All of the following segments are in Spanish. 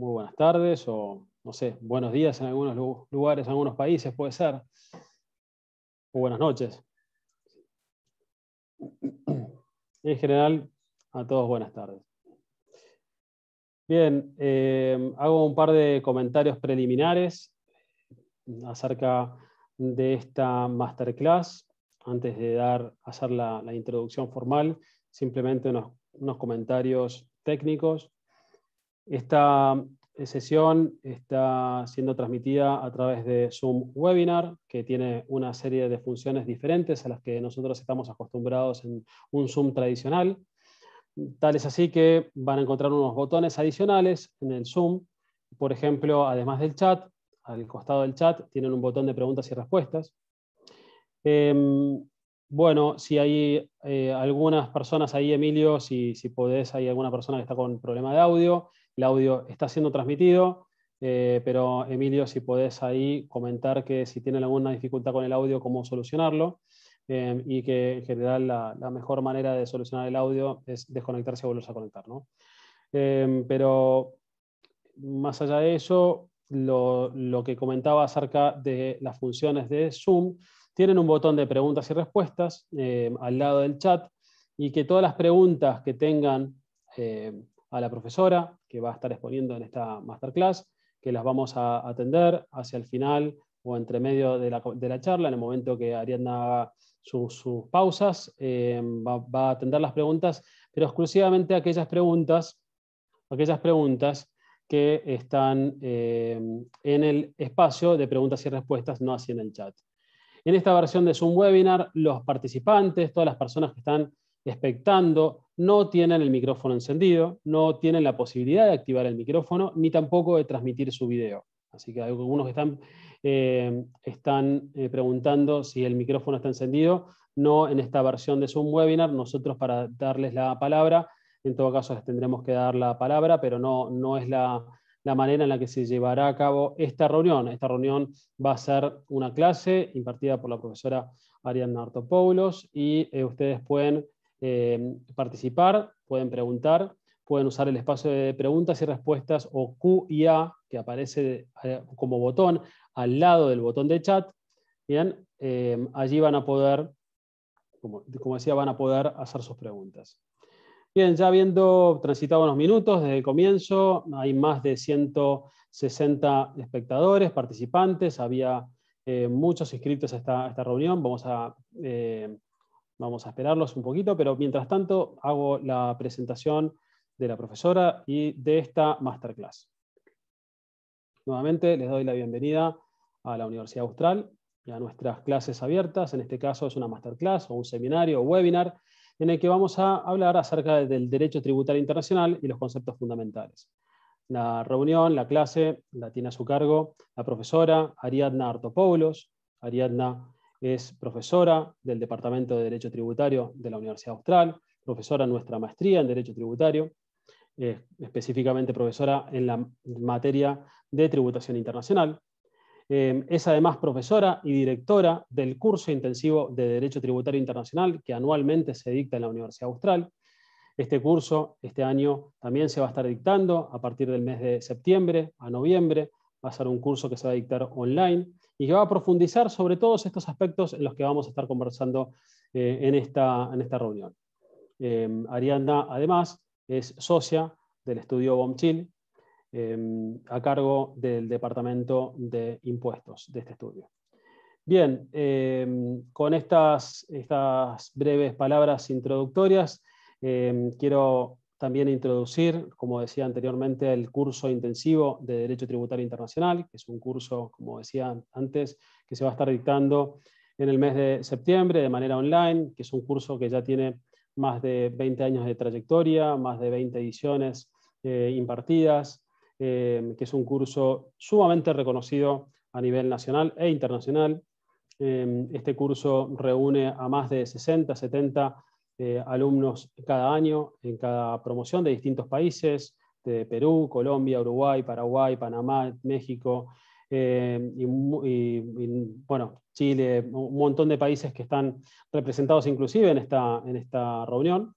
muy buenas tardes o, no sé, buenos días en algunos lugares, en algunos países puede ser, o buenas noches. En general, a todos buenas tardes. Bien, eh, hago un par de comentarios preliminares acerca de esta masterclass. Antes de dar, hacer la, la introducción formal, simplemente unos, unos comentarios técnicos. Esta eh, sesión está siendo transmitida a través de Zoom Webinar, que tiene una serie de funciones diferentes a las que nosotros estamos acostumbrados en un Zoom tradicional. Tal es así que van a encontrar unos botones adicionales en el Zoom. Por ejemplo, además del chat, al costado del chat tienen un botón de preguntas y respuestas. Em, bueno, si hay eh, algunas personas ahí, Emilio, si, si podés, hay alguna persona que está con problema de audio, el audio está siendo transmitido, eh, pero Emilio, si podés ahí comentar que si tienen alguna dificultad con el audio, cómo solucionarlo. Eh, y que en general la, mejor manera de solucionar el audio es desconectarse y volverse a conectar. Eh, pero más allá de eso, lo, que comentaba acerca de las funciones de Zoom, tienen un botón de preguntas y respuestas al lado del chat y que todas las preguntas que tengan a la profesora que va a estar exponiendo en esta masterclass, que las vamos a atender hacia el final o entre medio de la, charla, en el momento que Ariadna haga sus, pausas, eh, va, a atender las preguntas, pero exclusivamente aquellas preguntas, aquellas preguntas que están eh, en el espacio de preguntas y respuestas, no así en el chat. En esta versión de Zoom Webinar, los participantes, todas las personas que están expectando, no tienen el micrófono encendido, no tienen la posibilidad de activar el micrófono, ni tampoco de transmitir su video. Así que algunos están, eh, están eh, preguntando si el micrófono está encendido. No en esta versión de Zoom Webinar, nosotros para darles la palabra, en todo caso les tendremos que dar la palabra, pero no, no es la, manera en la que se llevará a cabo esta reunión. Esta reunión va a ser una clase impartida por la profesora Ariadna Artopoulos y eh, ustedes pueden eh, participar, pueden preguntar, pueden usar el espacio de preguntas y respuestas o QA que aparece eh, como botón al lado del botón de chat. Bien, eh, allí van a poder, como, decía, van a poder hacer sus preguntas. Bien, ya habiendo transitado unos minutos desde el comienzo, hay más de 160 espectadores, participantes, había muchos inscritos a esta, reunión. Vamos a Vamos a esperarlos un poquito, pero mientras tanto hago la presentación de la profesora y de esta masterclass. Nuevamente les doy la bienvenida a la Universidad Austral y a nuestras clases abiertas. En este caso es una masterclass o un seminario o webinar en el que vamos a hablar acerca del derecho tributario internacional y los conceptos fundamentales. La reunión, la clase, la tiene a su cargo la profesora Ariadna Artopoulos. Ariadna es profesora del Departamento de Derecho Tributario de la Universidad Austral, profesora en nuestra maestría en Derecho Tributario, eh, específicamente profesora en la materia de tributación internacional. Eh, es además profesora y directora del curso intensivo de Derecho Tributario Internacional que anualmente se dicta en la Universidad Austral. Este curso este año también se va a estar dictando a partir del mes de septiembre a noviembre. Va a ser un curso que se va a dictar online y que va a profundizar sobre todos estos aspectos en los que vamos a estar conversando eh, en, esta, en, esta, reunión. Em, Arianda, además, es socia del estudio Bomchil, em, a cargo del Departamento de Impuestos de este estudio. Bien, em, con estas, estas breves palabras introductorias, quiero también introducir, como decía anteriormente, el curso intensivo de Derecho Tributario Internacional, que es un curso, como decía antes, que se va a estar dictando en el mes de septiembre de manera online, que es un curso que ya tiene más de 20 años de trayectoria, más de 20 ediciones eh, impartidas, eh, que es un curso sumamente reconocido a nivel nacional e internacional. Eh, este curso reúne a más de 60, 70 eh, alumnos cada año en cada promoción de distintos países, de Perú, Colombia, Uruguay, Paraguay, Panamá, México, eh, y, bueno, Chile, un montón de países que están representados inclusive en esta, en esta reunión.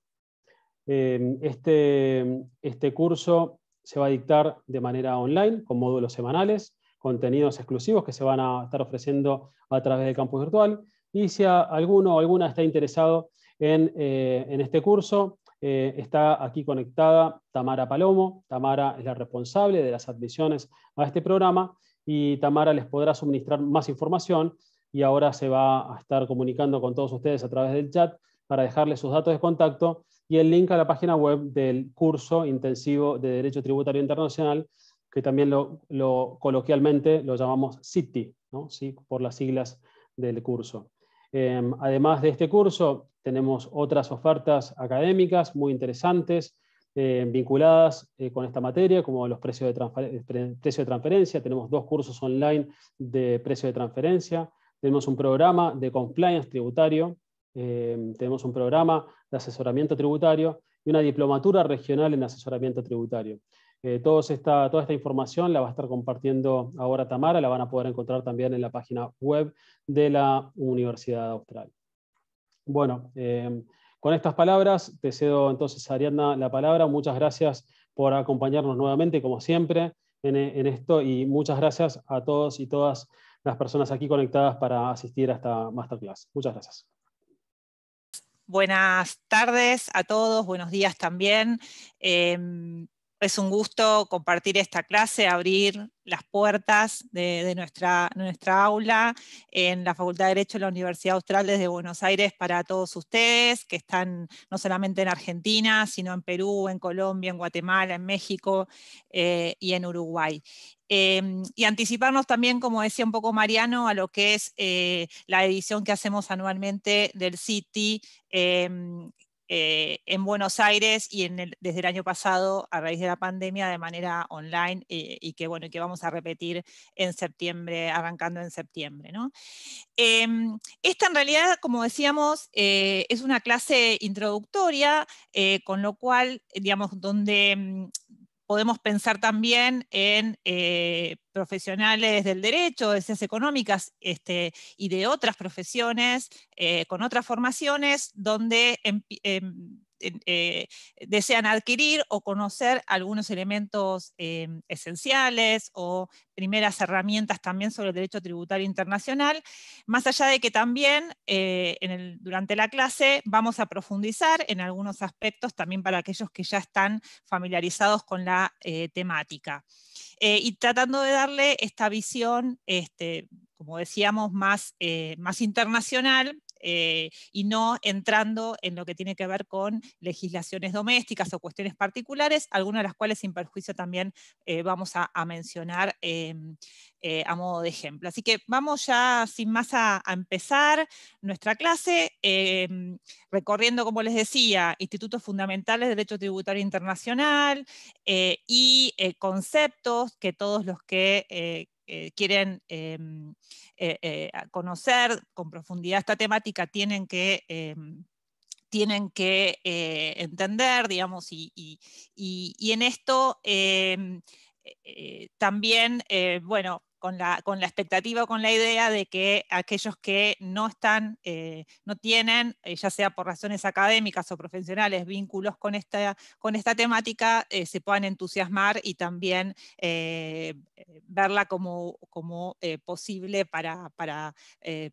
Eh, este, este curso se va a dictar de manera online, con módulos semanales, contenidos exclusivos que se van a estar ofreciendo a través del campus virtual. Y si alguno o alguna está interesado eh, en, este curso. Eh, está aquí conectada Tamara Palomo. Tamara es la responsable de las admisiones a este programa y Tamara les podrá suministrar más información y ahora se va a estar comunicando con todos ustedes a través del chat para dejarles sus datos de contacto y el link a la página web del curso intensivo de Derecho Tributario Internacional, que también lo, coloquialmente lo llamamos CITI, por las siglas del curso. Em, además de este curso, tenemos otras ofertas académicas muy interesantes eh, vinculadas eh, con esta materia, como los precios eh, de, transferencia. Tenemos dos cursos online de precio de transferencia. Tenemos un programa de compliance tributario. tenemos un programa de asesoramiento tributario y una diplomatura regional en asesoramiento tributario. toda esta información la va a estar compartiendo ahora Tamara, la van a poder encontrar también en la página web de la Universidad Austral. Bueno, eh, con estas palabras te cedo entonces a la palabra. Muchas gracias por acompañarnos nuevamente, como siempre, eh, en, esto y muchas gracias a todos y todas las personas aquí conectadas para asistir a esta masterclass. Muchas gracias. Buenas tardes a todos, buenos días también. Em, es un gusto compartir esta clase, abrir las puertas de, nuestra, aula en la Facultad de Derecho de la Universidad Austral desde Buenos Aires para todos ustedes que están no solamente en Argentina, sino en Perú, en Colombia, en Guatemala, en México eh, y en Uruguay. Eh, y anticiparnos también, como decía un poco Mariano, a lo que es eh, la edición que hacemos anualmente del CITI, eh, en Buenos Aires y desde el año pasado a raíz de la pandemia de manera online eh, y que bueno que vamos a repetir en septiembre, arrancando en septiembre. Em, esta en realidad, como decíamos, eh, es una clase introductoria, con lo cual, digamos, donde mm, podemos pensar también en eh, profesionales del derecho, de ciencias económicas este, y de otras profesiones eh, con otras formaciones donde em, eh, desean adquirir o conocer algunos elementos em, esenciales o primeras herramientas también sobre el derecho tributario internacional, más allá de que también eh, en durante la clase vamos a profundizar en algunos aspectos también para aquellos que ya están familiarizados con la eh, temática. y tratando de darle esta visión este, como decíamos, más, más internacional eh, y no entrando en lo que tiene que ver con legislaciones domésticas o cuestiones particulares, algunas de las cuales sin perjuicio también eh, vamos a, mencionar em, eh, a modo de ejemplo. Así que vamos ya sin más a, a empezar nuestra clase, em, recorriendo, como les decía, institutos fundamentales de derecho tributario internacional y conceptos que todos los que eh, quieren em, eh, eh, conocer con profundidad esta temática tienen que em, tienen que entender, digamos, y, en esto em, también, bueno, con la, expectativa o con la idea de que aquellos que no están, eh, no tienen, eh, ya sea por razones académicas o profesionales, vínculos con esta, con esta temática, eh, se puedan entusiasmar y también verla como, posible para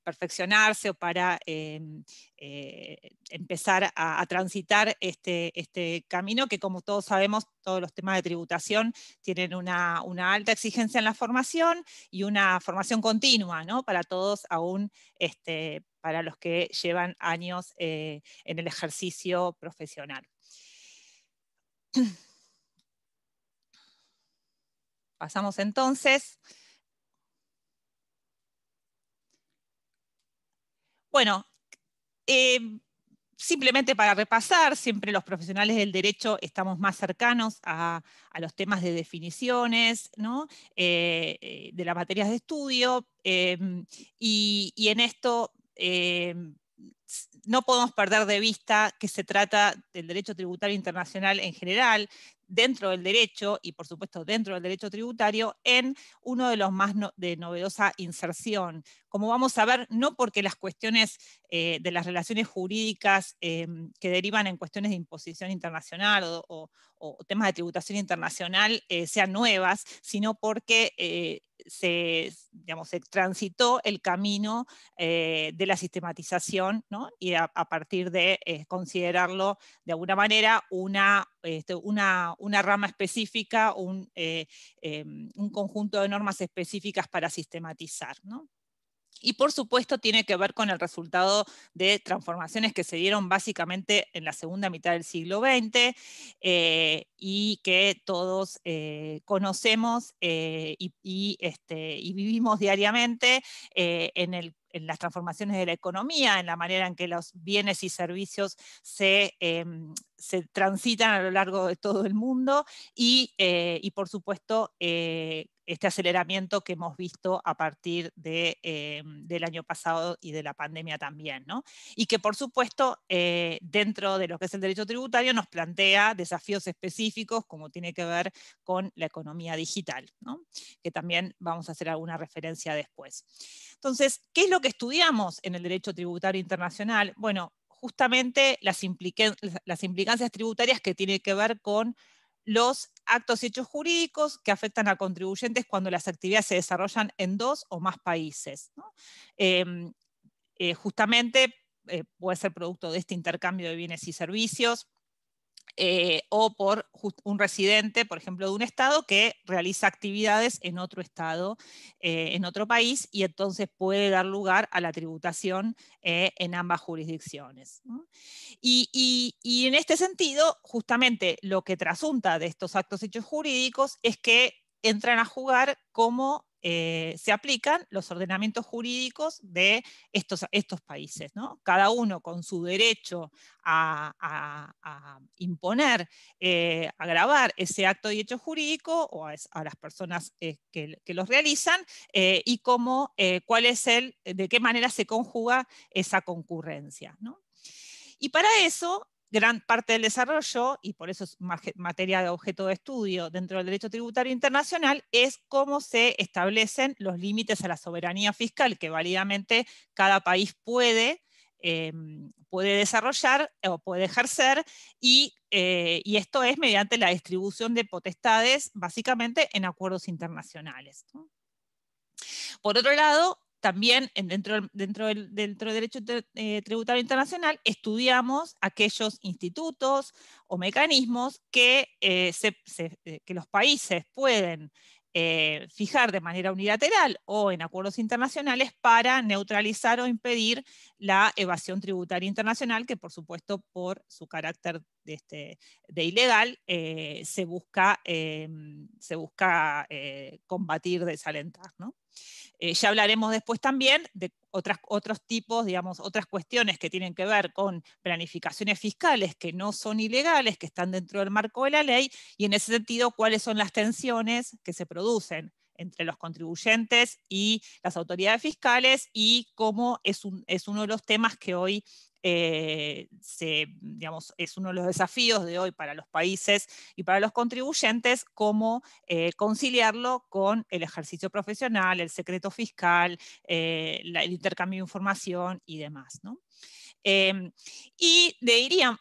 perfeccionarse o para em, eh, empezar a, transitar este, este, camino que como todos sabemos, todos los temas de tributación tienen una, alta exigencia en la formación y una formación continua para todos, aún este, para los que llevan años eh, en el ejercicio profesional. Pasamos entonces. Bueno, eh, simplemente para repasar, siempre los profesionales del derecho estamos más cercanos a, los temas de definiciones, eh, eh, de las materias de estudio, y, en esto no podemos perder de vista que se trata del derecho tributario internacional en general, dentro del derecho y por supuesto dentro del derecho tributario en uno de los más de novedosa inserción. Como vamos a ver, no porque las cuestiones eh, de las relaciones jurídicas eh, que derivan en cuestiones de imposición internacional o, temas de tributación internacional eh, sean nuevas, sino porque se, digamos, se transitó el camino de la sistematización y a, partir de considerarlo de alguna manera una este, una, rama específica eh, em, un, conjunto de normas específicas para sistematizar. Y por supuesto tiene que ver con el resultado de transformaciones que se dieron básicamente en la segunda mitad del siglo XX eh, y que todos eh, conocemos y, este, y, vivimos diariamente, en el en las transformaciones de la economía, en la manera en que los bienes y servicios se, em, transitan a lo largo de todo el mundo y, eh, por supuesto, eh, este aceleramiento que hemos visto a partir de, em, del año pasado y de la pandemia también. ¿no? Y que, por supuesto, eh, dentro de lo que es el derecho tributario, nos plantea desafíos específicos, como tiene que ver con la economía digital, que también vamos a hacer alguna referencia después. Entonces, ¿qué es lo que estudiamos en el derecho tributario internacional? Bueno, justamente las, las implicancias tributarias que tienen que ver con los actos y hechos jurídicos que afectan a contribuyentes cuando las actividades se desarrollan en dos o más países. Em, eh, justamente eh, puede ser producto de este intercambio de bienes y servicios, eh, o por un residente, por ejemplo, de un estado que realiza actividades en otro estado, eh, en otro país, y entonces puede dar lugar a la tributación eh, en ambas jurisdicciones. Y, y, en este sentido, justamente lo que trasunta de estos actos hechos jurídicos es que entran a jugar como eh, se aplican los ordenamientos jurídicos de estos, estos países, ¿no? cada uno con su derecho a, imponer, eh, a grabar ese acto y hecho jurídico o a, las personas eh, que, los realizan y cómo, cuál es el, de qué manera se conjuga esa concurrencia. Y para eso gran parte del desarrollo, y por eso es materia de objeto de estudio dentro del derecho tributario internacional, es cómo se establecen los límites a la soberanía fiscal que válidamente cada país puede, em, puede desarrollar o puede ejercer, eh, y, esto es mediante la distribución de potestades, básicamente en acuerdos internacionales. Por otro lado, también dentro, del, derecho eh, tributario internacional estudiamos aquellos institutos o mecanismos que, eh, eh, los países pueden fijar de manera unilateral o en acuerdos internacionales para neutralizar o impedir la evasión tributaria internacional, que por supuesto por su carácter de, este, ilegal se busca, em, se busca combatir, desalentar. ¿no? Eh, ya hablaremos después también de otras, otros tipos, digamos, otras cuestiones que tienen que ver con planificaciones fiscales que no son ilegales, que están dentro del marco de la ley, y en ese sentido, cuáles son las tensiones que se producen entre los contribuyentes y las autoridades fiscales y cómo es, es uno de los temas que hoy eh, digamos, es uno de los desafíos de hoy para los países y para los contribuyentes, cómo eh, conciliarlo con el ejercicio profesional, el secreto fiscal, eh, el intercambio de información y demás. ¿no? Em, y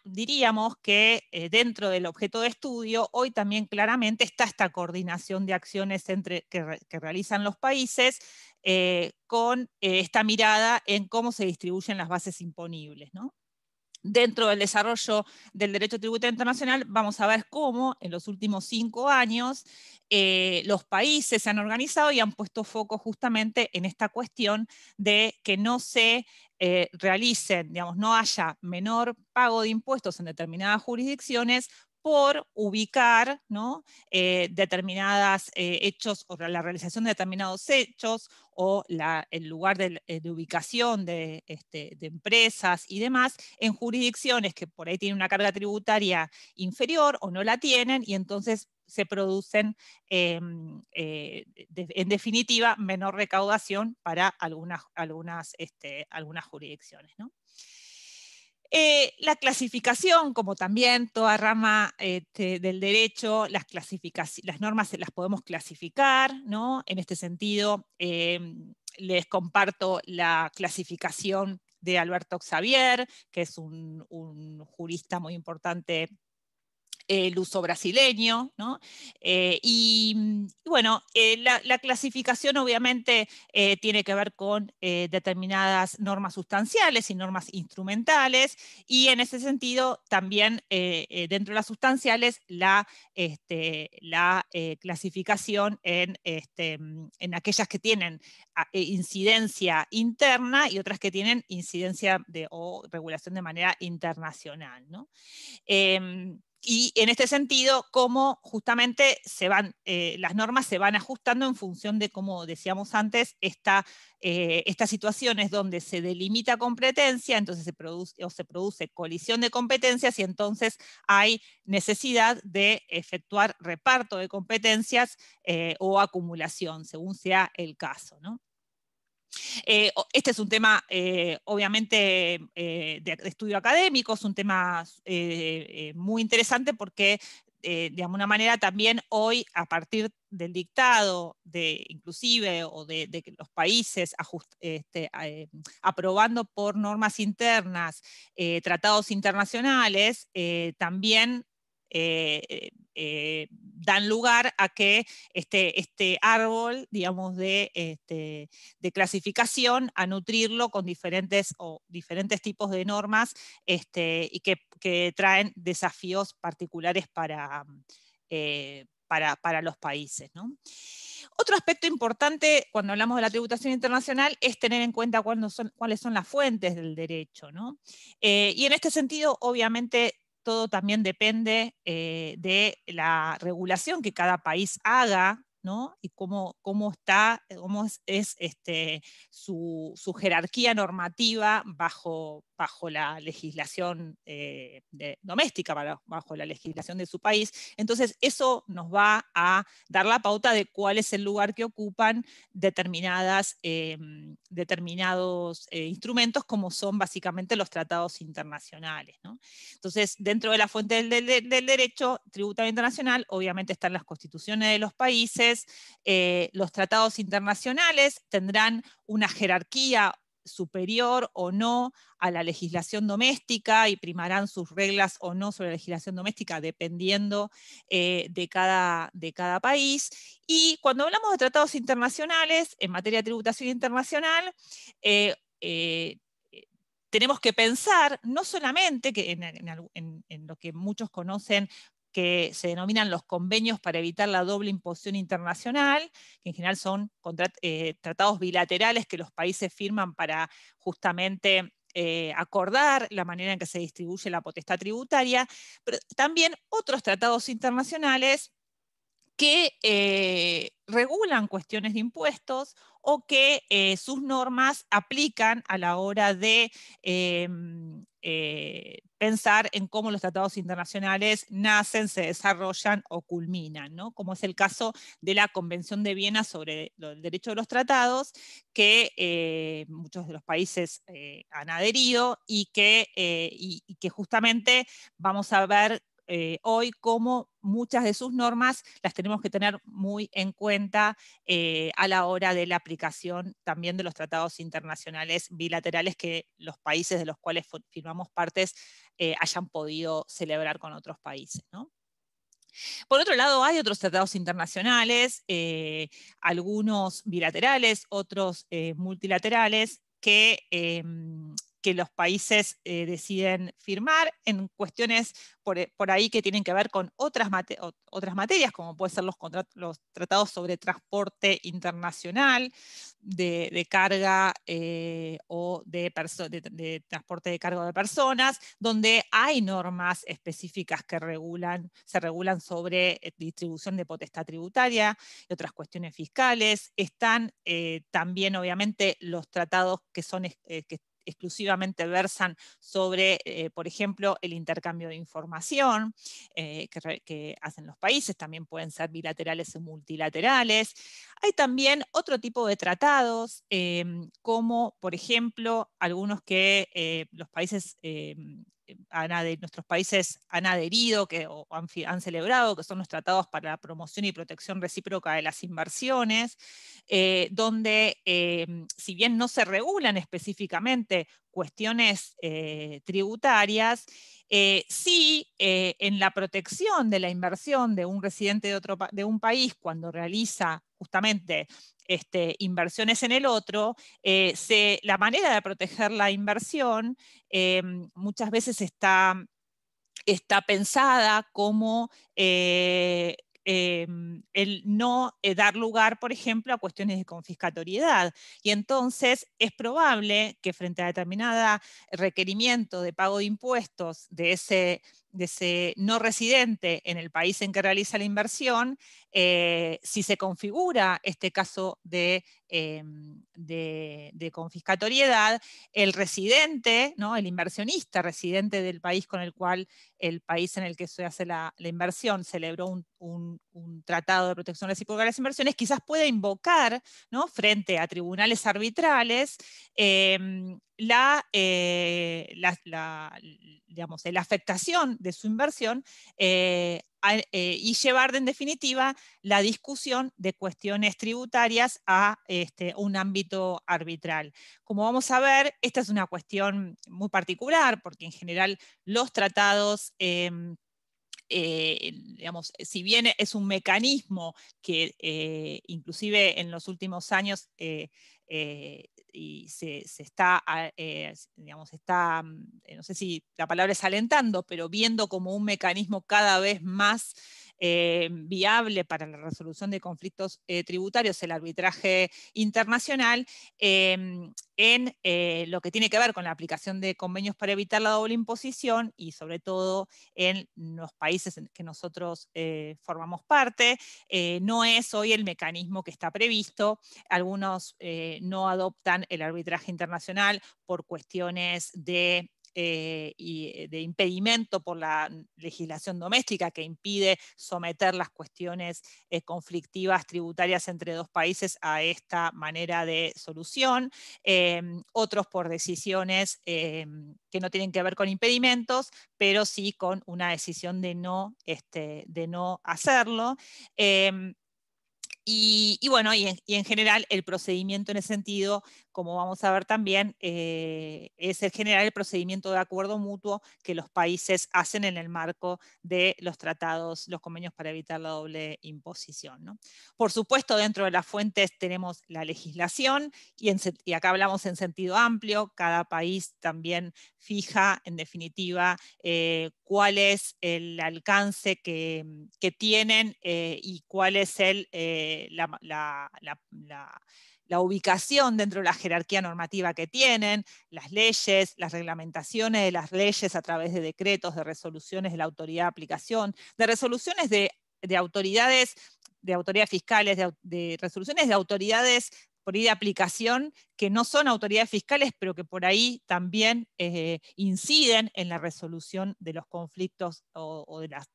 diríamos que eh, dentro del objeto de estudio, hoy también claramente está esta coordinación de acciones que, realizan los países eh, con eh, esta mirada en cómo se distribuyen las bases imponibles. Dentro del desarrollo del derecho tributario internacional, vamos a ver cómo en los últimos cinco años los países se han organizado y han puesto foco justamente en esta cuestión de que no se eh, realicen, digamos, no haya menor pago de impuestos en determinadas jurisdicciones por ubicar ¿no? Eh, determinados eh, hechos o la realización de determinados hechos o el lugar eh, de, ubicación este, de, empresas y demás en jurisdicciones que por ahí tienen una carga tributaria inferior o no la tienen y entonces se producen, em, eh, en definitiva, menor recaudación para algunas, algunas, este, algunas jurisdicciones. ¿no? Eh, la clasificación, como también toda rama este, del derecho, las, las normas las podemos clasificar, ¿no? En este sentido, em, les comparto la clasificación de Alberto Xavier, que es un, un jurista muy importante el uso brasileño, ¿no? Eh, mm, y, bueno, eh, la, clasificación obviamente eh, tiene que ver con determinadas normas sustanciales y normas instrumentales, y en ese sentido también dentro de las sustanciales la, este, la clasificación en, este, mm, en, aquellas que tienen ah, incidencia interna y otras que tienen incidencia de, o regulación de manera internacional. ¿no? Em, y en este sentido, cómo justamente se van, eh, las normas se van ajustando en función de, como decíamos antes, eh, estas situaciones donde se delimita competencia, entonces se produce, o se produce colisión de competencias y entonces hay necesidad de efectuar reparto de competencias eh, o acumulación, según sea el caso. ¿no? Eh, este es un tema, eh, obviamente, eh, de, estudio académico, es un tema muy interesante porque, de alguna manera, también hoy, a partir del dictado, de, inclusive, o de, los países este, aprobando por normas internas tratados internacionales, también eh, eh, eh, dan lugar a que este, este árbol, digamos, de, este, de, clasificación, a nutrirlo con diferentes o diferentes tipos de normas este, y que, traen desafíos particulares para, mm, para, los países. Otro aspecto importante cuando hablamos de la tributación internacional es tener en cuenta cuáles son, cuáles son las fuentes del derecho. y en este sentido, obviamente, todo también depende eh, de la regulación que cada país haga ¿no? y cómo, cómo, está, eh, cómo es, este, su, su, jerarquía normativa bajo, bajo la legislación eh, doméstica, bajo la legislación de su país. Entonces, eso nos va a dar la pauta de cuál es el lugar que ocupan determinadas, eh, determinados eh, instrumentos, como son básicamente los tratados internacionales. Entonces, dentro de la fuente del, derecho tributario internacional, obviamente están las constituciones de los países, los tratados internacionales tendrán una jerarquía superior o no a la legislación doméstica y primarán sus reglas o no sobre la legislación doméstica dependiendo eh, de, cada, de cada país. Y cuando hablamos de tratados internacionales, en materia de tributación internacional, eh, eh, tenemos que pensar no solamente que en, en, lo que muchos conocen que se denominan los convenios para evitar la doble imposición internacional, que en general son eh, tratados bilaterales que los países firman para justamente eh, acordar la manera en que se distribuye la potestad tributaria, pero también otros tratados internacionales que eh, regulan cuestiones de impuestos o que sus normas aplican a la hora de em, eh, pensar en cómo los tratados internacionales nacen, se desarrollan o culminan, como es el caso de la Convención de Viena sobre el derecho de los tratados, que eh, muchos de los países eh, han adherido y que, y que justamente vamos a ver eh, hoy como muchas de sus normas las tenemos que tener muy en cuenta eh, a la hora de la aplicación también de los tratados internacionales bilaterales que los países de los cuales firmamos partes eh, hayan podido celebrar con otros países. Por otro lado, hay otros tratados internacionales, algunos bilaterales, otros multilaterales, que em, que los países eh, deciden firmar en cuestiones eh, por, ahí que tienen que ver con otras, materias, como pueden ser los, tratados sobre transporte internacional de, carga eh, o de, transporte de carga de personas, donde hay normas específicas que regulan, se regulan sobre distribución de potestad tributaria y otras cuestiones fiscales. Están también, obviamente, los tratados que son exclusivamente versan sobre, eh, por ejemplo, el intercambio de información eh, que, hacen los países, también pueden ser bilaterales o multilaterales. Hay también otro tipo de tratados, eh, como por ejemplo algunos que los países nuestros países han adherido que, o han, celebrado, que son los tratados para la promoción y protección recíproca de las inversiones, eh, donde eh, si bien no se regulan específicamente cuestiones eh, tributarias, eh, si eh, en la protección de la inversión de un residente de, otro, de un país cuando realiza justamente este, inversiones en el otro, la manera de proteger la inversión muchas veces está, está pensada como Em, el no eh, dar lugar, por ejemplo, a cuestiones de confiscatoriedad. Y entonces es probable que frente a determinada requerimiento de pago de impuestos de ese de ese no residente en el país en que realiza la inversión, eh, si se configura este caso eh, de, confiscatoriedad, el residente, ¿no? el inversionista residente del país con el cual el país en el que se hace la, inversión celebró un, un, un tratado de protección de las inversiones, quizás pueda invocar ¿no? frente a tribunales arbitrales em, eh, la, afectación de su inversión eh, eh, y llevar en definitiva la discusión de cuestiones tributarias a este, un ámbito arbitral. Como vamos a ver, esta es una cuestión muy particular porque en general los tratados... Em, eh, digamos, si bien es un mecanismo que eh, inclusive en los últimos años eh, y se, está, ah, digamos, está, mm, no sé si la palabra es alentando, pero viendo como un mecanismo cada vez más eh, viable para la resolución de conflictos eh, tributarios, el arbitraje internacional, em, en eh, lo que tiene que ver con la aplicación de convenios para evitar la doble imposición y sobre todo en los países en que nosotros formamos parte. no es hoy el mecanismo que está previsto. Algunos no adoptan el arbitraje internacional por cuestiones de eh, y eh, de impedimento por la legislación doméstica que impide someter las cuestiones eh, conflictivas tributarias entre dos países a esta manera de solución, otros por decisiones que no tienen que ver con impedimentos, pero sí con una decisión de no, este, de no hacerlo. Y, bueno, y en, y en, general el procedimiento en ese sentido como vamos a ver también, eh, es el general el procedimiento de acuerdo mutuo que los países hacen en el marco de los tratados, los convenios para evitar la doble imposición. Por supuesto, dentro de las fuentes tenemos la legislación y, acá hablamos en sentido amplio, cada país también fija en definitiva eh, cuál es el alcance que, tienen eh, y cuál es el, la la ubicación dentro de la jerarquía normativa que tienen, las leyes, las reglamentaciones de las leyes a través de decretos, de resoluciones de la autoridad de aplicación, de resoluciones de, autoridades, de autoridades fiscales, de, resoluciones de autoridades por ir de aplicación que no son autoridades fiscales, pero que por ahí también eh, inciden en la resolución de los conflictos o, de, las,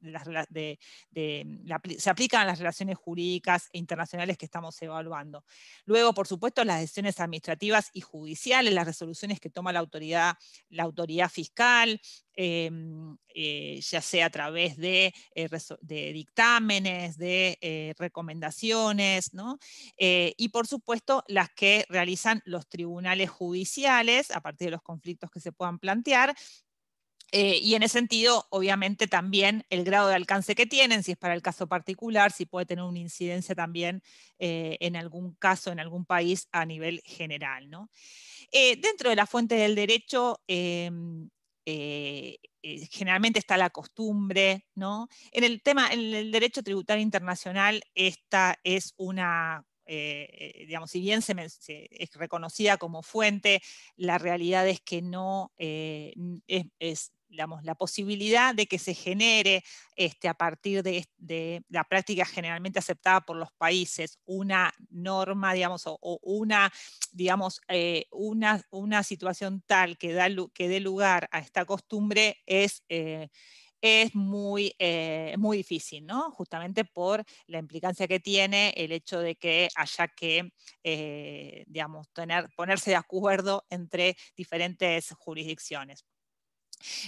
mm, se aplican a las relaciones jurídicas e internacionales que estamos evaluando. Luego, por supuesto, las decisiones administrativas y judiciales, las resoluciones que toma la autoridad, la autoridad fiscal, eh, mm, eh, ya sea a través de, de dictámenes, de recomendaciones, y por supuesto las que realizan los tribunales judiciales a partir de los conflictos que se puedan plantear. Eh, y en ese sentido, obviamente, también el grado de alcance que tienen, si es para el caso particular, si puede tener una incidencia también eh, en algún caso, en algún país a nivel general. ¿no? Eh, dentro de la fuente del derecho, em, generalmente está la costumbre, ¿no? En el tema, en el derecho tributario internacional, esta es una eh, eh, digamos, si bien se, es reconocida como fuente, la realidad es que no eh, es, la posibilidad de que se genere este, a partir de, la práctica generalmente aceptada por los países una norma, digamos, o, una, digamos, una, una, situación tal que, da, que dé lugar a esta costumbre es es muy, eh, muy difícil, Justamente por la implicancia que tiene el hecho de que haya que, eh, digamos, ponerse de acuerdo entre diferentes jurisdicciones.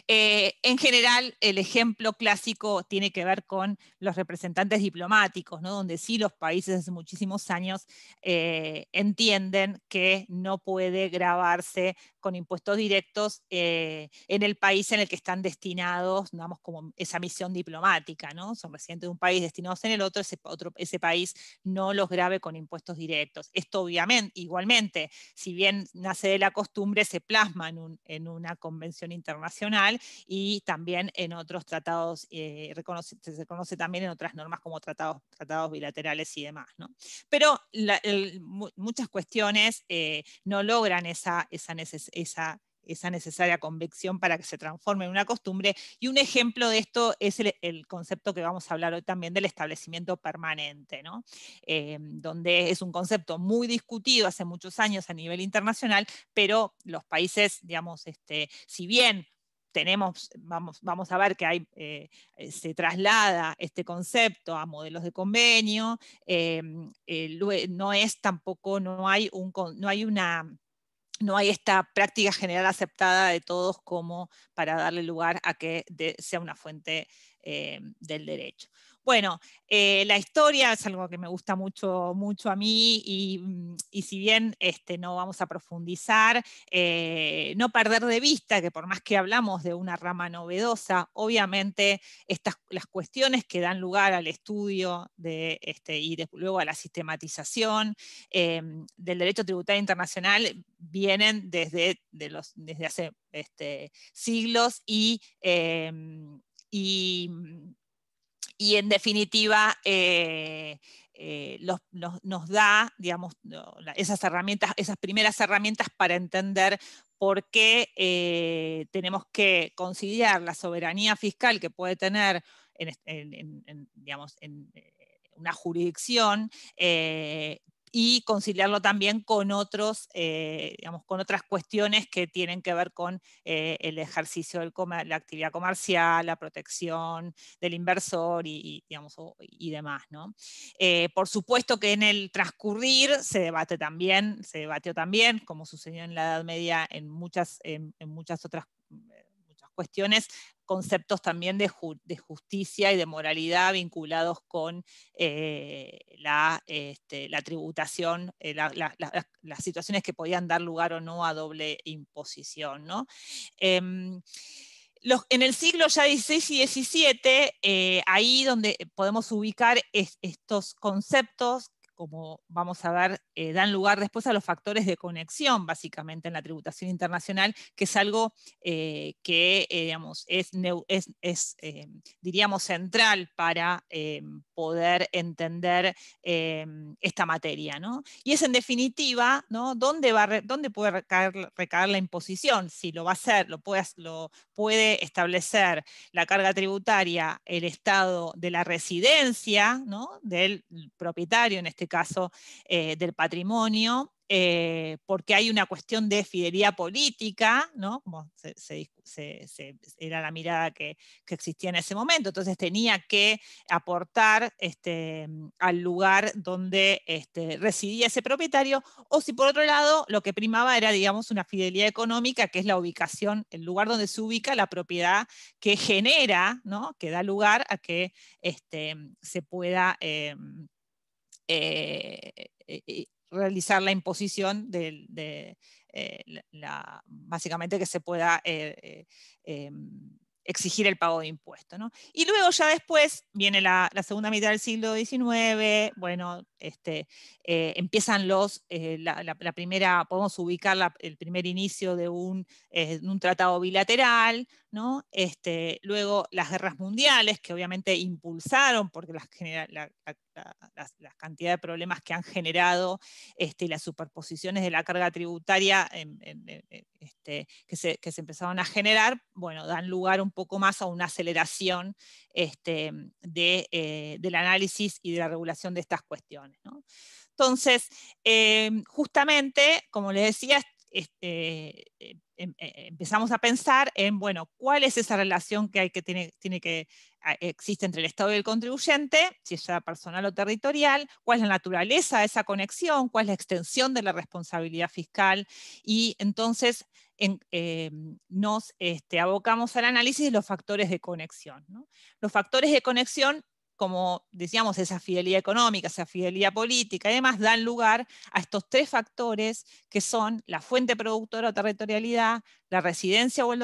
Eh, en general, el ejemplo clásico tiene que ver con los representantes diplomáticos, donde sí los países hace muchísimos años entienden que no puede grabarse con impuestos directos eh, en el país en el que están destinados, digamos, como esa misión diplomática, ¿no? Son residentes de un país destinados en el otro, ese, otro, ese país no los grabe con impuestos directos. Esto obviamente, igualmente, si bien nace de la costumbre, se plasma en, una convención internacional y también en otros tratados, eh, se reconoce también en otras normas como tratados, tratados bilaterales y demás, ¿no? Pero muchas cuestiones eh, no logran esa, esa necesidad esa, esa necesaria convicción para que se transforme en una costumbre. Y un ejemplo de esto es el, concepto que vamos a hablar hoy también del establecimiento permanente, ¿no? Eh, donde es un concepto muy discutido hace muchos años a nivel internacional, pero los países, digamos, este, si bien tenemos, vamos, vamos a ver que hay, eh, eh, se traslada este concepto a modelos de convenio, no es tampoco, no hay, un, no hay una no hay esta práctica general aceptada de todos como para darle lugar a que sea una fuente eh, del derecho. Bueno, eh, la historia es algo que me gusta mucho, mucho a mí y, mm, si bien este, no vamos a profundizar, eh, no perder de vista que por más que hablamos de una rama novedosa, obviamente estas, las cuestiones que dan lugar al estudio de, este, y luego a la sistematización eh, del derecho tributario internacional vienen desde, desde hace este, siglos y... y mm, y en definitiva eh, eh, nos, da digamos, esas, herramientas, esas primeras herramientas para entender por qué eh, tenemos que conciliar la soberanía fiscal que puede tener digamos, en una jurisdicción y conciliarlo también con, otros, eh, digamos, con otras cuestiones que tienen que ver con eh, el ejercicio de la actividad comercial, la protección del inversor y, digamos, y demás. ¿no? Eh, por supuesto que en el transcurrir se debate también, se debatió también, como sucedió en la Edad Media en muchas, en muchas otras cuestiones, conceptos también de, justicia y de moralidad vinculados con eh, este, la, tributación, eh, las situaciones que podían dar lugar o no a doble imposición. Em, en el siglo ya XVI y XVII, ahí donde podemos ubicar estos conceptos como vamos a ver, eh, dan lugar después a los factores de conexión, básicamente, en la tributación internacional, que es algo eh, que, eh, digamos, es, diríamos, central para poder entender esta materia, ¿no? Y es, en definitiva, ¿no? ¿Dónde, va, dónde puede recaer, la imposición? Si lo va a hacer, lo puede, lo puede establecer la carga tributaria, el estado de la residencia, ¿no? Del propietario, en este este caso eh, del patrimonio, eh, porque hay una cuestión de fidelidad política, ¿no? era la mirada que, existía en ese momento, entonces tenía que aportar este, al lugar donde este, residía ese propietario, o si por otro lado lo que primaba era, digamos, una fidelidad económica, que es la ubicación, el lugar donde se ubica la propiedad que genera, ¿no? Que da lugar a que este, se pueda... Em, eh, eh, realizar la imposición de, eh, la, básicamente que se pueda em, exigir el pago de impuestos. Y luego ya después viene la, segunda mitad del siglo XIX, bueno, este, eh, empiezan los, eh, la, primera, podemos ubicar el primer inicio de un, eh, tratado bilateral, este, luego las guerras mundiales, que obviamente impulsaron, porque las, la, cantidad de problemas que han generado este, y las superposiciones de la carga tributaria este, que, se, empezaron a generar, bueno, dan lugar un poco más a una aceleración de, del análisis y de la regulación de estas cuestiones. Entonces, eh, justamente, como les decía, eh, eh, em, empezamos a pensar en, bueno, cuál es esa relación que, hay que, tiene, tiene que ah, existe entre el Estado y el contribuyente, si es personal o territorial, cuál es la naturaleza de esa conexión, cuál es la extensión de la responsabilidad fiscal, y entonces nos este, abocamos al análisis de los factores de conexión. Los factores de conexión como decíamos, esa fidelidad económica, esa fidelidad política y dan lugar a estos tres factores que son la fuente productora o territorialidad, la residencia o el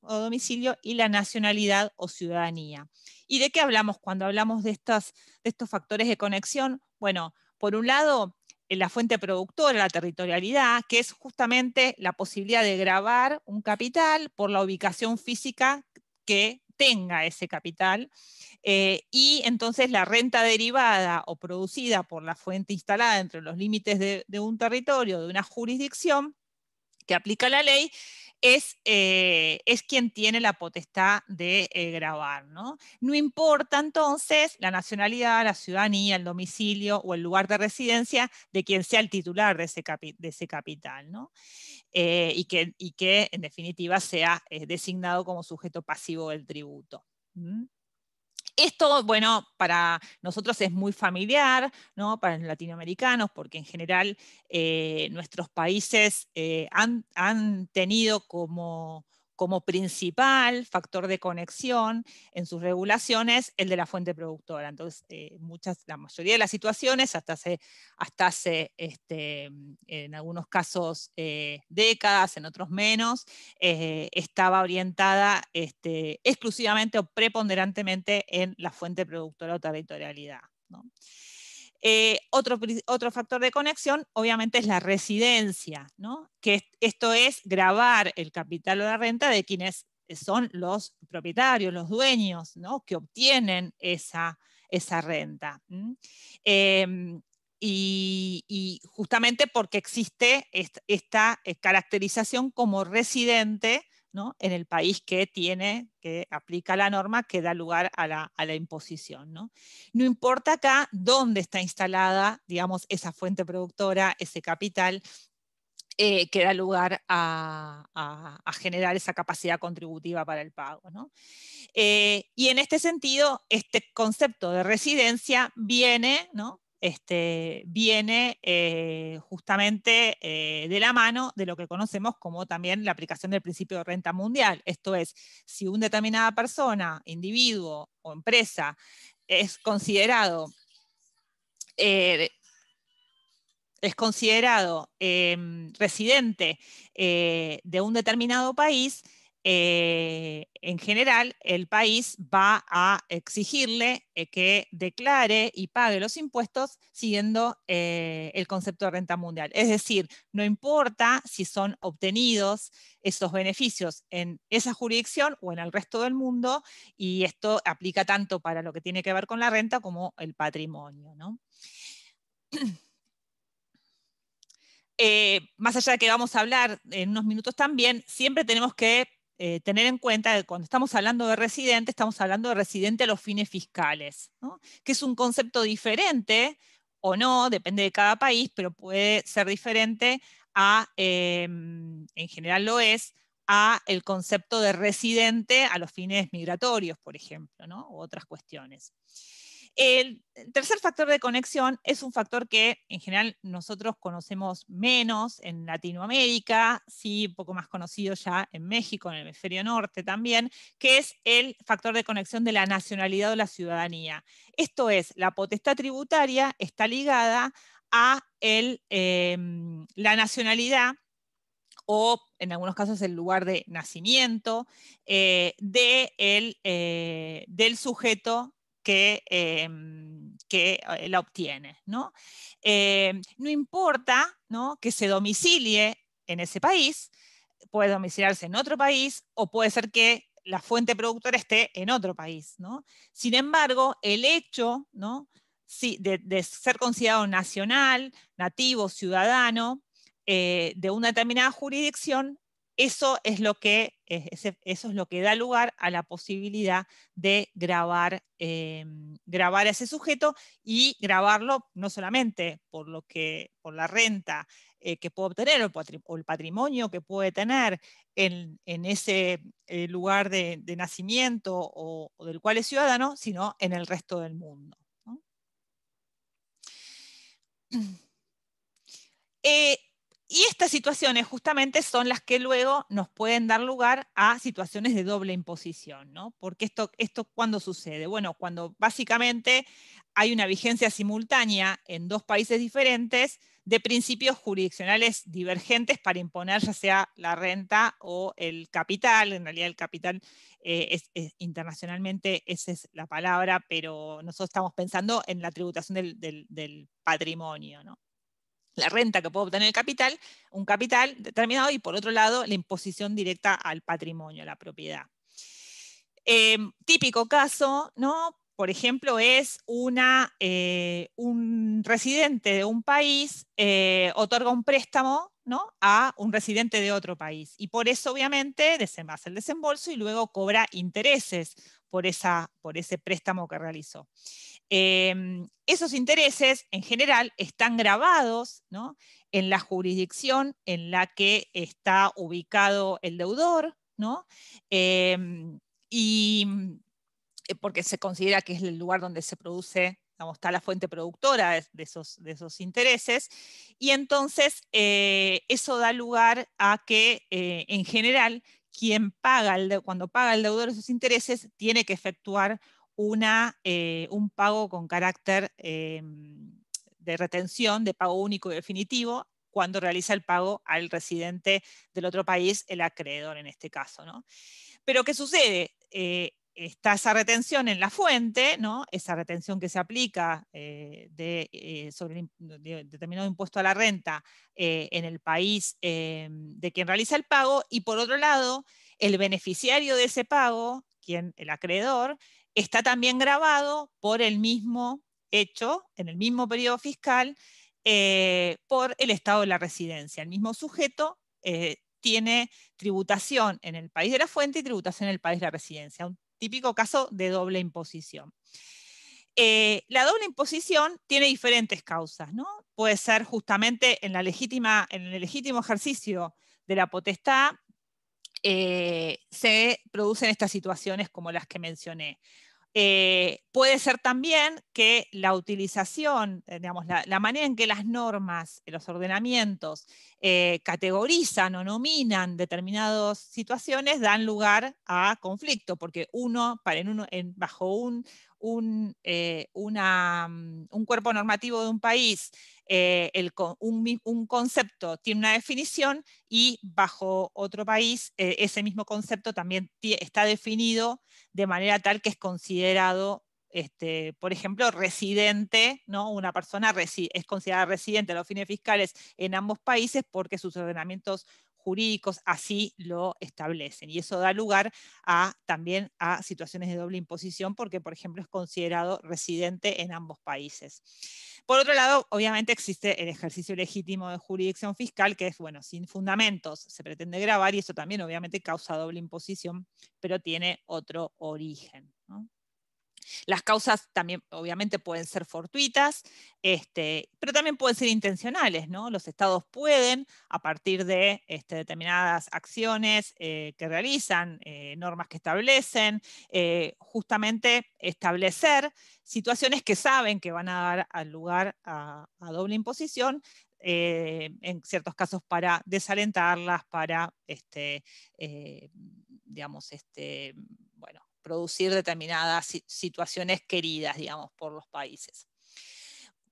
domicilio y la nacionalidad o ciudadanía. ¿Y de qué hablamos cuando hablamos de, estas, de estos factores de conexión? Bueno, por un lado, eh, la fuente productora, la territorialidad, que es justamente la posibilidad de grabar un capital por la ubicación física que tenga ese capital. Eh, y entonces la renta derivada o producida por la fuente instalada entre los límites de, un territorio, de una jurisdicción que aplica la ley, es, eh, es, quien tiene la potestad de eh, grabar. ¿no? ¿no? importa entonces la nacionalidad, la ciudadanía, el domicilio o el lugar de residencia de quien sea el titular de ese, de ese capital. ¿no? Eh, y, que, en definitiva sea eh, designado como sujeto pasivo del tributo. ¿Mm? Esto, bueno, para nosotros es muy familiar, ¿no? Para los latinoamericanos, porque en general eh, nuestros países han, tenido como, como principal factor de conexión en sus regulaciones el de la fuente productora. Entonces, eh, muchas, la mayoría de las situaciones, hasta hace, hasta hace este, en algunos casos eh, décadas, en otros menos, eh, estaba orientada este, exclusivamente o preponderantemente en la fuente productora o territorialidad. Eh, otro, factor de conexión, obviamente, es la residencia, que esto es grabar el capital o la renta de quienes son los propietarios, los dueños, que obtienen esa, renta. Em, y, justamente porque existe esta, eh, caracterización como residente en el país que tiene, que aplica la norma que da lugar a la, imposición. ¿no? importa acá dónde está instalada, digamos, esa fuente productora, ese capital, eh, que da lugar a, generar esa capacidad contributiva para el pago. Eh, y en este sentido, este concepto de residencia viene ¿no? Este, viene eh, justamente eh, de la mano de lo que conocemos como también la aplicación del principio de renta mundial. Esto es, si una determinada persona, individuo o empresa es considerado, eh, es considerado em, residente de un determinado país, eh, en general el país va a exigirle eh, que declare y pague los impuestos siguiendo eh, el concepto de renta mundial. Es decir, no importa si son obtenidos esos beneficios en esa jurisdicción o en el resto del mundo, y esto aplica tanto para lo que tiene que ver con la renta como el patrimonio. más allá de que vamos a hablar en unos minutos también, siempre tenemos que eh, tener en cuenta que cuando estamos hablando de residente, estamos hablando de residente a los fines fiscales, que es un concepto diferente o no, depende de cada país, pero puede ser diferente a, eh, en general lo es, a el concepto de residente a los fines migratorios, por ejemplo, u otras cuestiones. El tercer factor de conexión es un factor que en general nosotros conocemos menos en Latinoamérica, sí, un poco más conocido ya en México, en el hemisferio norte también, que es el factor de conexión de la nacionalidad o la ciudadanía. Esto es, la potestad tributaria está ligada a em, la nacionalidad o en algunos casos el lugar de nacimiento eh, eh, del sujeto que, em, eh, la obtiene. ¿no? Eh, no importa ¿no? que se domicilie en ese país, puede domiciliarse en otro país o puede ser que la fuente productora esté en otro país. ¿no? Sin embargo, el hecho ¿no? de, ser considerado nacional, nativo, ciudadano eh, de una determinada jurisdicción eso es lo que, eh, eso es lo que da lugar a la posibilidad de grabar, eh, grabar a ese sujeto y grabarlo no solamente por, lo que, por la renta eh, que puede obtener o el patrimonio que puede tener en, ese lugar de, nacimiento o, del cual es ciudadano, sino en el resto del mundo. Y estas situaciones justamente son las que luego nos pueden dar lugar a situaciones de doble imposición, ¿no? Porque esto, esto ¿cuándo sucede? Bueno, cuando básicamente hay una vigencia simultánea en dos países diferentes de principios jurisdiccionales divergentes para imponer ya sea la renta o el capital, en realidad el capital eh, es, internacionalmente esa es la palabra, pero nosotros estamos pensando en la tributación del patrimonio, ¿no? la renta que puedo obtener el capital, un capital determinado, y por otro lado, la imposición directa al patrimonio, a la propiedad. Em, típico caso, ¿no? Por ejemplo, es una, eh, un residente de un país eh, otorga un préstamo ¿no? a un residente de otro país. Y por eso, obviamente, hace el desembolso y luego cobra intereses por ese préstamo que realizó. Em, esos intereses, en general, están grabados en la jurisdicción en la que está ubicado el deudor, ¿no? Em, y mm, eh, porque se considera que es el lugar donde se produce, digamos, está la fuente productora de esos, intereses, y entonces eh, eso da lugar a que, eh, en general, quien paga, cuando paga el deudor esos intereses, tiene que efectuar una, eh, un pago con carácter em, de retención, de pago único y definitivo, cuando realiza el pago al residente del otro país, el acreedor en este caso. ¿no? Pero ¿qué sucede? Eh, está esa retención en la fuente, ¿no? esa retención que se aplica eh, de, sobre determinado impuesto a la renta en el país de quien realiza el pago, y por otro lado, el beneficiario de ese pago, quien, el acreedor, está también grabado por el mismo hecho, en el mismo periodo fiscal, eh, por el estado de la residencia. El mismo sujeto eh, tiene tributación en el país de la fuente y tributación en el país de la residencia. Un típico caso de doble imposición. Eh, la doble imposición tiene diferentes causas, ¿no? Puede ser justamente en, la legítima, en el legítimo ejercicio de la potestad eh, se producen estas situaciones como las que mencioné. Eh, puede ser también que la utilización, eh, digamos, la, manera en que las normas, los ordenamientos categorizan o nominan determinadas situaciones dan lugar a conflicto, porque uno, para en uno en, bajo un, un mm, cuerpo normativo de un país eh, el, un, concepto tiene una definición y bajo otro país eh, ese mismo concepto también está definido de manera tal que es considerado, este, por ejemplo, residente, ¿no? una persona es considerada residente a los fines fiscales en ambos países porque sus ordenamientos jurídicos así lo establecen. Y eso da lugar a, también a situaciones de doble imposición porque, por ejemplo, es considerado residente en ambos países. Por otro lado, obviamente existe el ejercicio legítimo de jurisdicción fiscal, que es, bueno, sin fundamentos se pretende grabar y eso también obviamente causa doble imposición, pero tiene otro origen. Las causas también, obviamente, pueden ser fortuitas, este, pero también pueden ser intencionales, ¿no? Los estados pueden, a partir de este, determinadas acciones eh, que realizan, eh, normas que establecen, eh, justamente establecer situaciones que saben que van a dar lugar a, doble imposición, en ciertos casos para desalentarlas, para, este, digamos, bueno, producir determinadas situaciones queridas, digamos, por los países.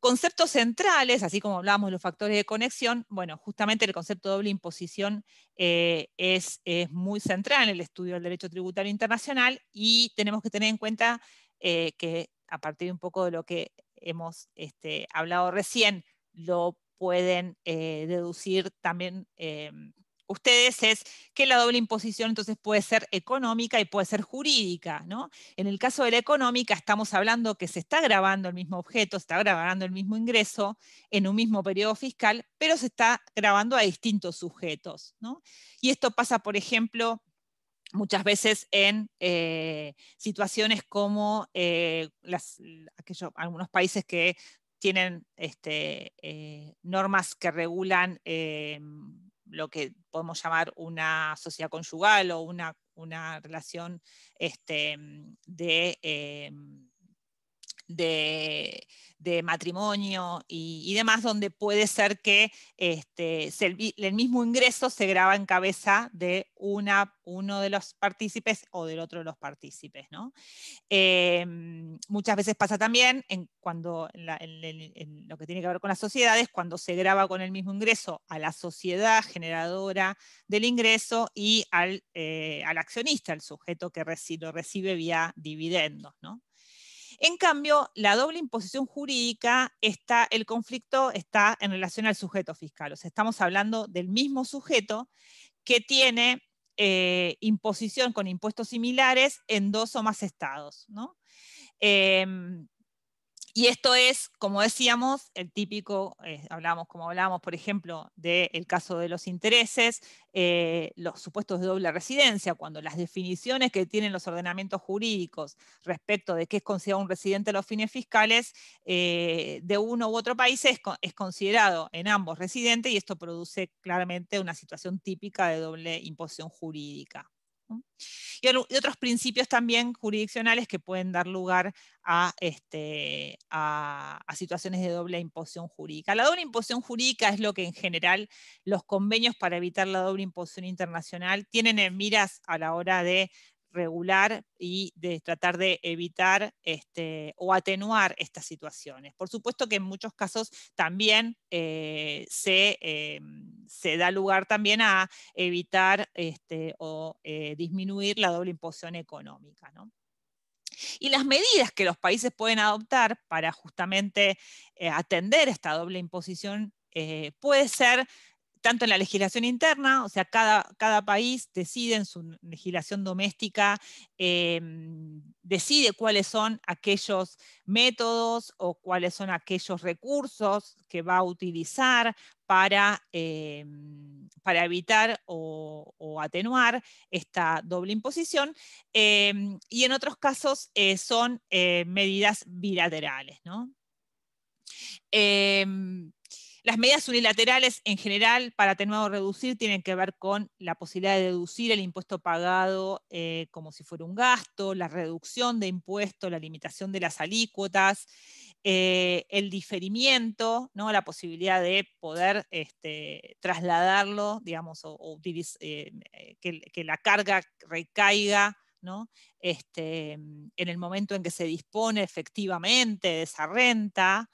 Conceptos centrales, así como hablábamos de los factores de conexión, bueno, justamente el concepto de doble imposición eh, es, muy central en el estudio del derecho tributario internacional y tenemos que tener en cuenta eh, que a partir de un poco de lo que hemos este, hablado recién, lo pueden eh, deducir también em, ustedes es que la doble imposición entonces puede ser económica y puede ser jurídica. ¿no? En el caso de la económica estamos hablando que se está grabando el mismo objeto, se está grabando el mismo ingreso en un mismo periodo fiscal, pero se está grabando a distintos sujetos. ¿no? Y esto pasa, por ejemplo, muchas veces en eh, situaciones como eh, algunos países que tienen este, eh, normas que regulan em, lo que podemos llamar una sociedad conyugal o una, una relación este, de, em, de, matrimonio y, demás, donde puede ser que este, el mismo ingreso se graba en cabeza de una, uno de los partícipes o del otro de los partícipes. ¿no? Eh, muchas veces pasa también en cuando lo que tiene que ver con las sociedades, cuando se graba con el mismo ingreso a la sociedad generadora del ingreso y al, eh, accionista, al sujeto que recibe, lo recibe vía dividendos. En cambio, la doble imposición jurídica, está, el conflicto está en relación al sujeto fiscal. O sea, estamos hablando del mismo sujeto que tiene eh, imposición con impuestos similares en dos o más estados. ¿no? Em, y esto es, como decíamos, el típico, eh, como hablábamos, por ejemplo, del caso de los intereses, eh, los supuestos de doble residencia, cuando las definiciones que tienen los ordenamientos jurídicos respecto de qué es considerado un residente a los fines fiscales eh, de uno u otro país es, considerado en ambos residente y esto produce claramente una situación típica de doble imposición jurídica. Y, otros principios también jurisdiccionales que pueden dar lugar a, este, a, situaciones de doble imposición jurídica. La doble imposición jurídica es lo que en general los convenios para evitar la doble imposición internacional tienen en miras a la hora de regular y de tratar de evitar este, o atenuar estas situaciones. Por supuesto que en muchos casos también eh, eh, se, da lugar también a evitar este, o eh, disminuir la doble imposición económica. Y las medidas que los países pueden adoptar para justamente atender esta doble imposición puede ser tanto en la legislación interna, o sea, cada, cada país decide en su legislación doméstica, em, decide cuáles son aquellos métodos o cuáles son aquellos recursos que va a utilizar para, em, para evitar o, atenuar esta doble imposición, em, y en otros casos eh, son eh, medidas bilaterales. ¿no? Las medidas unilaterales en general para atenuar reducir tienen que ver con la posibilidad de deducir el impuesto pagado eh, como si fuera un gasto, la reducción de impuestos, la limitación de las alícuotas, eh, el diferimiento, ¿no? la posibilidad de poder este, trasladarlo, digamos, o, eh, que, la carga recaiga ¿no? este, en el momento en que se dispone efectivamente de esa renta.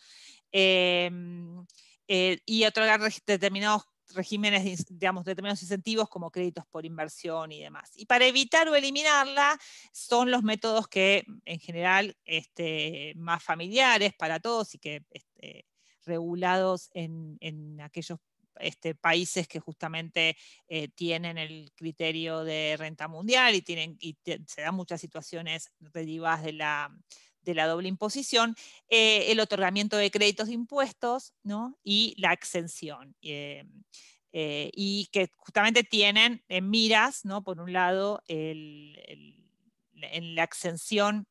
Eh, y otorgar determinados regímenes, digamos, determinados incentivos como créditos por inversión y demás. Y para evitar o eliminarla son los métodos que en general este, más familiares para todos y que este, regulados en, aquellos este, países que justamente eh, tienen el criterio de renta mundial y, tienen, y se dan muchas situaciones derivadas de la, de la doble imposición, eh, el otorgamiento de créditos de impuestos ¿no? y la exención. Eh, eh, y que justamente tienen en miras, ¿no? por un lado, en la exención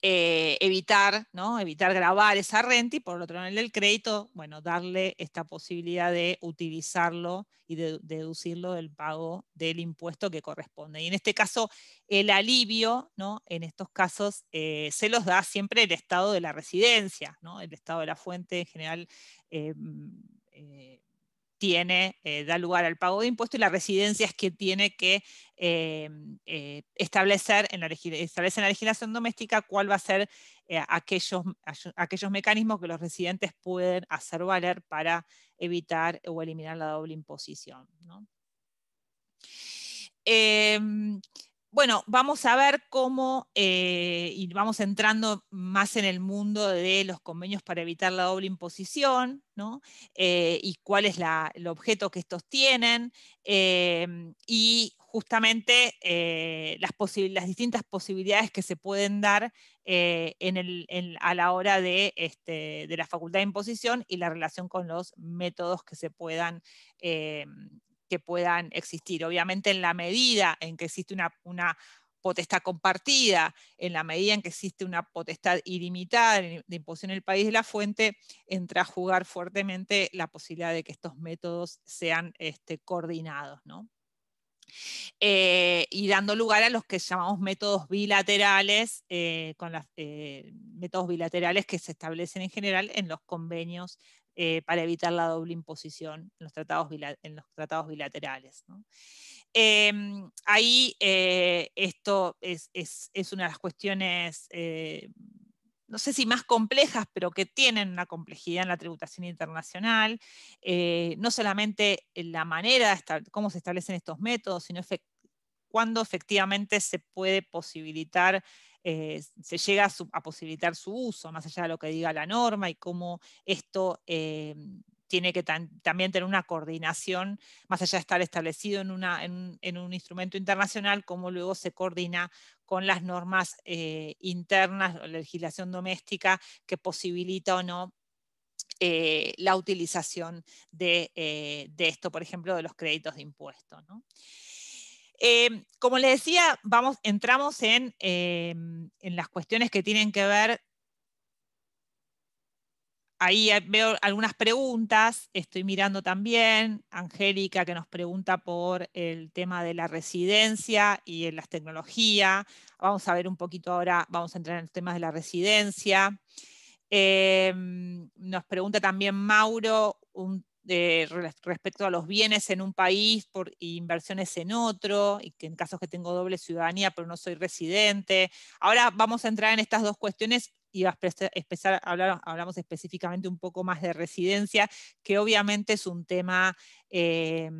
eh, evitar, ¿no? evitar grabar esa renta y por otro lado en el crédito, bueno, darle esta posibilidad de utilizarlo y deducirlo del pago del impuesto que corresponde. Y en este caso, el alivio, ¿no? en estos casos, eh, se los da siempre el estado de la residencia, ¿no? el estado de la fuente en general. Eh, mm, eh, da lugar al pago de impuestos y la residencia es que tiene que eh, eh, establecer, en la, establece la legislación doméstica cuál va a ser aquellos, aquellos mecanismos que los residentes pueden hacer valer para evitar o eliminar la doble imposición. ¿no? Em, bueno, vamos a ver cómo, eh, y vamos entrando más en el mundo de los convenios para evitar la doble imposición, ¿no? Eh, y cuál es el objeto que estos tienen, eh, y justamente las, distintas posibilidades que se pueden dar a la hora de, este, de, la facultad de imposición y la relación con los métodos que se puedan que puedan existir. Obviamente en la medida en que existe una, potestad compartida, en la medida en que existe una potestad ilimitada de imposición en el país de la fuente, entra a jugar fuertemente la posibilidad de que estos métodos sean este, coordinados. ¿no? Eh, y dando lugar a los que llamamos métodos bilaterales, eh, con las, eh, métodos bilaterales que se establecen en general en los convenios eh, para evitar la doble imposición en los tratados, bilaterales. Em, ahí eh, esto es, una de las cuestiones eh, no sé si más complejas, pero que tienen una complejidad en la tributación internacional, no solamente la manera, de cómo se establecen estos métodos, sino cuándo efectivamente se puede posibilitar eh, se llega a, posibilitar su uso, más allá de lo que diga la norma y cómo esto eh, tiene que también tener una coordinación, más allá de estar establecido en, un instrumento internacional, cómo luego se coordina con las normas eh, internas, la legislación doméstica que posibilita o no la utilización de, esto, por ejemplo, de los créditos de impuestos. Em, como les decía, entramos em, en, las cuestiones que tienen que ver ahí eh, veo algunas preguntas, estoy mirando también, Angélica que nos pregunta por el tema de la residencia y en las tecnologías, vamos a ver un poquito ahora, vamos a entrar en el tema de la residencia. Em, nos pregunta también Mauro un, respecto a los bienes en un país por inversiones en otro, y que en casos que tengo doble ciudadanía pero no soy residente. Ahora vamos a entrar en estas dos cuestiones y vas empezar a hablar, hablamos específicamente un poco más de residencia, que obviamente es un tema, eh,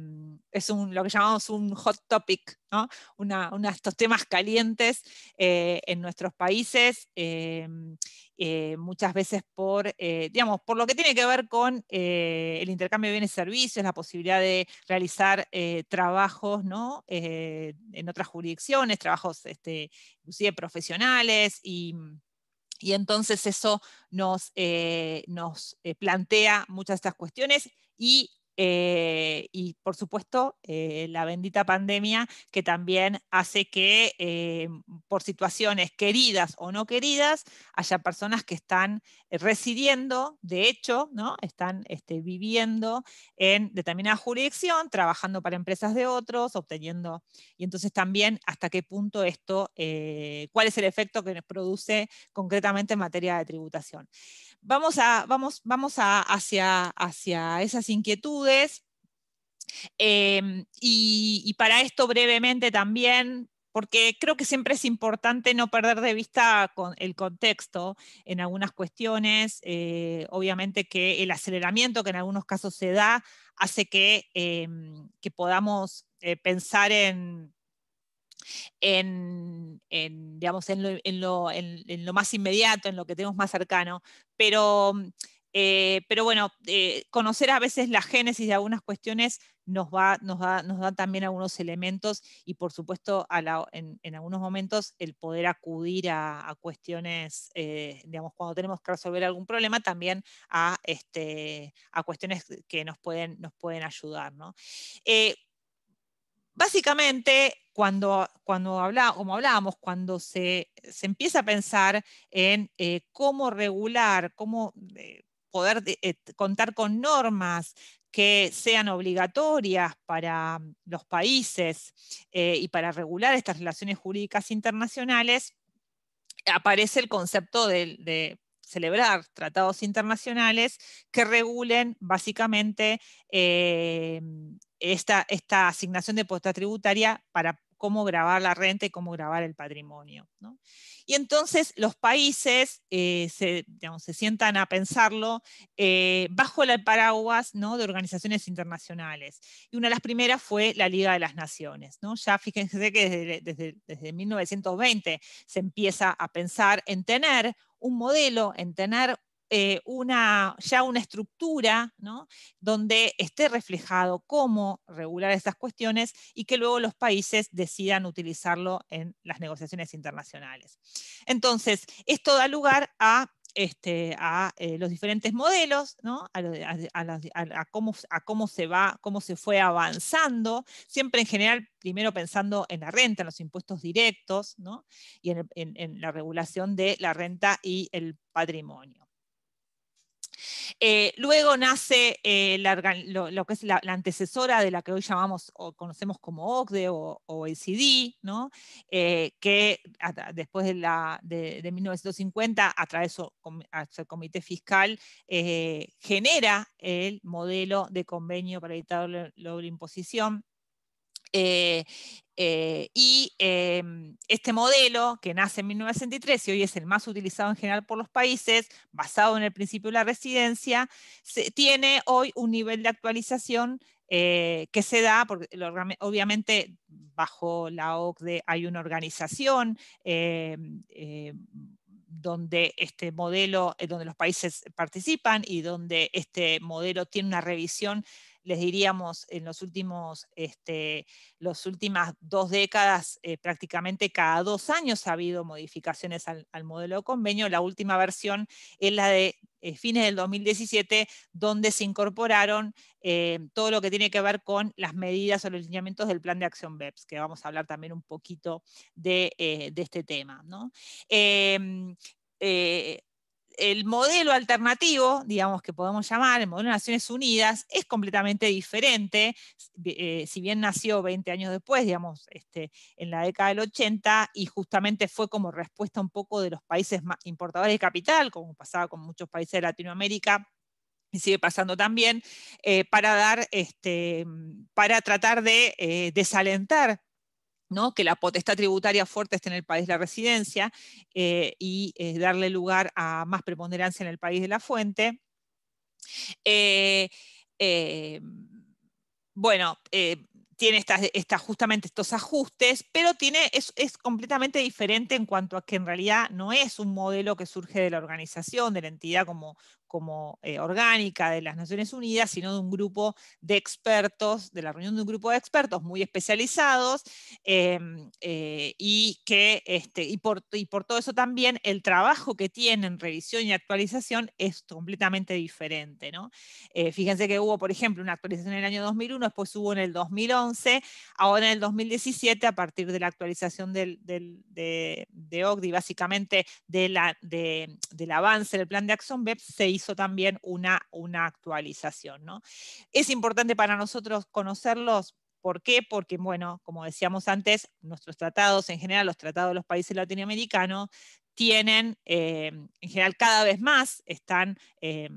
es un, lo que llamamos un hot topic, ¿no? Una, estos temas calientes eh, en nuestros países. Eh, eh, muchas veces por, eh, digamos, por lo que tiene que ver con eh, el intercambio de bienes y servicios, la posibilidad de realizar trabajos ¿no? en otras jurisdicciones, trabajos este, inclusive profesionales y... entonces eso nos, nos plantea muchas de estas cuestiones y eh, y por supuesto, eh, la bendita pandemia que también hace que eh, por situaciones queridas o no queridas haya personas que están residiendo, de hecho, ¿no? están este, viviendo en determinada jurisdicción, trabajando para empresas de otros, obteniendo. Y entonces también hasta qué punto esto, cuál es el efecto que nos produce concretamente en materia de tributación vamos, a, vamos, vamos hacia, hacia esas inquietudes. Em, y, para esto brevemente también porque creo que siempre es importante no perder de vista con el contexto en algunas cuestiones. Eh, obviamente que el aceleramiento que en algunos casos se da hace que, em, podamos eh, pensar en, en, digamos, en, lo, más inmediato, en lo que tenemos más cercano. Pero, mm, eh, pero bueno, eh, conocer a veces la génesis de algunas cuestiones nos, va, nos, da, también algunos elementos y por supuesto en, algunos momentos el poder acudir a, cuestiones, eh, digamos, cuando tenemos que resolver algún problema, también a, este, a cuestiones que nos pueden, nos pueden ayudar. ¿no? básicamente, cuando, cuando habla, como hablábamos, cuando se, empieza a pensar en eh, cómo regular, cómo eh, poder eh, contar con normas que sean obligatorias para los países y para regular estas relaciones jurídicas internacionales, aparece el concepto de, celebrar tratados internacionales que regulen básicamente esta, asignación de posta tributaria para cómo grabar la renta y cómo grabar el patrimonio. Y entonces los países eh, se, sientan a pensarlo eh, bajo el paraguas ¿no? de organizaciones internacionales. Y una de las primeras fue la Liga de las Naciones. Ya fíjense que desde, desde 1920 se empieza a pensar en tener un modelo, en tener eh, una, ya una estructura donde esté reflejado cómo regular esas cuestiones y que luego los países decidan utilizarlo en las negociaciones internacionales. Entonces, esto da lugar a este, eh, los diferentes modelos, a, cómo, se va, cómo se fue avanzando, siempre en general, primero pensando en la renta, en los impuestos directos y en la regulación de la renta y el patrimonio. Eh, luego nace eh, la, lo, que es la, antecesora de la que hoy llamamos o conocemos como OCDE o, OECD, e eh, que después de, 1950, a través del Comité Fiscal, genera el modelo de convenio para evitar la doble imposición eh, eh, y em, este modelo, que nace en 1963 y hoy es el más utilizado en general por los países, basado en el principio de la residencia, tiene hoy un nivel de actualización eh, que se da, porque obviamente bajo la OCDE hay una organización em, donde este modelo, donde los países participan y donde este modelo tiene una revisión les diríamos, en los últimos, este, las últimas dos décadas, eh, prácticamente cada dos años ha habido modificaciones al, modelo de convenio. La última versión es la de eh, fines del 2017, donde se incorporaron eh, todo lo que tiene que ver con las medidas o los lineamientos del plan de acción BEPS, que vamos a hablar también un poquito de, este tema. Em, el modelo alternativo, digamos que podemos llamar, el modelo de Naciones Unidas, es completamente diferente, eh, eh, si bien nació 20 años después, digamos, este, en la década del 80, y justamente fue como respuesta un poco de los países importadores de capital, como pasaba con muchos países de Latinoamérica, y sigue pasando también, eh, para dar, este, para tratar de desalentar que la potestad tributaria fuerte esté en el país de la residencia eh, y eh, darle lugar a más preponderancia en el país de la fuente. Eh, bueno, tiene justamente estos ajustes, pero tiene, es, completamente diferente en cuanto a que en realidad no es un modelo que surge de la organización, de la entidad como, como eh, orgánica de las Naciones Unidas, sino de un grupo de expertos, de la reunión de un grupo de expertos muy especializados, em, eh, y que este, y por, y por todo eso también el trabajo que tienen revisión y actualización es completamente diferente. ¿no? Eh, fíjense que hubo, por ejemplo, una actualización en el año 2001, después hubo en el 2011, ahora en el 2017, a partir de la actualización de, de básicamente de la, del avance del plan de acción BEPS, se hizo eso también una, una actualización. ¿no? Es importante para nosotros conocerlos ¿Por qué? Porque, bueno, como decíamos antes, nuestros tratados, en general los tratados de los países latinoamericanos, tienen, eh, en general cada vez más, están... Eh,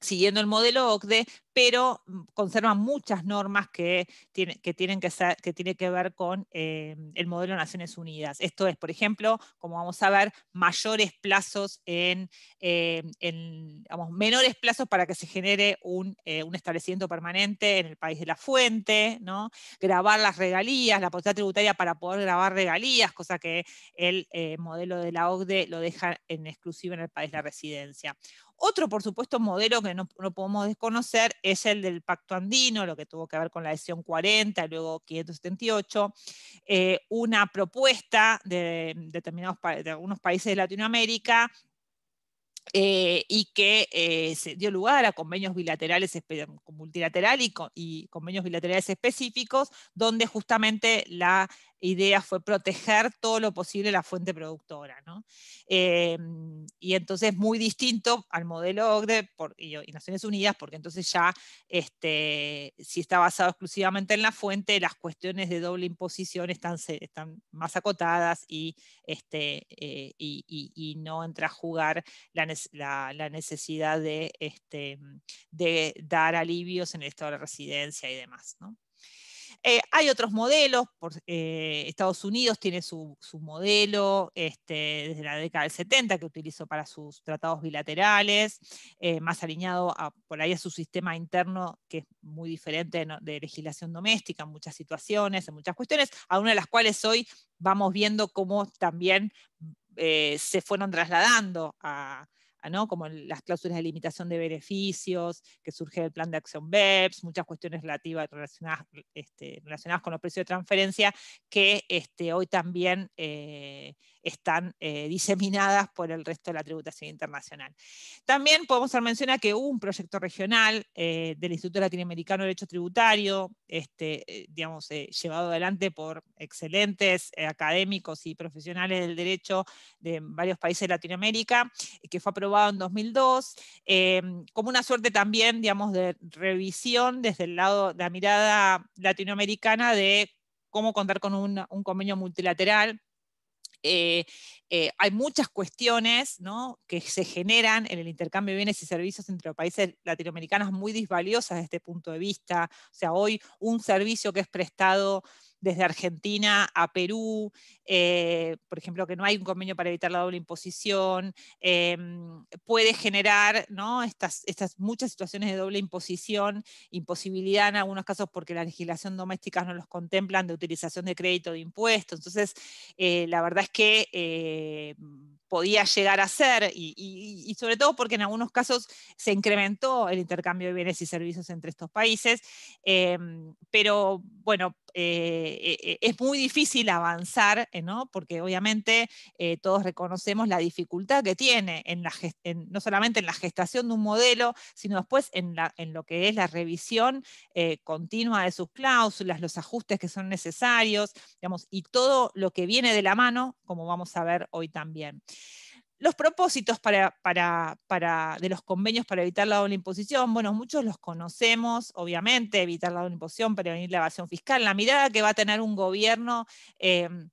siguiendo el modelo OCDE, pero mm, conserva muchas normas que, tiene, que tienen que, que ver con eh, el modelo de Naciones Unidas. Esto es, por ejemplo, como vamos a ver, mayores plazos en, eh, menores plazos para que se genere eh, un, establecimiento permanente en el país de la fuente, grabar las regalías, la posibilidad tributaria para poder grabar regalías, cosa que el modelo de la OCDE lo deja en exclusiva en el país de la residencia. Otro, por supuesto, modelo que no, no podemos desconocer es el del pacto andino, lo que tuvo que ver con la decisión 40, luego 578, eh, una propuesta de, mm, determinados, de algunos países de Latinoamérica eh, y que eh, se dio lugar a convenios bilaterales multilateral y, convenios bilaterales específicos, donde justamente la idea fue proteger todo lo posible la fuente productora. ¿no? Em, y entonces muy distinto al modelo OCDE por, y, Naciones Unidas, porque entonces ya este, si está basado exclusivamente en la fuente, las cuestiones de doble imposición están, están más acotadas y, este, eh, y, no entra a jugar la, necesidad de, este, de dar alivios en el estado de residencia y demás. ¿no? Eh, hay otros modelos, eh, Estados Unidos tiene su, modelo este, desde la década del 70 que utilizó para sus tratados bilaterales, eh, más alineado por ahí a su sistema interno que es muy diferente de, legislación doméstica en muchas situaciones, en muchas cuestiones, a una de las cuales hoy vamos viendo cómo también se fueron trasladando a, como las cláusulas de limitación de beneficios que surge del plan de acción BEPS, muchas cuestiones relativas este, relacionadas, con los precios de transferencia que este, hoy también eh, están eh, diseminadas por el resto de la tributación internacional. También podemos hacer mención a que hubo un proyecto regional eh, del Instituto Latinoamericano de Derecho Tributario, este, eh, digamos, llevado adelante por excelentes académicos y profesionales del derecho de varios países de Latinoamérica, que fue aprobado en 2002, como una suerte también, digamos, de revisión desde el lado de la mirada latinoamericana de cómo contar con un, convenio multilateral eh, eh, hay muchas cuestiones que se generan en el intercambio de bienes y servicios entre los países latinoamericanos muy disvaliosas desde este punto de vista. O sea, hoy un servicio que es prestado desde Argentina a Perú, eh, por ejemplo, que no hay un convenio para evitar la doble imposición, eh, puede generar estas, muchas situaciones de doble imposición, imposibilidad en algunos casos porque la legislación doméstica no los contemplan de utilización de crédito de impuestos. Entonces, eh, la verdad es que podía llegar a ser, y, sobre todo porque en algunos casos se incrementó el intercambio de bienes y servicios entre estos países, eh, pero bueno, eh, eh, es muy difícil avanzar, porque obviamente todos reconocemos la dificultad que tiene, no solamente en la gestación de un modelo, sino después en, lo que es la revisión continua de sus cláusulas, los ajustes que son necesarios, digamos, y todo lo que viene de la mano, como vamos a ver hoy también los propósitos para, de los convenios para evitar la doble imposición, bueno, muchos los conocemos, obviamente, evitar la doble imposición, prevenir la evasión fiscal, la mirada que va a tener un gobierno em,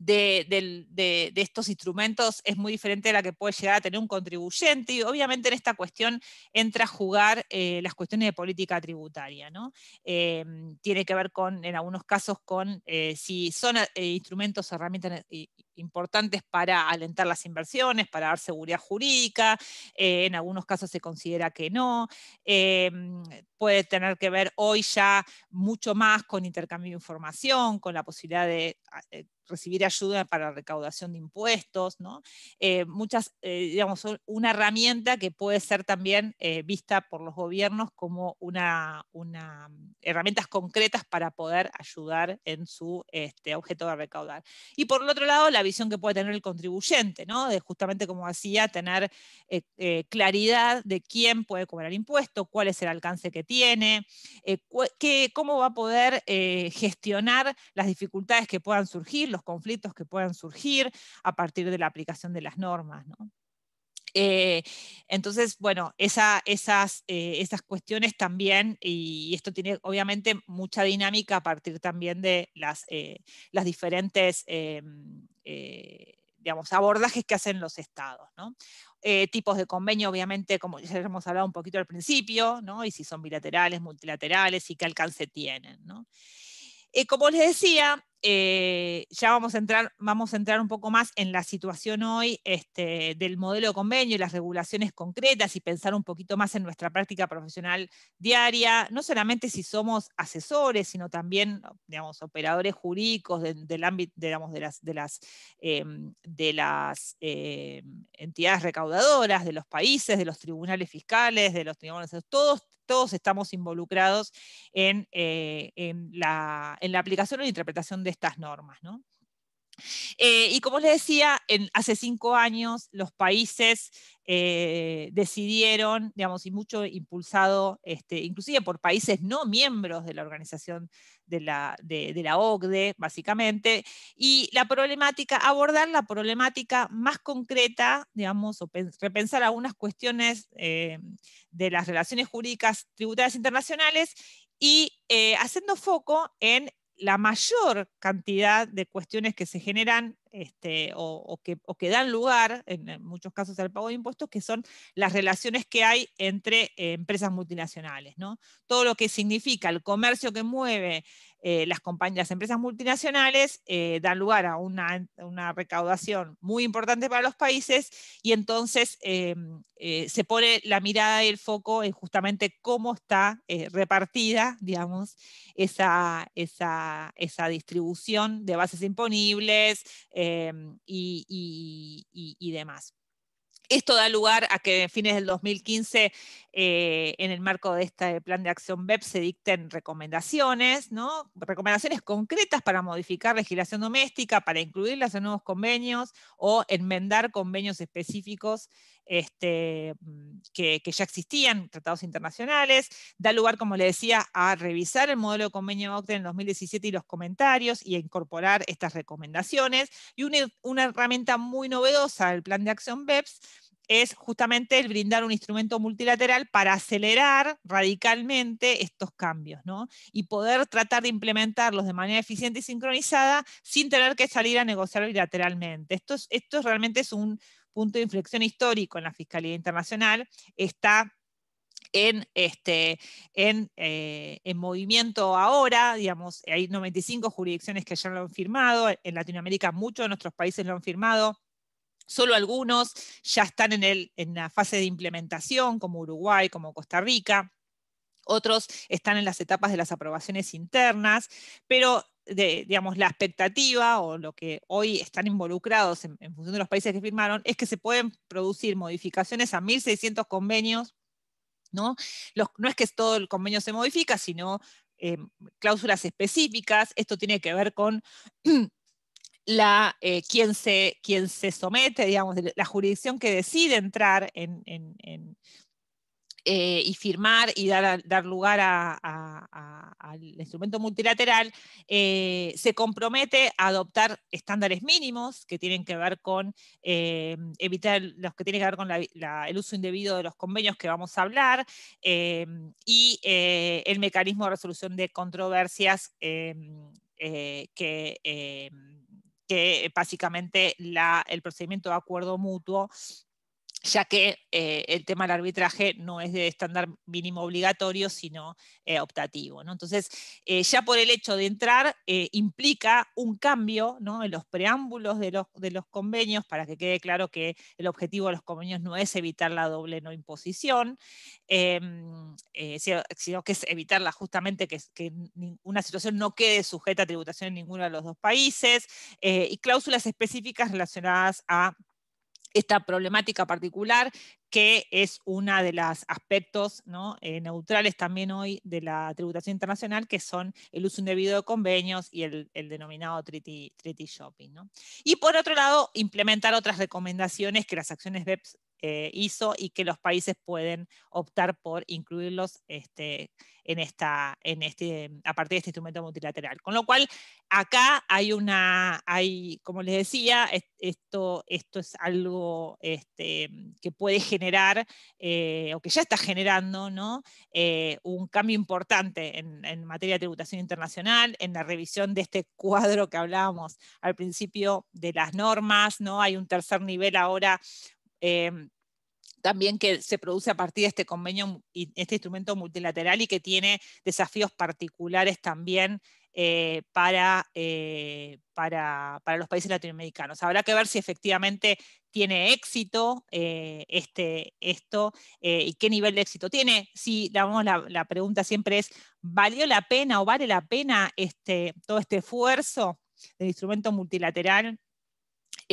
de, estos instrumentos es muy diferente a la que puede llegar a tener un contribuyente y obviamente en esta cuestión entra a jugar eh, las cuestiones de política tributaria. Em, tiene que ver con, en algunos casos con eh, si son eh, instrumentos, herramientas importantes para alentar las inversiones, para dar seguridad jurídica, eh, en algunos casos se considera que no, eh, puede tener que ver hoy ya mucho más con intercambio de información, con la posibilidad de eh, recibir ayuda para recaudación de impuestos, ¿no? Eh, muchas, eh, digamos, una herramienta que puede ser también eh, vista por los gobiernos como una, una, mm, herramientas concretas para poder ayudar en su este, objeto de recaudar. Y por el otro lado, la visión que puede tener el contribuyente, ¿no? De justamente, como decía, tener claridad de quién puede cobrar impuesto, cuál es el alcance que tiene, cómo va a poder gestionar las dificultades que puedan surgir, los conflictos que puedan surgir a partir de la aplicación de las normas. Eh, entonces, bueno, esa, esas, eh, esas, cuestiones también, y esto tiene obviamente mucha dinámica a partir también de las, eh, las diferentes, digamos, abordajes que hacen los estados, tipos de convenio, obviamente, como ya hemos hablado un poquito al principio, Y si son bilaterales, multilaterales, y qué alcance tienen, como les decía, eh, ya vamos a, entrar, vamos a entrar un poco más en la situación hoy este, del modelo de convenio y las regulaciones concretas y pensar un poquito más en nuestra práctica profesional diaria, no solamente si somos asesores, sino también, digamos, operadores jurídicos del ámbito, digamos, de las, de las, em, de las em, entidades recaudadoras, de los países, de los tribunales fiscales, de los tribunales, todos todos estamos involucrados en, eh, la, aplicación o interpretación de estas normas. Eh, y como les decía, hace cinco años los países eh, decidieron, digamos, y mucho impulsado, este, inclusive por países no miembros de la organización de la, de, OCDE, e, básicamente, y la problemática, abordar la problemática más concreta, digamos, o repensar algunas cuestiones eh, de las relaciones jurídicas tributarias internacionales y haciendo foco en la mayor cantidad de cuestiones que se generan este, o, que, dan lugar, en, muchos casos, al pago de impuestos, que son las relaciones que hay entre eh, empresas multinacionales. ¿no? Todo lo que significa el comercio que mueve eh, las, compañías, empresas multinacionales eh, dan lugar a una, recaudación muy importante para los países y entonces eh, se pone la mirada y el foco en justamente cómo está repartida, digamos, esa, distribución de bases imponibles y demás. Esto da lugar a que a fines del 2015, eh, en el marco de este plan de acción BEPS, se dicten recomendaciones, ¿no? recomendaciones concretas para modificar legislación doméstica, para incluirlas en nuevos convenios o enmendar convenios específicos este, mm, que, ya existían, tratados internacionales, da lugar, como le decía, a revisar el modelo de convenio OCDE en 2017 y los comentarios y a incorporar estas recomendaciones. Y una, herramienta muy novedosa del plan de acción BEPS es justamente el brindar un instrumento multilateral para acelerar radicalmente estos cambios, ¿no? Y poder tratar de implementarlos de manera eficiente y sincronizada sin tener que salir a negociar bilateralmente. Esto, esto realmente es un, punto de inflexión histórico en la Fiscalía Internacional está en, este, en, eh, movimiento ahora, digamos, hay 95 jurisdicciones que ya lo han firmado, en Latinoamérica muchos de nuestros países lo han firmado, solo algunos ya están en, el, en la fase de implementación, como Uruguay, como Costa Rica, otros están en las etapas de las aprobaciones internas, pero digamos, la expectativa o lo que hoy están involucrados en, función de los países que firmaron es que se pueden producir modificaciones a 1.600 convenios. ¿no? no es que todo el convenio se modifica, sino eh, cláusulas específicas. Esto tiene que ver con la, eh, quién, se, quién se somete, digamos, la jurisdicción que decide entrar en eh, y firmar y dar, dar lugar al instrumento multilateral, eh, se compromete a adoptar estándares mínimos que tienen que ver con eh, evitar los que tienen que ver con el uso indebido de los convenios que vamos a hablar y el mecanismo de resolución de controversias que básicamente el procedimiento de acuerdo mutuo ya que eh, el tema del arbitraje no es de estándar mínimo obligatorio, sino eh, optativo. Entonces, eh, ya por el hecho de entrar, implica un cambio en los preámbulos de los, convenios, para que quede claro que el objetivo de los convenios no es evitar la doble no imposición, em, sino que es evitarla justamente que, que, una situación no quede sujeta a tributación en ninguno de los dos países, y cláusulas específicas relacionadas a esta problemática particular, que es uno de los aspectos ¿no? Eh, neutrales también hoy de la tributación internacional, que son el uso indebido de convenios y el, denominado treaty, shopping. Y por otro lado, implementar otras recomendaciones que las acciones BEPS eh, hizo y que los países pueden optar por incluirlos este, en esta, en este, a partir de este instrumento multilateral. Con lo cual, acá hay una, hay, como les decía, esto, esto es algo este, que puede generar, eh, o que ya está generando, ¿no? Eh, un cambio importante en, materia de tributación internacional, en la revisión de este cuadro que hablábamos al principio de las normas, ¿no? Hay un tercer nivel ahora Em, también que se produce a partir de este convenio y este instrumento multilateral y que tiene desafíos particulares también eh, eh, para, para, los países latinoamericanos. Habrá que ver si efectivamente tiene éxito eh, este, esto y qué nivel de éxito tiene. Si la, pregunta siempre es, ¿valió la pena o vale la pena este, todo este esfuerzo del instrumento multilateral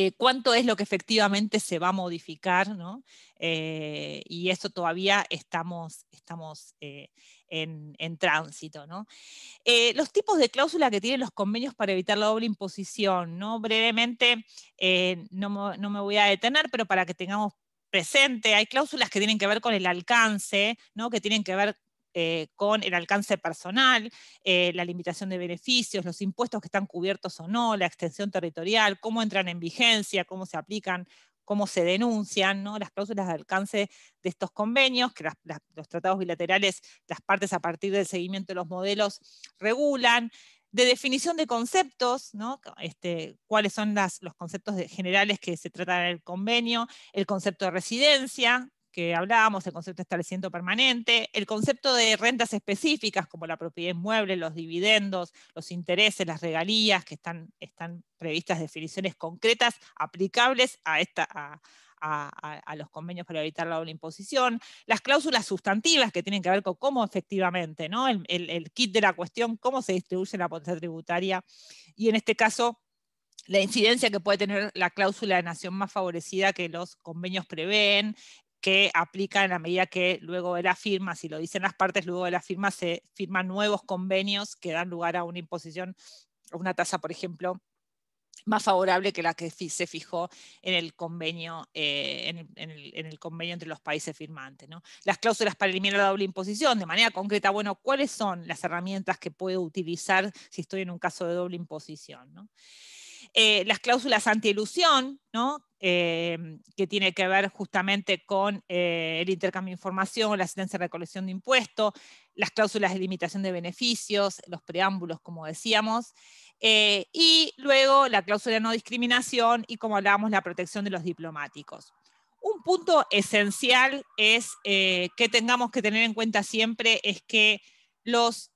eh, cuánto es lo que efectivamente se va a modificar, ¿no? Eh, y eso todavía estamos, estamos eh, en, tránsito. ¿no? los tipos de cláusulas que tienen los convenios para evitar la doble imposición, ¿no? brevemente, no, no me voy a detener, pero para que tengamos presente, hay cláusulas que tienen que ver con el alcance, ¿no? que tienen que ver eh, con el alcance personal, eh, la limitación de beneficios, los impuestos que están cubiertos o no, la extensión territorial, cómo entran en vigencia, cómo se aplican, cómo se denuncian, las cláusulas de alcance de estos convenios, que los tratados bilaterales, las partes a partir del seguimiento de los modelos regulan, de definición de conceptos, ¿no? este, cuáles son las, los conceptos generales que se tratan en el convenio, el concepto de residencia, que hablábamos, el concepto de establecimiento permanente, el concepto de rentas específicas como la propiedad inmueble, los dividendos, los intereses, las regalías, que están, están previstas definiciones concretas aplicables a, esta, a, los convenios para evitar la doble imposición, las cláusulas sustantivas que tienen que ver con cómo efectivamente, ¿no? el kit de la cuestión, cómo se distribuye la potencia tributaria y en este caso la incidencia que puede tener la cláusula de nación más favorecida que los convenios prevén, que aplica en la medida que luego de la firma, si lo dicen las partes, luego de la firma se firman nuevos convenios que dan lugar a una imposición, o una tasa, por ejemplo, más favorable que la que se fijó en el convenio, eh, convenio entre los países firmantes. ¿no? Las cláusulas para eliminar la doble imposición, de manera concreta, bueno, ¿cuáles son las herramientas que puedo utilizar si estoy en un caso de doble imposición? ¿no? Eh, las cláusulas antielusión, ¿no? Eh, que tiene que ver justamente con eh, el intercambio de información, o la asistencia de recolección de impuestos, las cláusulas de limitación de beneficios, los preámbulos, como decíamos, y luego la cláusula de no discriminación y, como hablábamos, la protección de los diplomáticos. Un punto esencial es que tengamos que tener en cuenta siempre es que los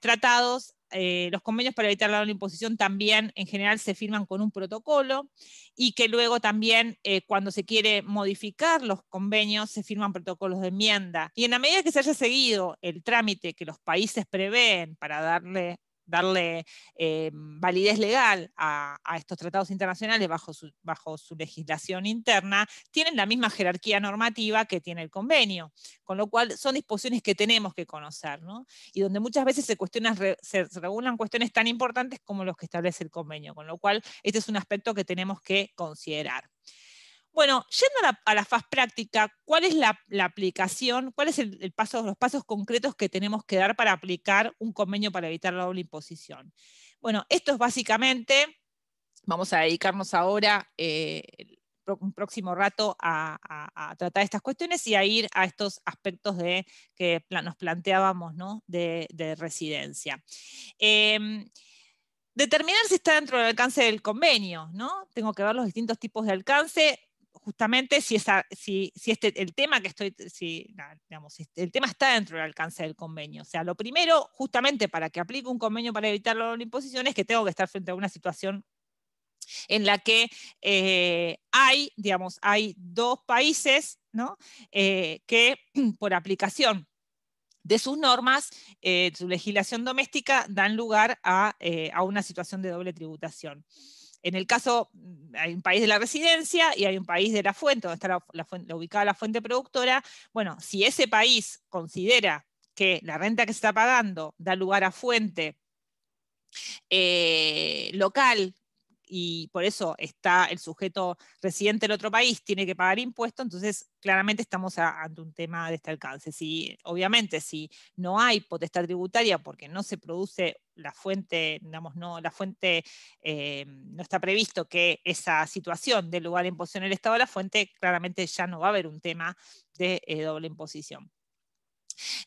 tratados eh, los convenios para evitar la doble imposición también en general se firman con un protocolo y que luego también eh, cuando se quiere modificar los convenios se firman protocolos de enmienda. Y en la medida que se haya seguido el trámite que los países prevén para darle darle em, validez legal a, estos tratados internacionales bajo su, bajo su legislación interna, tienen la misma jerarquía normativa que tiene el convenio, con lo cual son disposiciones que tenemos que conocer, ¿no? y donde muchas veces se, cuestionan, se regulan cuestiones tan importantes como los que establece el convenio, con lo cual este es un aspecto que tenemos que considerar. Bueno, yendo a la, a faz práctica, ¿cuál es la, aplicación? ¿Cuáles son paso, los pasos concretos que tenemos que dar para aplicar un convenio para evitar la doble imposición? Bueno, esto es básicamente, vamos a dedicarnos ahora eh, un próximo rato a, tratar estas cuestiones y a ir a estos aspectos de, que nos planteábamos de, residencia. Em, determinar si está dentro del alcance del convenio, ¿no? Tengo que ver los distintos tipos de alcance justamente si, si, este, el tema que estoy, digamos, el tema está dentro del alcance del convenio. O sea, lo primero, justamente para que aplique un convenio para evitar la imposición, es que tengo que estar frente a una situación en la que eh, hay, digamos, hay dos países eh, que por aplicación de sus normas, eh, su legislación doméstica, dan lugar a una situación de doble tributación en el caso, mm, hay un país de la residencia y hay un país de la fuente, donde está ubicada la fuente productora. Bueno, si ese país considera que la renta que se está pagando da lugar a fuente eh, local y por eso está el sujeto residente del otro país, tiene que pagar impuesto, entonces claramente estamos ante un tema de este alcance. Si, obviamente, si no hay potestad tributaria porque no se produce la fuente, digamos, no, la fuente eh, no está previsto que esa situación dé lugar de imposición en el Estado de la fuente, claramente ya no va a haber un tema de eh, doble imposición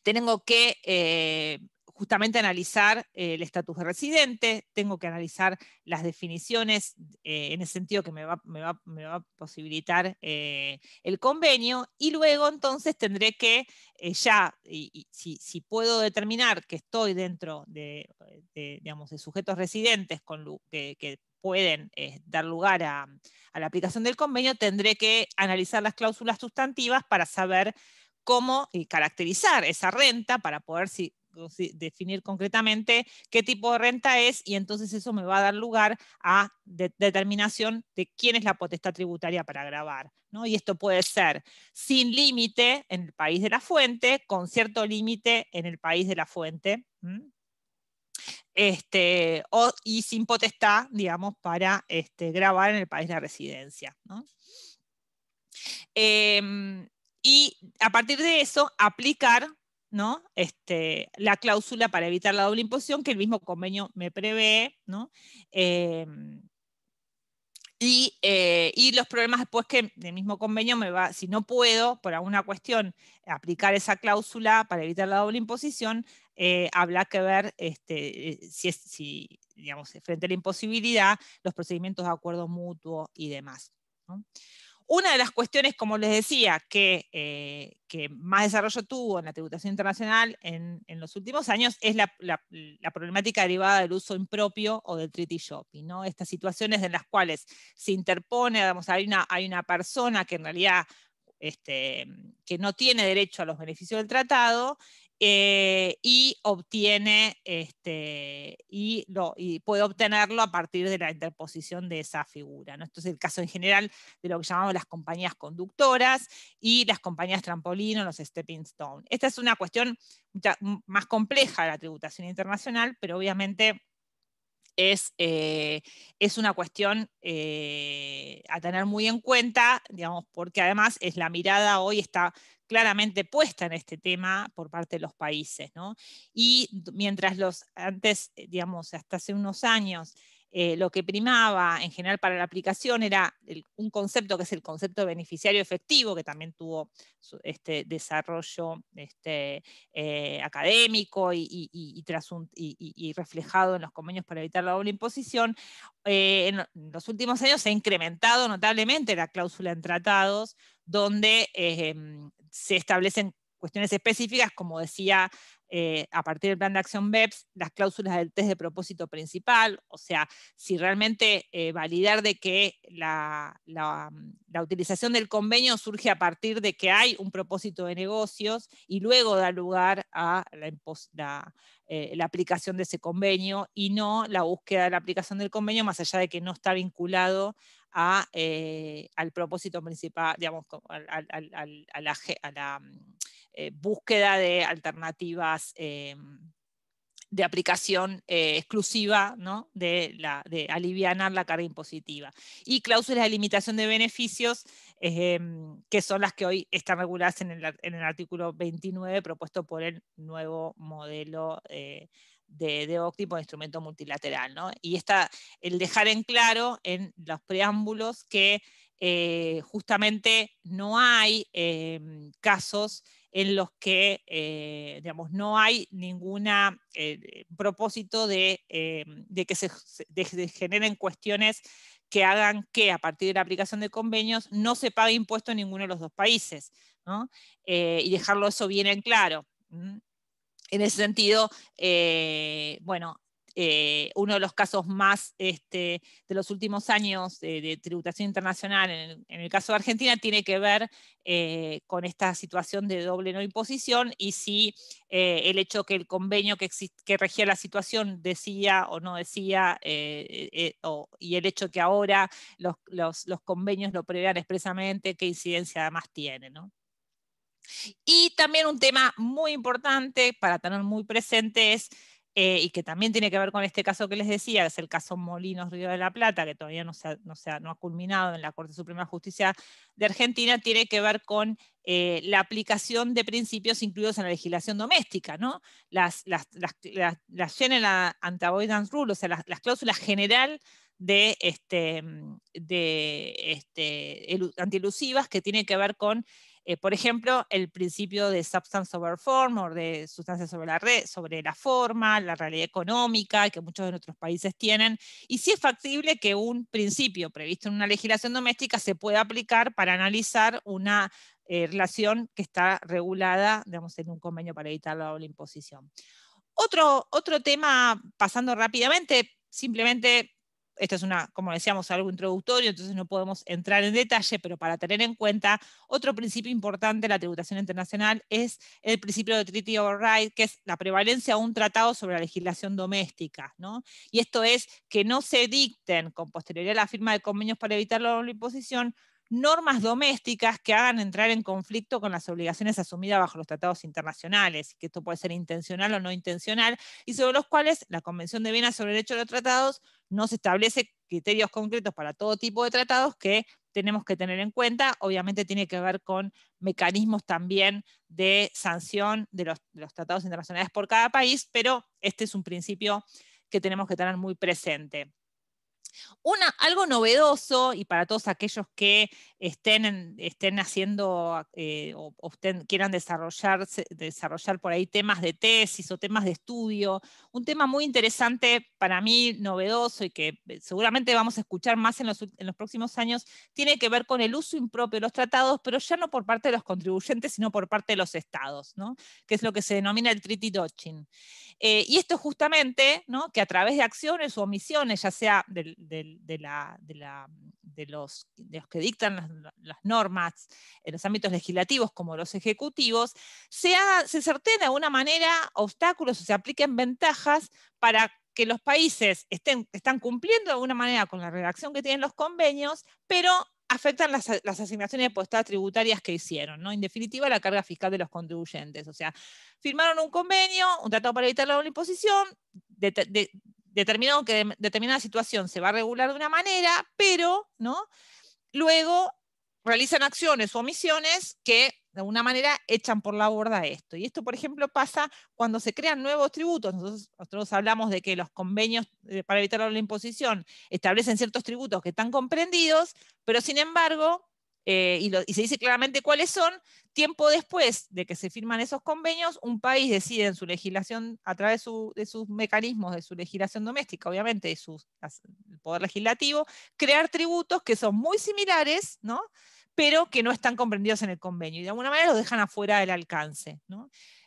tengo que eh, justamente analizar eh, el estatus de residente, tengo que analizar las definiciones eh, en el sentido que me va, a posibilitar eh, el convenio y luego entonces tendré que ya, y, si, puedo determinar que estoy dentro de, digamos, de sujetos residentes que, pueden dar lugar a, la aplicación del convenio, tendré que analizar las cláusulas sustantivas para saber cómo caracterizar esa renta para poder si, definir concretamente qué tipo de renta es y entonces eso me va a dar lugar a determinación de quién es la potestad tributaria para grabar. Y esto puede ser sin límite en el país de la fuente, con cierto límite en el país de la fuente. Este, y sin potestad, digamos, para este, grabar en el país de la residencia. Em, y a partir de eso, aplicar este, la cláusula para evitar la doble imposición que el mismo convenio me prevé, em, eh, y, los problemas después que el mismo convenio me va, si no puedo, por alguna cuestión, aplicar esa cláusula para evitar la doble imposición, eh, habrá que ver este, eh, si, si, digamos, frente a la imposibilidad, los procedimientos de acuerdo mutuo y demás. Una de las cuestiones, como les decía, eh, que, más desarrollo tuvo en la tributación internacional en, los últimos años es la, problemática derivada del uso impropio o del treaty shopping. ¿no? Estas situaciones en las cuales se interpone, digamos, hay, una, persona que en realidad este, que no tiene derecho a los beneficios del tratado eh, y obtiene este, y, y, puede obtenerlo a partir de la interposición de esa figura. ¿no? Esto es el caso en general de lo que llamamos las compañías conductoras y las compañías trampolino los stepping stone. Esta es una cuestión más compleja de la tributación internacional, pero obviamente es, eh, es una cuestión eh, a tener muy en cuenta, digamos, porque además es la mirada hoy está claramente puesta en este tema por parte de los países. Y mientras los antes, eh, digamos, hasta hace unos años, eh, lo que primaba en general para la aplicación era un concepto que es el concepto beneficiario efectivo, que también tuvo este desarrollo este, eh, académico y, reflejado en los convenios para evitar la doble imposición. en los últimos años se ha incrementado notablemente la cláusula en tratados donde eh, em, se establecen cuestiones específicas, como decía, eh, a partir del plan de acción BEPS, las cláusulas del test de propósito principal, o sea, si realmente eh, validar de que la, utilización del convenio surge a partir de que hay un propósito de negocios y luego da lugar a la, la aplicación de ese convenio y no la búsqueda de la aplicación del convenio, más allá de que no está vinculado eh, al propósito principal, digamos, a, la, mm, eh, búsqueda de alternativas eh, de aplicación exclusiva ¿no? de, la, alivianar la carga impositiva. Y cláusulas de limitación de beneficios, que son las que hoy están reguladas en el, artículo 29 propuesto por el nuevo modelo de, de OCTI instrumento multilateral. ¿no? Y está el dejar en claro en los preámbulos que eh, justamente no hay em, casos en los que eh, digamos, no hay ningún eh, propósito de, em, que se generen cuestiones que hagan que a partir de la aplicación de convenios no se pague impuesto en ninguno de los dos países, ¿no? y dejarlo eso bien en claro en ese sentido, eh, bueno, eh, uno de los casos más este, de los últimos años de tributación internacional, en el, caso de Argentina, tiene que ver eh, con esta situación de doble no imposición y si el hecho que el convenio que, que, regía la situación decía o no decía, y el hecho que ahora los, convenios lo prevean expresamente, qué incidencia además tiene. ¿no? Y también un tema muy importante para tener muy presente es, eh, y que también tiene que ver con este caso que les decía, es el caso Molinos Río de la Plata, que todavía no, ha, no, culminado en la Corte Suprema de Justicia de Argentina, tiene que ver con eh, la aplicación de principios incluidos en la legislación doméstica, ¿no? Las, las, las, general anti-avoidance rule, o sea, las, cláusulas general de, este, de este, que tienen que ver con eh, por ejemplo, el principio de substance over form o de sustancia sobre la red, sobre la forma, la realidad económica que muchos de nuestros países tienen. Y si es factible que un principio previsto en una legislación doméstica se pueda aplicar para analizar una eh, relación que está regulada digamos, en un convenio para evitar la doble imposición. Otro, otro tema, pasando rápidamente, simplemente esto es una, como decíamos, algo introductorio, entonces no podemos entrar en detalle, pero para tener en cuenta, otro principio importante de la tributación internacional es el principio de Treaty override que es la prevalencia de un tratado sobre la legislación doméstica. ¿no? Y esto es que no se dicten con posterioridad a la firma de convenios para evitar la imposición normas domésticas que hagan entrar en conflicto con las obligaciones asumidas bajo los tratados internacionales, que esto puede ser intencional o no intencional, y sobre los cuales la Convención de Viena sobre el Derecho de los Tratados nos establece criterios concretos para todo tipo de tratados que tenemos que tener en cuenta. Obviamente tiene que ver con mecanismos también de sanción de los, de los tratados internacionales por cada país, pero este es un principio que tenemos que tener muy presente. Una, algo novedoso y para todos aquellos que estén, estén haciendo eh, o, quieran desarrollar, desarrollar por ahí temas de tesis o temas de estudio, un tema muy interesante para mí, novedoso y que eh, seguramente vamos a escuchar más en los, próximos años, tiene que ver con el uso impropio de los tratados, pero ya no por parte de los contribuyentes, sino por parte de los estados, ¿no? que es lo que se denomina el treaty dodging. Eh, y esto justamente, ¿no? que a través de acciones o omisiones, ya sea del de, los, que dictan las, normas en los ámbitos legislativos como los ejecutivos, se, se de alguna manera obstáculos o se apliquen ventajas para que los países estén, están cumpliendo de alguna manera con la redacción que tienen los convenios, pero afectan las, asignaciones de postadas tributarias que hicieron, ¿no? En definitiva, la carga fiscal de los contribuyentes. O sea, firmaron un convenio, un tratado para evitar la imposición, de, determinado que determinada situación se va a regular de una manera, pero ¿no? luego realizan acciones o omisiones que de alguna manera echan por la borda esto. Y esto, por ejemplo, pasa cuando se crean nuevos tributos. Nosotros, hablamos de que los convenios eh, para evitar la imposición establecen ciertos tributos que están comprendidos, pero sin embargo, eh, y, se dice claramente cuáles son, tiempo después de que se firman esos convenios, un país decide en su legislación, a través de sus mecanismos, de su legislación doméstica, obviamente, de su poder legislativo, crear tributos que son muy similares, ¿no? pero que no están comprendidos en el convenio y de alguna manera los dejan afuera del alcance.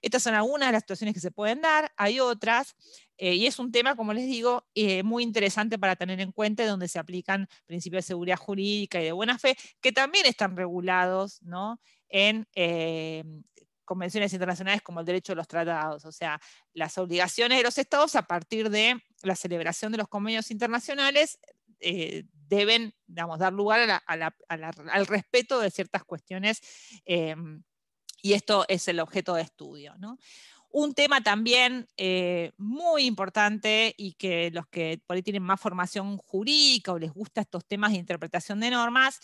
Estas son algunas de las situaciones que se pueden dar, hay otras, eh, y es un tema, como les digo, eh, muy interesante para tener en cuenta, donde se aplican principios de seguridad jurídica y de buena fe, que también están regulados en eh, convenciones internacionales como el derecho de los tratados, o sea, las obligaciones de los estados a partir de la celebración de los convenios internacionales eh, deben dar lugar al respeto de ciertas cuestiones eh, y esto es el objeto de estudio. Un tema también eh, muy importante y que los que por ahí tienen más formación jurídica o les gusta estos temas de interpretación de normas,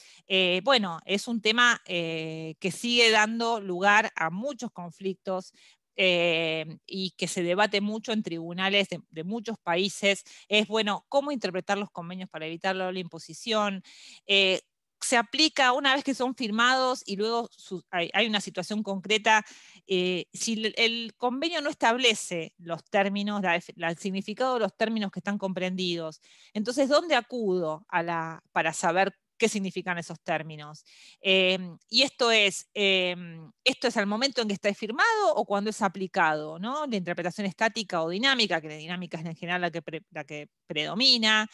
bueno, es un tema que sigue dando lugar a muchos conflictos, Em, y que se debate mucho en tribunales de, muchos países es, bueno, cómo interpretar los convenios para evitar la imposición. Eh, se aplica una vez que son firmados y luego hay, una situación concreta. Eh, si el, convenio no establece los términos, el significado de los términos que están comprendidos, entonces, ¿dónde acudo a la, para saber qué significan esos términos. Em, y esto es, em, esto es al momento en que está firmado o cuando es aplicado, ¿no? La interpretación estática o dinámica, que la dinámica es en general la que, que predomina.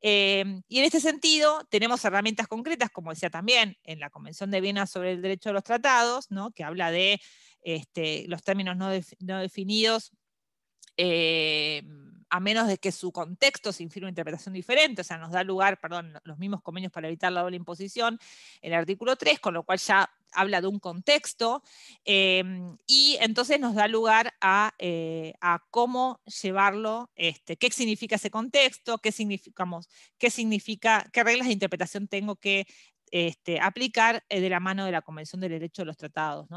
Em, y en este sentido, tenemos herramientas concretas, como decía también en la Convención de Viena sobre el Derecho de los Tratados, ¿no? que habla de este, los términos no, definidos a menos de que su contexto se infirme una interpretación diferente, o sea, nos da lugar, perdón, los mismos convenios para evitar la doble imposición, el artículo 3, con lo cual ya habla de un contexto, em, y entonces nos da lugar eh, a, cómo llevarlo, este, qué significa ese contexto, qué, significamos, qué significa, qué reglas de interpretación tengo que este, aplicar eh, de la mano de la Convención del Derecho de los Tratados.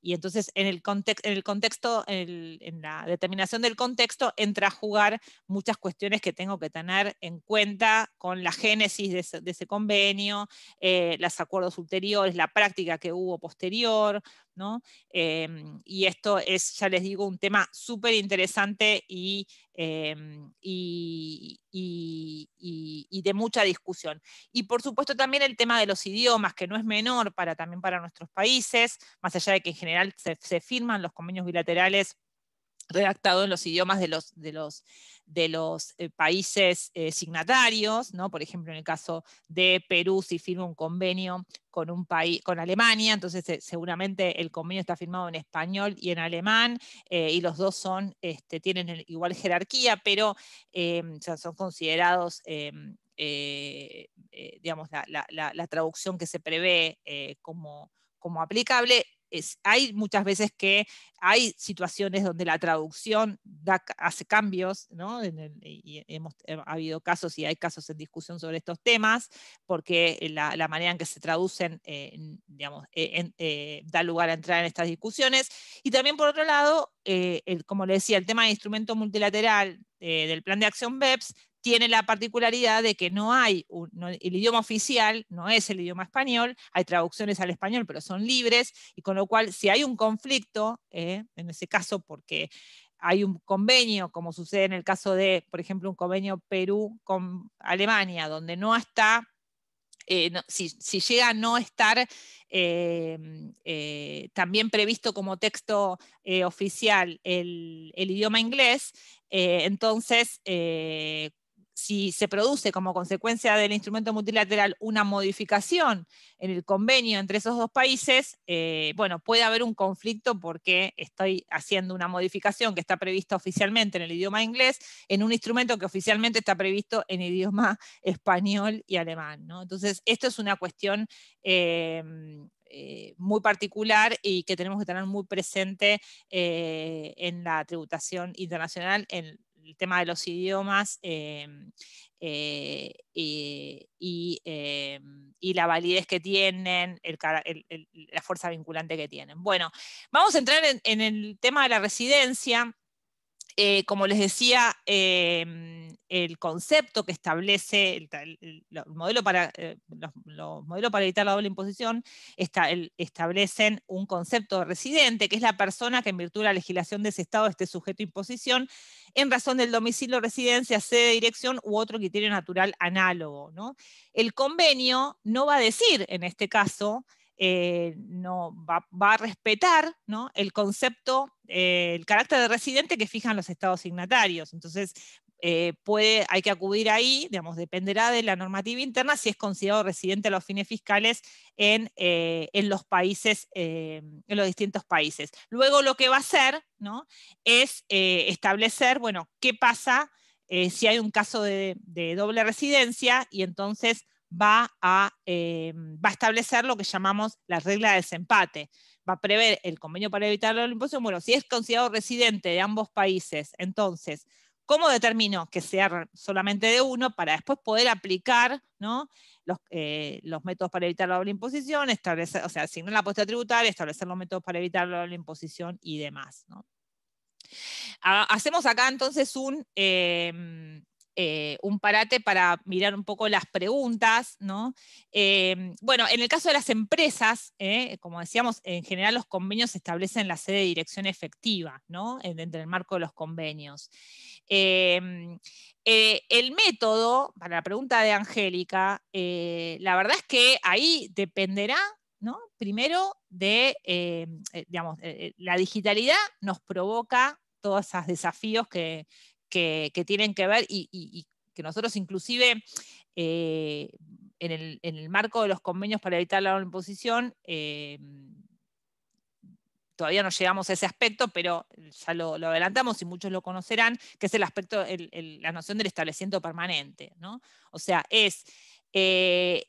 Y entonces en el, en el contexto, en, la determinación del contexto, entra a jugar muchas cuestiones que tengo que tener en cuenta con la génesis de ese, convenio, eh, los acuerdos ulteriores, la práctica que hubo posterior, Em, y esto es, ya les digo, un tema súper interesante em, y, de mucha discusión. Y por supuesto también el tema de los idiomas, que no es menor para, también para nuestros países, más allá de que en general se firman los convenios bilaterales redactado en los idiomas de los, de los, de los eh, países eh, signatarios, ¿no? por ejemplo, en el caso de Perú, si firma un convenio con, un país, con Alemania, entonces eh, seguramente el convenio está firmado en español y en alemán, y los dos son, este, tienen igual jerarquía, pero son considerados... digamos, la, traducción que se prevé como, como aplicable hay muchas veces que hay situaciones donde la traducción hace cambios, y hemos, eh, ha habido casos y hay casos en discusión sobre estos temas, porque la, manera en que se traducen, eh, eh, da lugar a entrar en estas discusiones. Y también, por otro lado, como le decía, el tema de instrumento multilateral del plan de acción BEPS tiene la particularidad de que no hay, el idioma oficial no es el idioma español, hay traducciones al español, pero son libres, y con lo cual si hay un conflicto, eh, en ese caso porque hay un convenio, como sucede en el caso de, por ejemplo, un convenio Perú con Alemania, donde no está eh, si, llega a no estar eh, también previsto como texto oficial el, el, idioma inglés, entonces si se produce como consecuencia del instrumento multilateral una modificación en el convenio entre esos dos países, eh, bueno, puede haber un conflicto porque estoy haciendo una modificación que está prevista oficialmente en el idioma inglés en un instrumento que oficialmente está previsto en idioma español y alemán. Entonces, esto es una cuestión eh, eh, muy particular y que tenemos que tener muy presente en la tributación internacional, en el tema de los idiomas em, eh, em, y, la validez que tienen, la fuerza vinculante que tienen. Bueno, vamos a entrar en el tema de la residencia. Eh, como les decía, em, el concepto que establece el, modelo para, eh, los, modelos para evitar la doble imposición establecen un concepto de residente, que es la persona que en virtud de la legislación de ese Estado esté sujeto a imposición en razón del domicilio, residencia, sede, dirección u otro criterio natural análogo. El convenio no va a decir, en este caso, eh, no, va, a respetar ¿no? el concepto, eh, el carácter de residente que fijan los estados signatarios. Entonces, eh, puede, hay que acudir ahí, digamos, dependerá de la normativa interna si es considerado residente a los fines fiscales en, los países, en los distintos países. Luego lo que va a hacer ¿no? es establecer, bueno, qué pasa si hay un caso de, doble residencia y entonces Em, va a, establecer lo que llamamos la regla de desempate. Va a prever el convenio para evitar la doble imposición. Bueno, si es considerado residente de ambos países, entonces, ¿cómo determino que sea solamente de uno para después poder aplicar eh, los, métodos para evitar la doble imposición, establecer, o sea, asignar la apuesta tributaria, establecer los métodos para evitar la doble imposición y demás? Ah, hacemos acá entonces un... Em, eh, un parate para mirar un poco las preguntas, ¿no? Eh, bueno, en el caso de las empresas, eh, como decíamos, en general los convenios establecen la sede de dirección efectiva, ¿no? Dentro del marco de los convenios. el método, para la pregunta de Angélica, la verdad es que ahí dependerá ¿no? Primero de, digamos, la digitalidad nos provoca todos esos desafíos que, que, tienen que ver y, que nosotros inclusive eh, en, el, marco de los convenios para evitar la imposición, eh, todavía no llegamos a ese aspecto, pero ya lo, adelantamos y muchos lo conocerán, que es el aspecto, la noción del establecimiento permanente. O sea, es eh,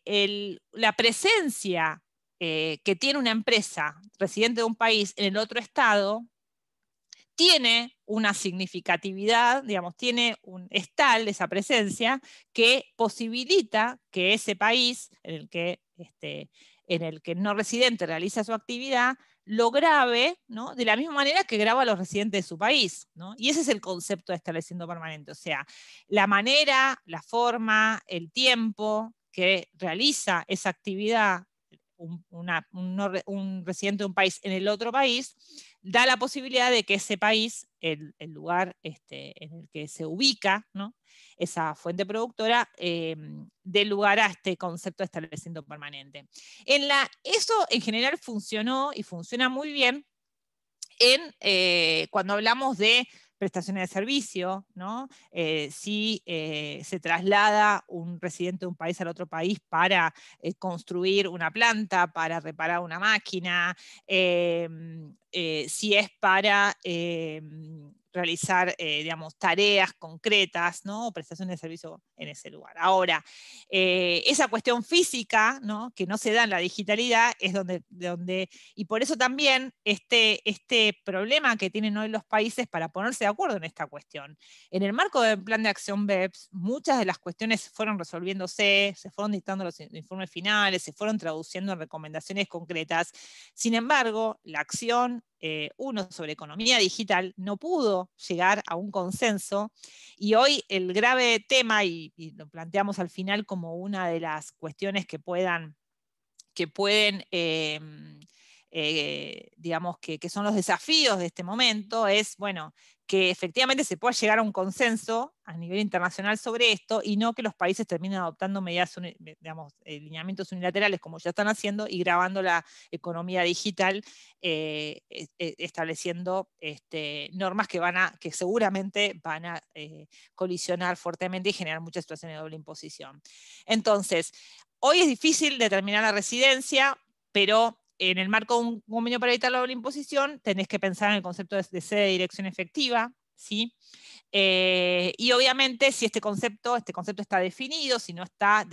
la presencia que tiene una empresa residente de un país en el otro estado tiene una significatividad, digamos, tiene un, estal de esa presencia que posibilita que ese país en el que, este, en el, que no residente realiza su actividad lo grave ¿no? de la misma manera que graba a los residentes de su país. Y ese es el concepto de estableciendo permanente, o sea, la manera, la forma, el tiempo que realiza esa actividad un residente de un país en el otro país da la posibilidad de que ese país, el, lugar este, en el que se ubica esa fuente productora, eh, dé lugar a este concepto de establecimiento permanente. En la, eso en general funcionó y funciona muy bien en, eh, cuando hablamos de prestaciones de servicio, ¿no? Eh, si eh, se traslada un residente de un país al otro país para eh, construir una planta, para reparar una máquina, si es para realizar, eh, digamos, tareas concretas, ¿no? O prestaciones de servicio en ese lugar. Ahora, eh, esa cuestión física, ¿no? Que no se da en la digitalidad, es donde, donde y por eso también este, este problema que tienen hoy los países para ponerse de acuerdo en esta cuestión. En el marco del plan de acción BEPS, muchas de las cuestiones fueron resolviéndose, se fueron dictando los informes finales, se fueron traduciendo en recomendaciones concretas. Sin embargo, la acción eh, uno sobre economía digital, no pudo llegar a un consenso y hoy el grave tema, y, lo planteamos al final como una de las cuestiones que puedan, que pueden em, eh, digamos, que, son los desafíos de este momento, es, bueno, que efectivamente se pueda llegar a un consenso a nivel internacional sobre esto y no que los países terminen adoptando medidas, digamos, eh, lineamientos unilaterales como ya están haciendo y grabando la economía digital, eh, e, estableciendo este, normas que, van a, que seguramente van a colisionar fuertemente y generar muchas situaciones de doble imposición. Entonces, hoy es difícil determinar la residencia, pero en el marco de un convenio para evitar la doble imposición, tenés que pensar en el concepto de, sede de dirección efectiva, ¿sí? Eh, y obviamente, si este concepto, este concepto está definido, si no está,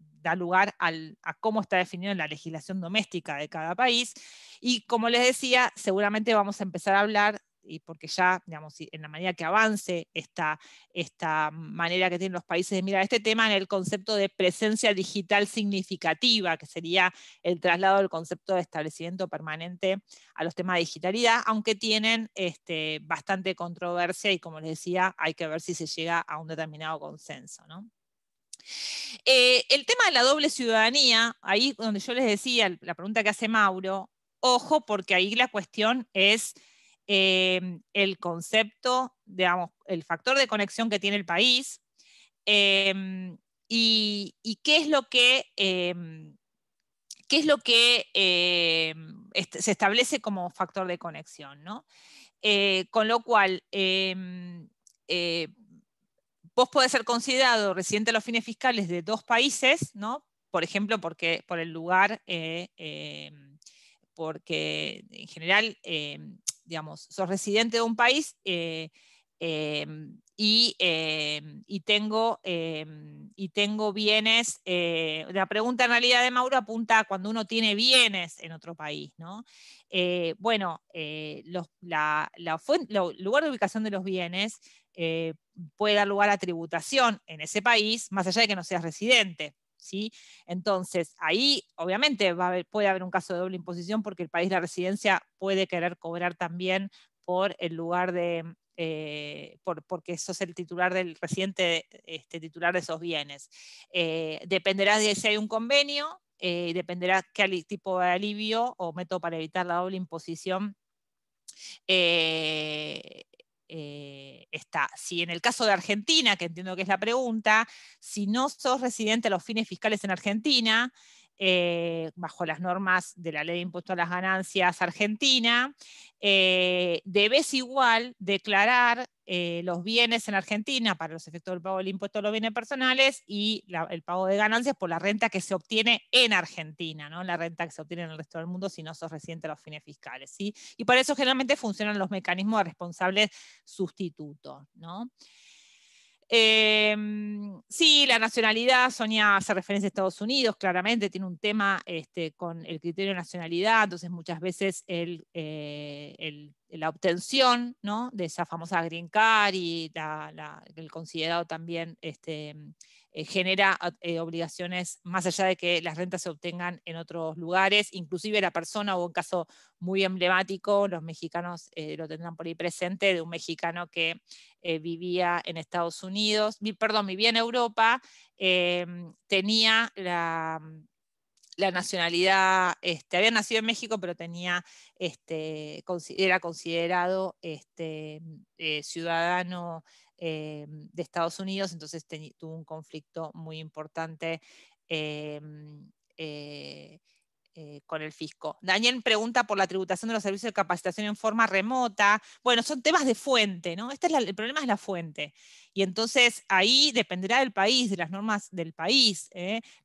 da lugar a cómo está definido en la legislación doméstica de cada país. Y como les decía, seguramente vamos a empezar a hablar y porque ya, digamos, en la manera que avance esta, esta manera que tienen los países de mirar este tema en el concepto de presencia digital significativa, que sería el traslado del concepto de establecimiento permanente a los temas de digitalidad, aunque tienen este, bastante controversia y como les decía, hay que ver si se llega a un determinado consenso. Eh, el tema de la doble ciudadanía, ahí donde yo les decía, la pregunta que hace Mauro, ojo, porque ahí la cuestión es Em, el concepto, digamos, el factor de conexión que tiene el país em, y, qué es lo que, em, qué es lo que se establece como factor de conexión. ¿no? Eh, con lo cual, eh, vos podés ser considerado residente de los fines fiscales de dos países, ¿no? por ejemplo, porque por el lugar eh, porque en general digamos, sos residente de un país eh, em, em, y, tengo, em, y tengo bienes, eh, la pregunta en realidad de Mauro apunta a cuando uno tiene bienes en otro país, ¿no? Eh, bueno, el lugar de ubicación de los bienes puede dar lugar a tributación en ese país, más allá de que no seas residente. ¿sí? Entonces, ahí obviamente puede haber un caso de doble imposición porque el país de la residencia puede querer cobrar también por el lugar de, eh, por, porque el titular del reciente este, titular de esos bienes. Eh, dependerá de si hay un convenio, eh, dependerá qué tipo de alivio o método para evitar la doble imposición eh, eh, está. Si en el caso de Argentina, que entiendo que es la pregunta, si no sos residente a los fines fiscales en Argentina, eh, bajo las normas de la ley de impuesto a las ganancias argentina, eh, debes igual declarar eh, los bienes en Argentina para los efectos del pago del impuesto a los bienes personales y el pago de ganancias por la renta que se obtiene en Argentina, no la renta que se obtiene en el resto del mundo si no sos residente a los fines fiscales. ¿sí? Y para eso generalmente funcionan los mecanismos responsables sustitutos. ¿no? Em, sí, la nacionalidad, Sonia hace referencia a Estados Unidos, claramente tiene un tema este, con el criterio de nacionalidad, entonces muchas veces eh, la obtención de esa famosa green card y el considerado también este, eh, genera ah, eh, obligaciones más allá de que las rentas se obtengan en otros lugares, inclusive la persona hubo un caso muy emblemático, los mexicanos eh, lo tendrán por ahí presente, de un mexicano que vivía en Estados Unidos, perdón, vivía en Europa, tenía la nacionalidad, este, había nacido en México, pero este, era considerado este, ciudadano eh, de Estados Unidos, entonces tuvo un conflicto muy importante. Eh, eh, con el fisco. Daniel pregunta por la tributación de los servicios de capacitación en forma remota. Bueno, son temas de fuente, ¿no? Este el problema es la fuente. Y entonces ahí dependerá del país, de las normas del país.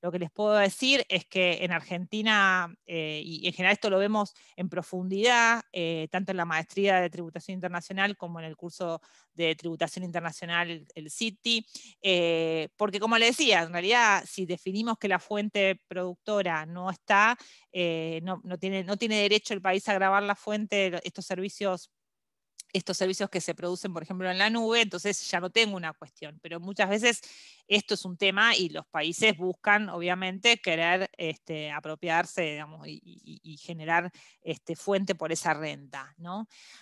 Lo que les puedo decir es que en Argentina, y en general esto lo vemos en profundidad, tanto en la maestría de tributación internacional como en el curso de tributación internacional, el CITI, eh, porque como le decía, en realidad si definimos que la fuente productora no está, eh, no, tiene, no tiene derecho el país a grabar la fuente, estos servicios estos servicios que se producen, por ejemplo, en la nube, entonces ya no tengo una cuestión. Pero muchas veces esto es un tema y los países buscan, obviamente, querer este, apropiarse y, generar este, fuente por esa renta.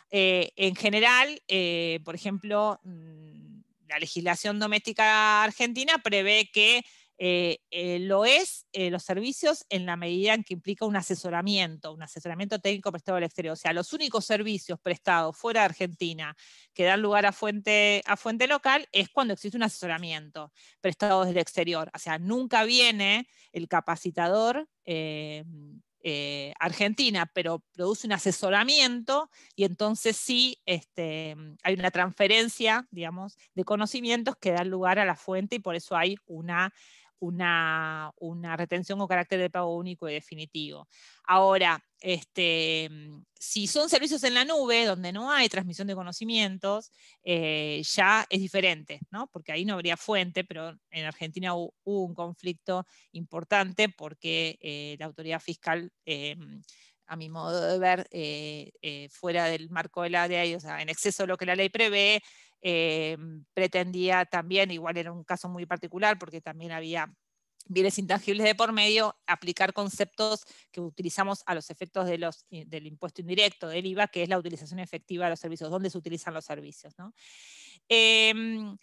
Eh, en general, eh, por ejemplo, mm, la legislación doméstica argentina prevé que eh, eh, lo es eh, los servicios en la medida en que implica un asesoramiento, un asesoramiento técnico prestado al exterior. O sea, los únicos servicios prestados fuera de Argentina que dan lugar a fuente, a fuente local es cuando existe un asesoramiento prestado desde el exterior. O sea, nunca viene el capacitador. Argentina, pero produce un asesoramiento y entonces sí este, hay una transferencia, digamos, de conocimientos que dan lugar a la fuente y por eso hay una una, retención o carácter de pago único y definitivo. Ahora, este, mm, si son servicios en la nube, donde no hay transmisión de conocimientos, eh, ya es diferente, ¿no? porque ahí no habría fuente, pero en Argentina hubo, un conflicto importante porque eh, la autoridad fiscal... Eh, mm, a mi modo de ver, fuera del marco del área, y o sea, en exceso de lo que la ley prevé, eh, pretendía también, igual era un caso muy particular porque también había bienes intangibles de por medio, aplicar conceptos que utilizamos a los efectos de los, eh, del impuesto indirecto, del IVA, que es la utilización efectiva de los servicios, donde se utilizan los servicios. ¿no? Em,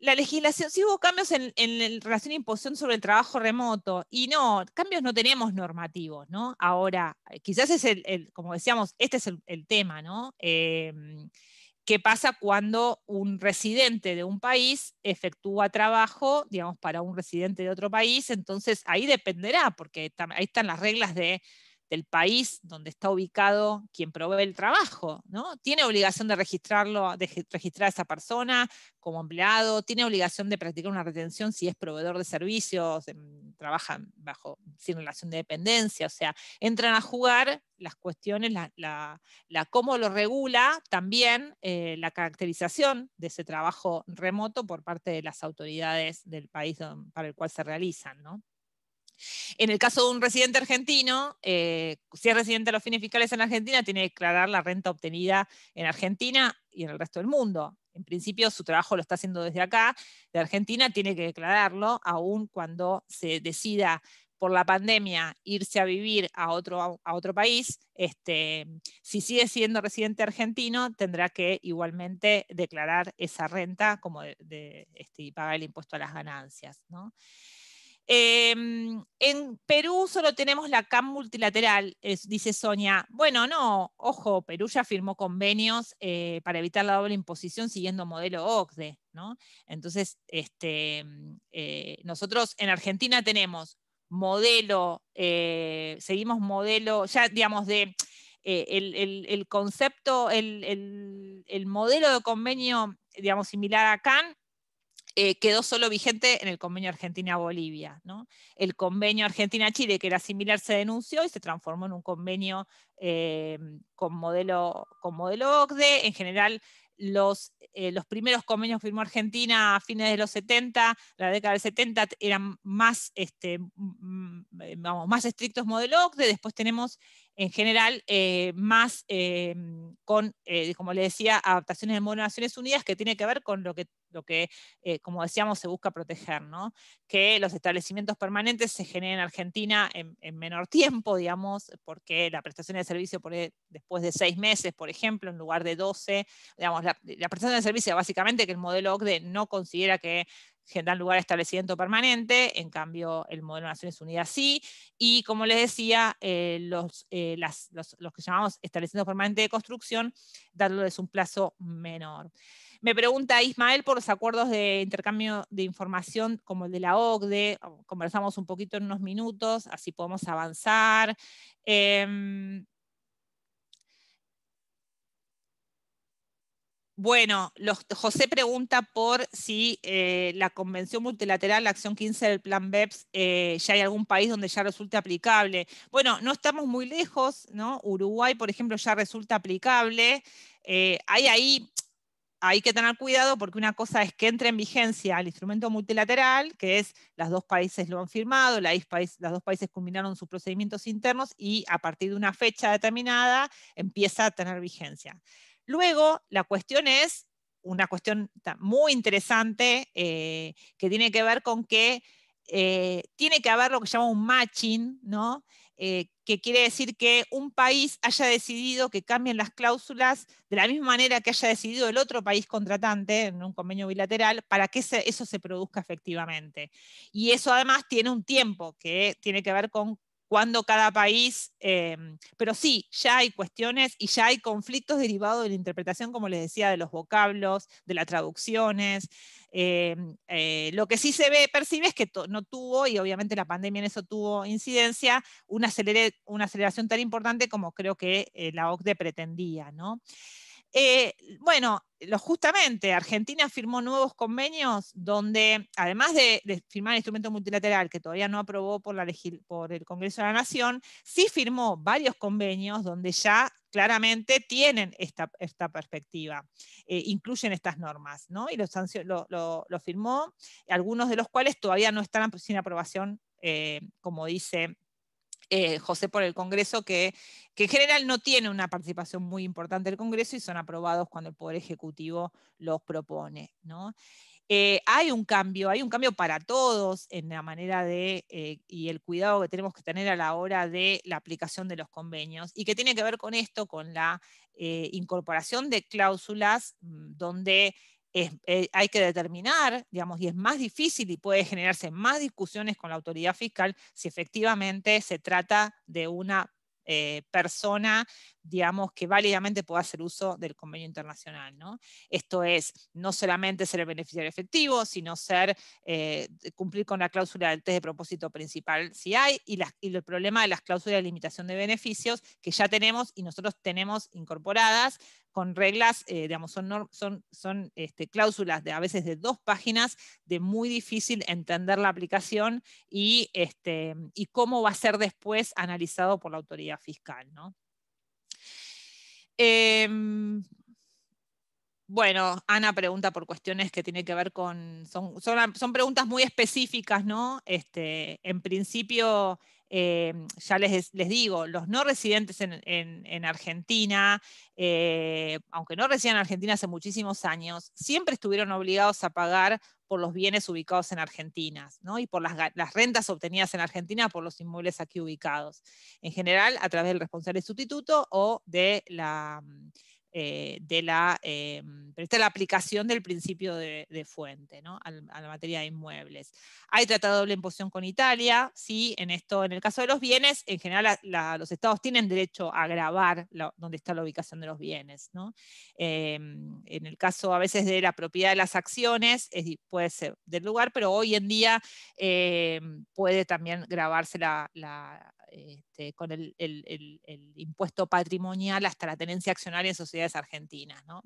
la legislación, sí hubo cambios en, relación a imposición sobre el trabajo remoto, y no, cambios no tenemos normativos, ¿no? Ahora, eh, quizás es el, como decíamos, este es el, tema, ¿no? Em, ¿Qué pasa cuando un residente de un país efectúa trabajo, digamos, para un residente de otro país? Entonces ahí dependerá, porque ahí están las reglas de del país donde está ubicado quien provee el trabajo, ¿no? Tiene obligación de registrarlo, de registrar a esa persona como empleado, tiene obligación de practicar una retención si es proveedor de servicios, em, trabaja bajo, sin relación de dependencia, o sea, entran a jugar las cuestiones, la, cómo lo regula, también eh, la caracterización de ese trabajo remoto por parte de las autoridades del país para el cual se realizan, ¿no? En el caso de un residente argentino, eh, si es residente a los fines fiscales en Argentina, tiene que declarar la renta obtenida en Argentina y en el resto del mundo. En principio, su trabajo lo está haciendo desde acá, de Argentina, tiene que declararlo, aun cuando se decida por la pandemia irse a vivir a otro, país, este, si sigue siendo residente argentino, tendrá que igualmente declarar esa renta como este, y pagar el impuesto a las ganancias. Em, en Perú solo tenemos la CAM multilateral, dice Sonia. Bueno, no, ojo, Perú ya firmó convenios eh, para evitar la doble imposición siguiendo modelo OCDE, ¿no? Entonces, este, mm, eh, nosotros en Argentina tenemos modelo, eh, seguimos modelo, ya digamos de... El, concepto, el, el, modelo de convenio, digamos, similar a CAN, eh, quedó solo vigente en el convenio Argentina-Bolivia. ¿no? El convenio Argentina-Chile, que era similar, se denunció y se transformó en un convenio eh, con, modelo, OCDE. E. En general, los, eh, los, primeros convenios firmó Argentina a fines de los 70, la década del 70, eran más, este, vamos, más estrictos modelo OCDE, después tenemos en general más con, como le decía, adaptaciones de Naciones Unidas que tiene que ver con lo que lo que, eh, como decíamos, se busca proteger, ¿no? Que los establecimientos permanentes se generen en Argentina en, menor tiempo, digamos, porque la prestación de servicio por, e, después de seis meses, por ejemplo, en lugar de doce, digamos, la, prestación de servicio básicamente que el modelo OCDE no considera que dan lugar a establecimiento permanente, en cambio el modelo de Naciones Unidas sí, y como les decía, eh, eh, los, los, que llamamos establecimientos permanentes de construcción, darles un plazo menor. Me pregunta Ismael por los acuerdos de intercambio de información como el de la OCDE, conversamos un poquito en unos minutos, así podemos avanzar. Em, bueno, José pregunta por si eh, la Convención Multilateral, la acción 15 del Plan BEPS, eh, ya hay algún país donde ya resulte aplicable. Bueno, no estamos muy lejos, ¿no? Uruguay, por ejemplo, ya resulta aplicable. Eh, hay ahí hay que tener cuidado porque una cosa es que entre en vigencia el instrumento multilateral, que es las dos países lo han firmado, la los dos países culminaron sus procedimientos internos y a partir de una fecha determinada empieza a tener vigencia. Luego, la cuestión es una cuestión muy interesante eh, que tiene que ver con que eh, tiene que haber lo que se llama un matching, ¿no? Eh, que quiere decir que un país haya decidido que cambien las cláusulas de la misma manera que haya decidido el otro país contratante en un convenio bilateral para que eso se produzca efectivamente. Y eso además tiene un tiempo que tiene que ver con cuando cada país, em, pero sí, ya hay cuestiones y ya hay conflictos derivados de la interpretación, como les decía, de los vocablos, de las traducciones. Em, eh, lo que sí se ve, percibe es que no tuvo, y obviamente la pandemia en eso tuvo incidencia, una, una aceleración tan importante como creo que eh, la OCDE pretendía. ¿no? Eh, bueno, justamente Argentina firmó nuevos convenios donde, además de, firmar el instrumento multilateral que todavía no aprobó por, por el Congreso de la Nación, sí firmó varios convenios donde ya claramente tienen esta, perspectiva, eh, incluyen estas normas, ¿no? Y los lo, lo, firmó, algunos de los cuales todavía no están sin aprobación, eh, como dice eh, José por el Congreso, que, en general no tiene una participación muy importante del Congreso y son aprobados cuando el Poder Ejecutivo los propone. Eh, hay un cambio, hay un cambio para todos en la manera de eh, y el cuidado que tenemos que tener a la hora de la aplicación de los convenios y que tiene que ver con esto, con la incorporación de cláusulas mm, donde eh, hay que determinar, digamos, y es más difícil y puede generarse más discusiones con la autoridad fiscal si efectivamente se trata de una eh, persona, digamos, que válidamente pueda hacer uso del convenio internacional. Esto es no solamente ser el beneficiario efectivo, sino ser, eh, cumplir con la cláusula del test de propósito principal, si hay, y el problema de las cláusulas de limitación de beneficios que ya tenemos y nosotros tenemos incorporadas con reglas, eh, digamos, son, son, son este, cláusulas de a veces de dos páginas, de muy difícil entender la aplicación y, este, y cómo va a ser después analizado por la autoridad fiscal. Em, bueno, Ana pregunta por cuestiones que tienen que ver con, son, preguntas muy específicas, ¿no? Este, en principio, Em, ya les, les, digo, los no residentes en, Argentina, eh, aunque no residían en Argentina hace muchísimos años, siempre estuvieron obligados a pagar por los bienes ubicados en Argentina y por las, las, rentas obtenidas en Argentina por los inmuebles aquí ubicados. En general, a través del responsable sustituto o de la eh, de, la, eh, la aplicación del principio de, fuente a, la materia de inmuebles. Hay tratado de doble imposición con Italia, sí, en esto, en el caso de los bienes, en general los estados tienen derecho a grabar donde está la ubicación de los bienes. Eh, en el caso a veces de la propiedad de las acciones, puede ser del lugar, pero hoy en día puede también grabarse la este, con el, impuesto patrimonial hasta la tenencia accionaria en sociedades argentinas. ¿no?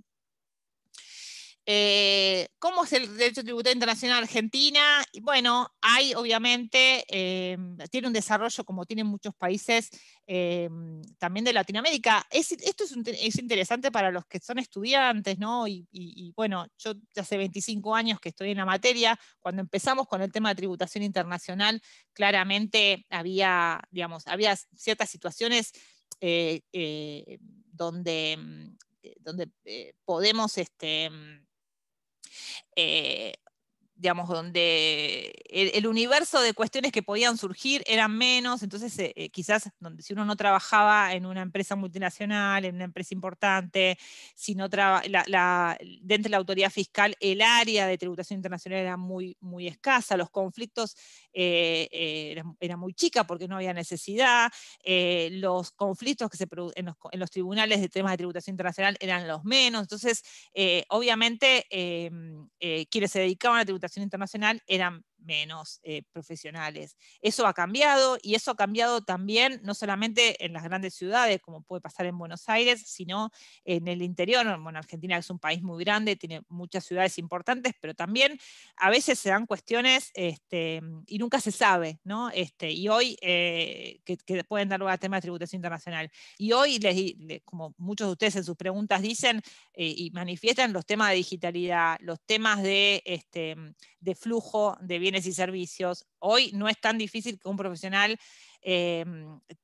Eh, ¿Cómo es el derecho tributario internacional Argentina? bueno, hay obviamente, eh, tiene un desarrollo como tienen muchos países eh, también de Latinoamérica. esto es, interesante para los que son estudiantes, ¿no? Y, bueno, yo hace 25 años que estoy en la materia, cuando empezamos con el tema de tributación internacional, claramente había, digamos, había ciertas situaciones donde, mm, donde podemos... Este, mm, eh, digamos, donde el, universo de cuestiones que podían surgir eran menos, entonces eh, eh, quizás donde, si uno no trabajaba en una empresa multinacional, en una empresa importante, si no dentro de la autoridad fiscal el área de tributación internacional era muy, muy escasa, los conflictos eh, eran era, muy chica porque no había necesidad, los conflictos que se producen en los, tribunales de temas de tributación internacional eran los menos, entonces obviamente em, quienes se dedicaban a la tributación internacional eran menos eh, profesionales. Eso ha cambiado y eso ha cambiado también no solamente en las grandes ciudades, como puede pasar en Buenos Aires, sino en el interior. Bueno, Argentina es un país muy grande, tiene muchas ciudades importantes, pero también a veces se dan cuestiones este, y nunca se sabe, ¿no? Este, y hoy, eh, que, pueden dar lugar a tema de tributación internacional. Y hoy, les, como muchos de ustedes en sus preguntas dicen eh, y manifiestan los temas de digitalidad, los temas de, este, de flujo de bienes bienes y servicios, hoy no es tan difícil que un profesional eh,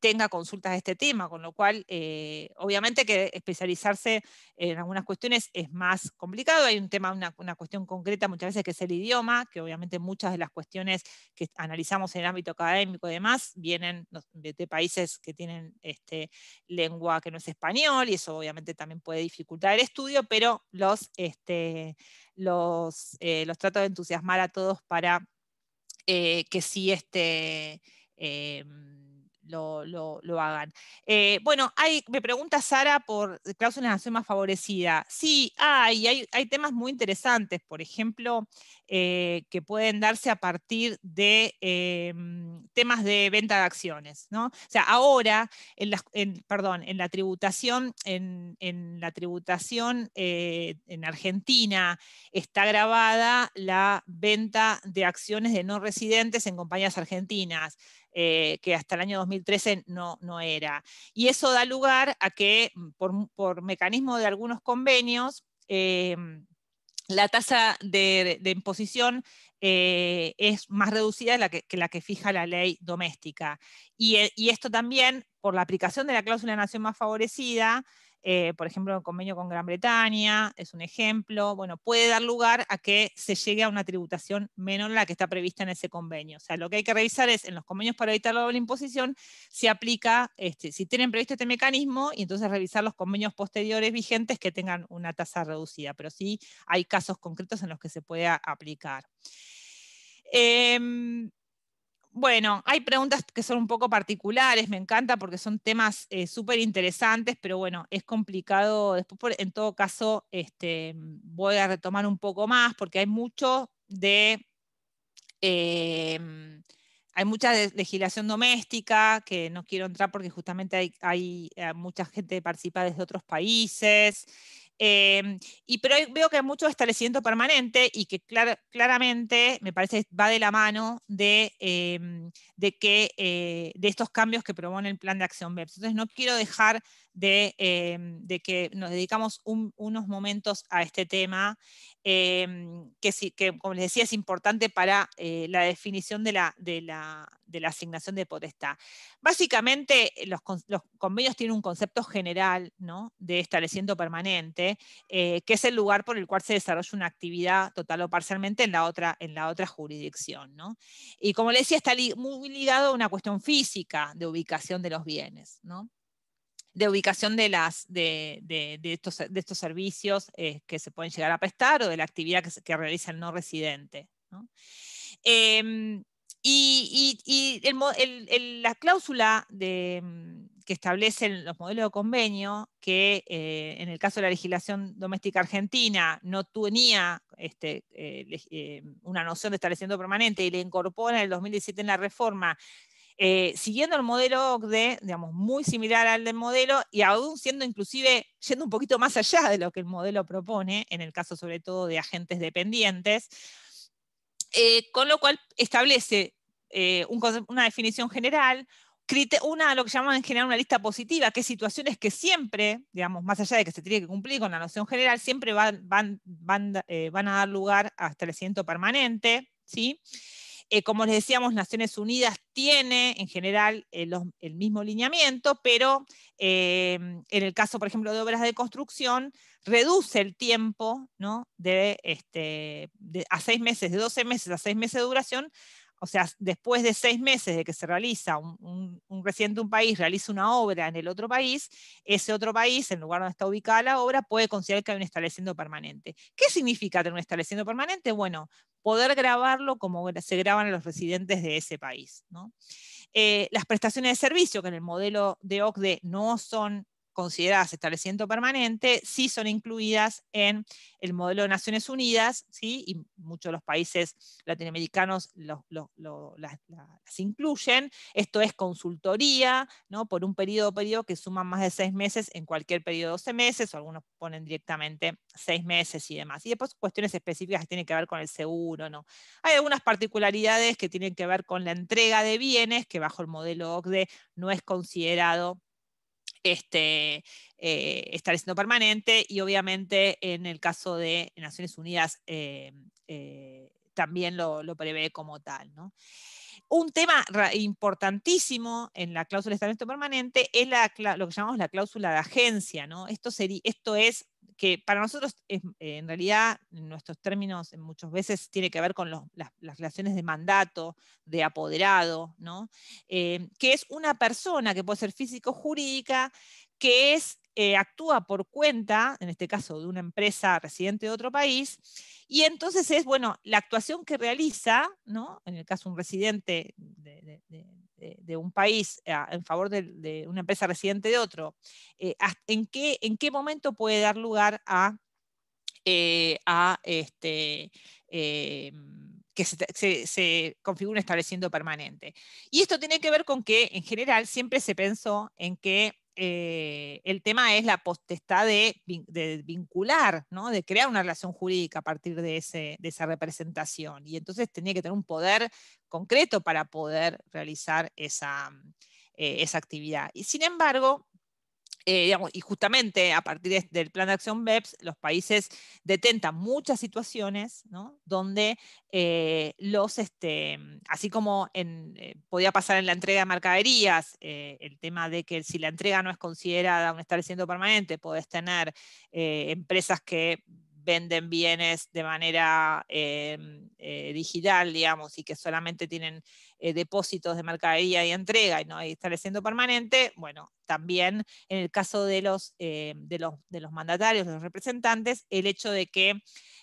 tenga consultas de este tema, con lo cual eh, obviamente que especializarse en algunas cuestiones es más complicado. Hay un tema, una, cuestión concreta muchas veces que es el idioma, que obviamente muchas de las cuestiones que analizamos en el ámbito académico y demás vienen de, países que tienen este, lengua que no es español y eso obviamente también puede dificultar el estudio, pero los, este, los, eh, los trato de entusiasmar a todos para eh, que sí este, em, lo, hagan. Eh, bueno, me pregunta Sara por eh, cláusulas de nación más favorecida. Sí, hay, hay, hay temas muy interesantes. Por ejemplo, eh, que pueden darse a partir de em, temas de venta de acciones. ¿no? O sea, ahora, en la, tributación, eh, en, Argentina está grabada la venta de acciones de no residentes en compañías argentinas. Eh, que hasta el año 2013 no, era. Y eso da lugar a que, mm, por, mecanismo de algunos convenios, em, la tasa de, imposición eh, es más reducida que, la que fija la ley doméstica. Y, eh, y, esto también, por la aplicación de la cláusula de nación más favorecida, eh, por ejemplo, el convenio con Gran Bretaña, es un ejemplo, bueno, puede dar lugar a que se llegue a una tributación menor a la que está prevista en ese convenio. O sea, lo que hay que revisar es en los convenios para evitar la doble imposición, si aplica, este, si tienen previsto este mecanismo, y entonces revisar los convenios posteriores vigentes que tengan una tasa reducida, pero sí hay casos concretos en los que se pueda aplicar. Em, bueno, hay preguntas que son un poco particulares, me encanta porque son temas eh, súper interesantes, pero bueno, es complicado. Después, en todo caso, este, voy a retomar un poco más porque hay mucho de... Em, hay mucha legislación doméstica que no quiero entrar porque justamente hay, hay eh, mucha gente que participa desde otros países. Em, y, pero veo que hay mucho establecimiento permanente y que claramente me parece va de la mano de, em, de eh, de estos cambios que propone el plan de acción BEPS. Entonces no quiero dejar Em, de, que nos dedicamos unos momentos a este tema, em, que, que, como les decía es importante para eh, la definición de la, de, la, asignación de potestad. Básicamente eh, los, convenios tienen un concepto general ¿no? de establecimiento permanente, eh, que es el lugar por el cual se desarrolla una actividad total o parcialmente en la otra, en la otra jurisdicción. Y como les decía, está muy ligado a una cuestión física de ubicación de los bienes de ubicación de, las, de, estos, de estos servicios eh, que se pueden llegar a prestar o de la actividad que, realiza el no residente. Em, y, y, la cláusula de, mm, que establecen los modelos de convenio, que eh, en el caso de la legislación doméstica argentina no tenía este, eh, una noción de establecimiento permanente y le incorpora en el 2017 en la reforma eh, siguiendo el modelo OCDE, digamos, muy similar al del modelo, y aún siendo inclusive yendo un poquito más allá de lo que el modelo propone, en el caso sobre todo de agentes dependientes, eh, con lo cual establece eh, una definición general, una, lo que llaman en general una lista positiva, que situaciones que siempre, digamos, más allá de que se tiene que cumplir con la noción general, siempre van, a dar lugar a establecimiento permanente, ¿sí? Eh, como les decíamos, Naciones Unidas tiene en general eh, el mismo lineamiento, pero eh, en el caso, por ejemplo, de obras de construcción, reduce el tiempo este, de, a seis meses, de 12 meses a seis meses de duración, o sea, después de seis meses de que se realiza un, un residente de un país realiza una obra en el otro país, ese otro país, en lugar donde está ubicada la obra, puede considerar que hay un establecimiento permanente. ¿Qué significa tener un establecimiento permanente? Bueno, poder grabarlo como se graban los residentes de ese país. Eh, las prestaciones de servicio, que en el modelo de OCDE no son consideradas estableciendo permanente, sí son incluidas en el modelo de Naciones Unidas, ¿sí? y muchos de los países latinoamericanos las, incluyen. Esto es consultoría, ¿no? por un periodo periodo que suman más de seis meses, en cualquier periodo de 12 meses, o algunos ponen directamente seis meses y demás. Y después cuestiones específicas que tienen que ver con el seguro. ¿no? Hay algunas particularidades que tienen que ver con la entrega de bienes, que bajo el modelo OCDE no es considerado este, eh, permanente y obviamente en el caso de Naciones Unidas eh, eh, también lo, prevé como tal. ¿no? Un tema importantísimo en la cláusula de establecimiento permanente es la, lo que llamamos la cláusula de agencia. ¿no? Esto, sería, esto es que para nosotros es, en realidad en nuestros términos muchas veces tiene que ver con las, relaciones de mandato, de apoderado, ¿no? Eh, que es una persona que puede ser físico-jurídica, que es eh, actúa por cuenta, en este caso de una empresa residente de otro país, y entonces es, bueno, la actuación que realiza, ¿no? en el caso de un residente de, un país ah, en favor de, una empresa residente de otro, eh, en, qué, en qué momento puede dar lugar a, eh, este, que se, configure se, configura estableciendo permanente. Y esto tiene que ver con que, en general, siempre se pensó en que eh, el tema es la potestad de, vincular, ¿no? de crear una relación jurídica a partir de, esa representación. Y entonces tenía que tener un poder concreto para poder realizar esa mm, eh, actividad. Y sin embargo, eh, y justamente a partir del plan de acción BEPS, los países detentan muchas situaciones donde eh, los, este, así como eh, podía pasar en la entrega de mercaderías, el tema de que si la entrega no es considerada un establecimiento permanente, podés tener empresas que venden bienes de manera em, eh, digital, digamos, y que solamente tienen eh, depósitos de mercadería y entrega y no hay estableciendo permanente, bueno, también en el caso de los, eh, los, de los mandatarios, de los representantes, el hecho de que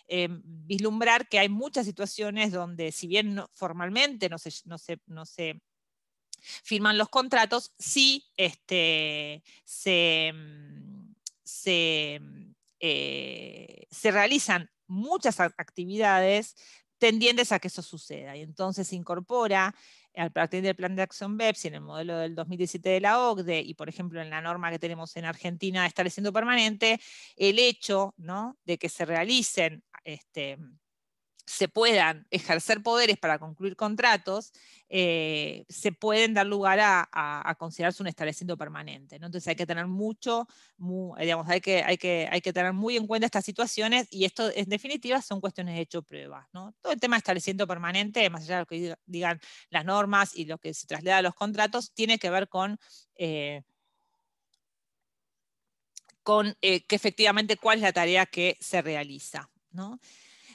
em, vislumbrar que hay muchas situaciones donde, si bien formalmente no se, no no se firman los contratos, sí este, se em, eh, se realizan muchas actividades tendientes a que eso suceda. Y entonces se incorpora al partir del plan de acción BEPS y en el modelo del 2017 de la OCDE y, por ejemplo, en la norma que tenemos en Argentina estableciendo permanente, el hecho ¿no? de que se realicen este, se puedan ejercer poderes para concluir contratos, eh, se pueden dar lugar a, considerarse un establecimiento permanente. ¿no? Entonces hay que tener mucho, muy, eh, que, hay, que, tener muy en cuenta estas situaciones y esto en definitiva son cuestiones de hecho pruebas. Todo el tema de establecimiento permanente, más allá de lo que digan las normas y lo que se traslada a los contratos, tiene que ver con... Eh, con que efectivamente cuál es la tarea que se realiza. ¿no?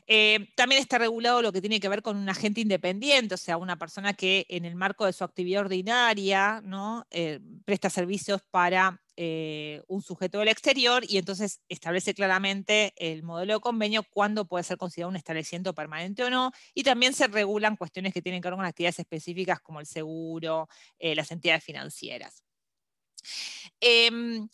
Eh, también está regulado lo que tiene que ver con un agente independiente, o sea, una persona que en el marco de su actividad ordinaria eh, presta servicios para eh, un sujeto del exterior y entonces establece claramente el modelo de convenio, cuándo puede ser considerado un establecimiento permanente o no, y también se regulan cuestiones que tienen que ver con actividades específicas como el seguro, las entidades financieras. Em,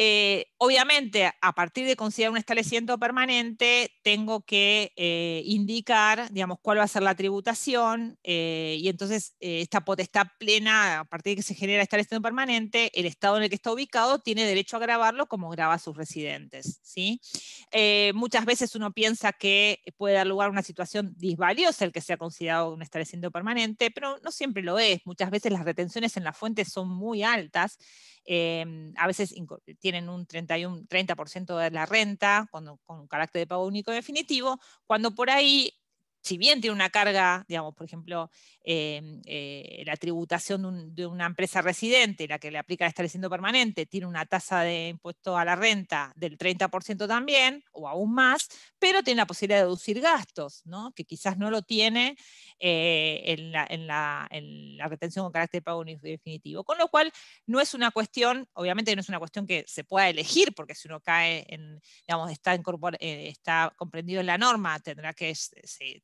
eh, obviamente, a partir de considerar un establecimiento permanente, tengo que eh, indicar, digamos, cuál va a ser la tributación eh, y entonces esta potestad plena, a partir de que se genera establecimiento permanente, el estado en el que está ubicado tiene derecho a grabarlo como graba a sus residentes. ¿sí? muchas veces uno piensa que puede dar lugar a una situación disvaliosa el que sea considerado un establecimiento permanente, pero no siempre lo es. Muchas veces las retenciones en la fuente son muy altas, a veces tienen un 31, 30% de la renta con, con un carácter de pago único definitivo, cuando por ahí si bien tiene una carga, digamos, por ejemplo, em, eh, la tributación de, una empresa residente, la que le aplica el estableciendo permanente, tiene una tasa de impuesto a la renta del 30% también, o aún más, pero tiene la posibilidad de deducir gastos, que quizás no lo tiene eh, en, la, en, la, retención con carácter de pago definitivo. Con lo cual, no es una cuestión, obviamente no es una cuestión que se pueda elegir, porque si uno cae en, digamos, está, eh, está comprendido en la norma, tendrá que eh,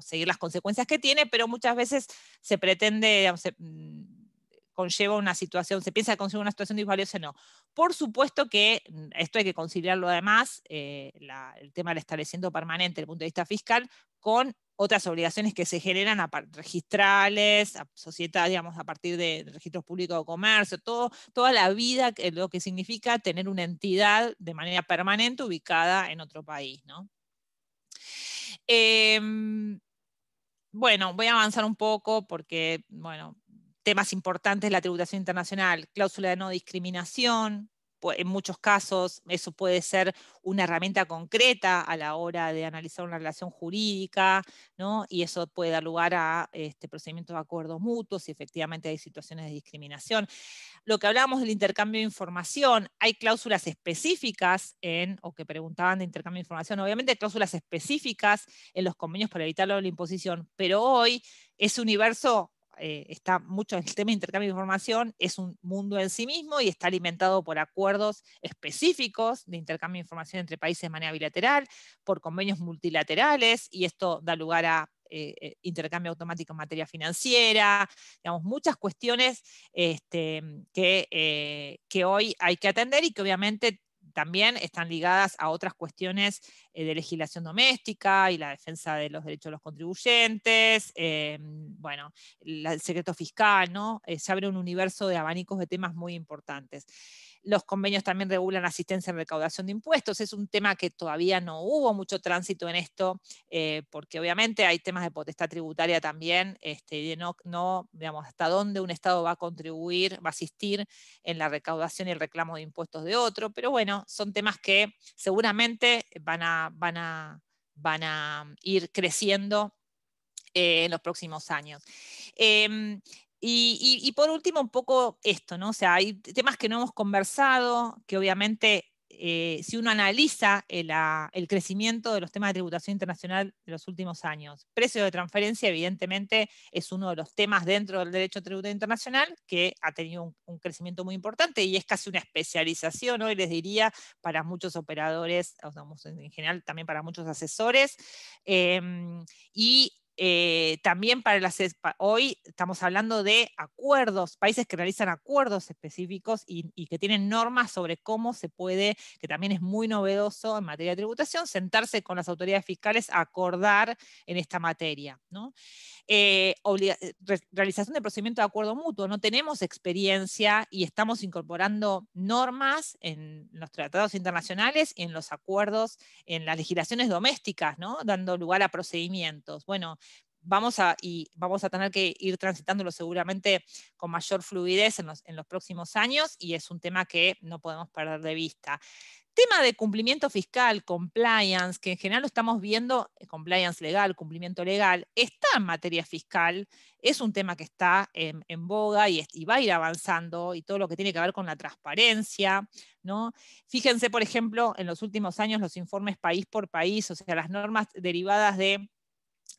seguir las consecuencias que tiene, pero muchas veces se pretende, digamos, se, mm, conlleva una situación, se piensa que conlleva una situación disvaliosa, no. Por supuesto que mm, esto hay que conciliarlo además, el tema del establecimiento permanente desde el punto de vista fiscal, con otras obligaciones que se generan a registrales, a sociedad, digamos, a partir de registros públicos de comercio, todo, toda la vida, lo que significa tener una entidad de manera permanente ubicada en otro país. ¿no? Em, bueno, voy a avanzar un poco porque, bueno, temas importantes, la tributación internacional, cláusula de no discriminación, en muchos casos eso puede ser una herramienta concreta a la hora de analizar una relación jurídica, ¿no? y eso puede dar lugar a este, procedimientos de acuerdos mutuos, y efectivamente hay situaciones de discriminación. Lo que hablábamos del intercambio de información, hay cláusulas específicas en, o que preguntaban de intercambio de información, obviamente hay cláusulas específicas en los convenios para evitar la imposición, pero hoy ese universo eh, está mucho el tema de intercambio de información, es un mundo en sí mismo y está alimentado por acuerdos específicos de intercambio de información entre países de manera bilateral, por convenios multilaterales, y esto da lugar a eh, eh, intercambio automático en materia financiera, digamos, muchas cuestiones este, que, que hoy hay que atender y que obviamente también están ligadas a otras cuestiones eh, de legislación doméstica y la defensa de los derechos de los contribuyentes, eh, bueno, el secreto fiscal, ¿no? Eh, se abre un universo de abanicos de temas muy importantes. Los convenios también regulan asistencia en recaudación de impuestos. Es un tema que todavía no hubo mucho tránsito en esto, eh, porque obviamente hay temas de potestad tributaria también, este, no, digamos, hasta dónde un Estado va a contribuir, va a asistir en la recaudación y el reclamo de impuestos de otro. Pero bueno, son temas que seguramente van a, ir creciendo eh, en los próximos años. Em, y, por último, un poco esto, ¿no? O sea, hay temas que no hemos conversado, que obviamente eh, si uno analiza ah, el, crecimiento de los temas de tributación internacional de los últimos años, precios de transferencia evidentemente es uno de los temas dentro del derecho tributario internacional que ha tenido un, crecimiento muy importante y es casi una especialización hoy, les diría, para muchos operadores, en general también para muchos asesores. Em, y eh, también para las, hoy estamos hablando de acuerdos, países que realizan acuerdos específicos y, que tienen normas sobre cómo se puede, que también es muy novedoso en materia de tributación, sentarse con las autoridades fiscales a acordar en esta materia. ¿no? Eh, eh, realización de procedimiento de acuerdo mutuo. No tenemos experiencia y estamos incorporando normas en los tratados internacionales y en los acuerdos, en las legislaciones domésticas, dando lugar a procedimientos. Bueno, vamos a, y vamos a tener que ir transitándolo seguramente con mayor fluidez en los, próximos años y es un tema que no podemos perder de vista tema de cumplimiento fiscal, compliance, que en general lo estamos viendo, eh, compliance legal, cumplimiento legal, está en materia fiscal, es un tema que está en, boga y, va a ir avanzando y todo lo que tiene que ver con la transparencia. ¿no? Fíjense, por ejemplo, en los últimos años los informes país por país, o sea, las normas derivadas de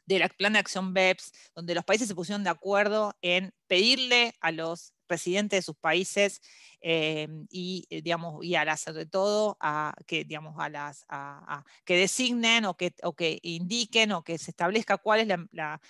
del plan de acción BEPS, donde los países se pusieron de acuerdo en pedirle a los residentes de sus países em, y, eh, digamos, y a las, sobre todo, a que, digamos, a las, que designen o que, que indiquen o que se establezca cuál es la,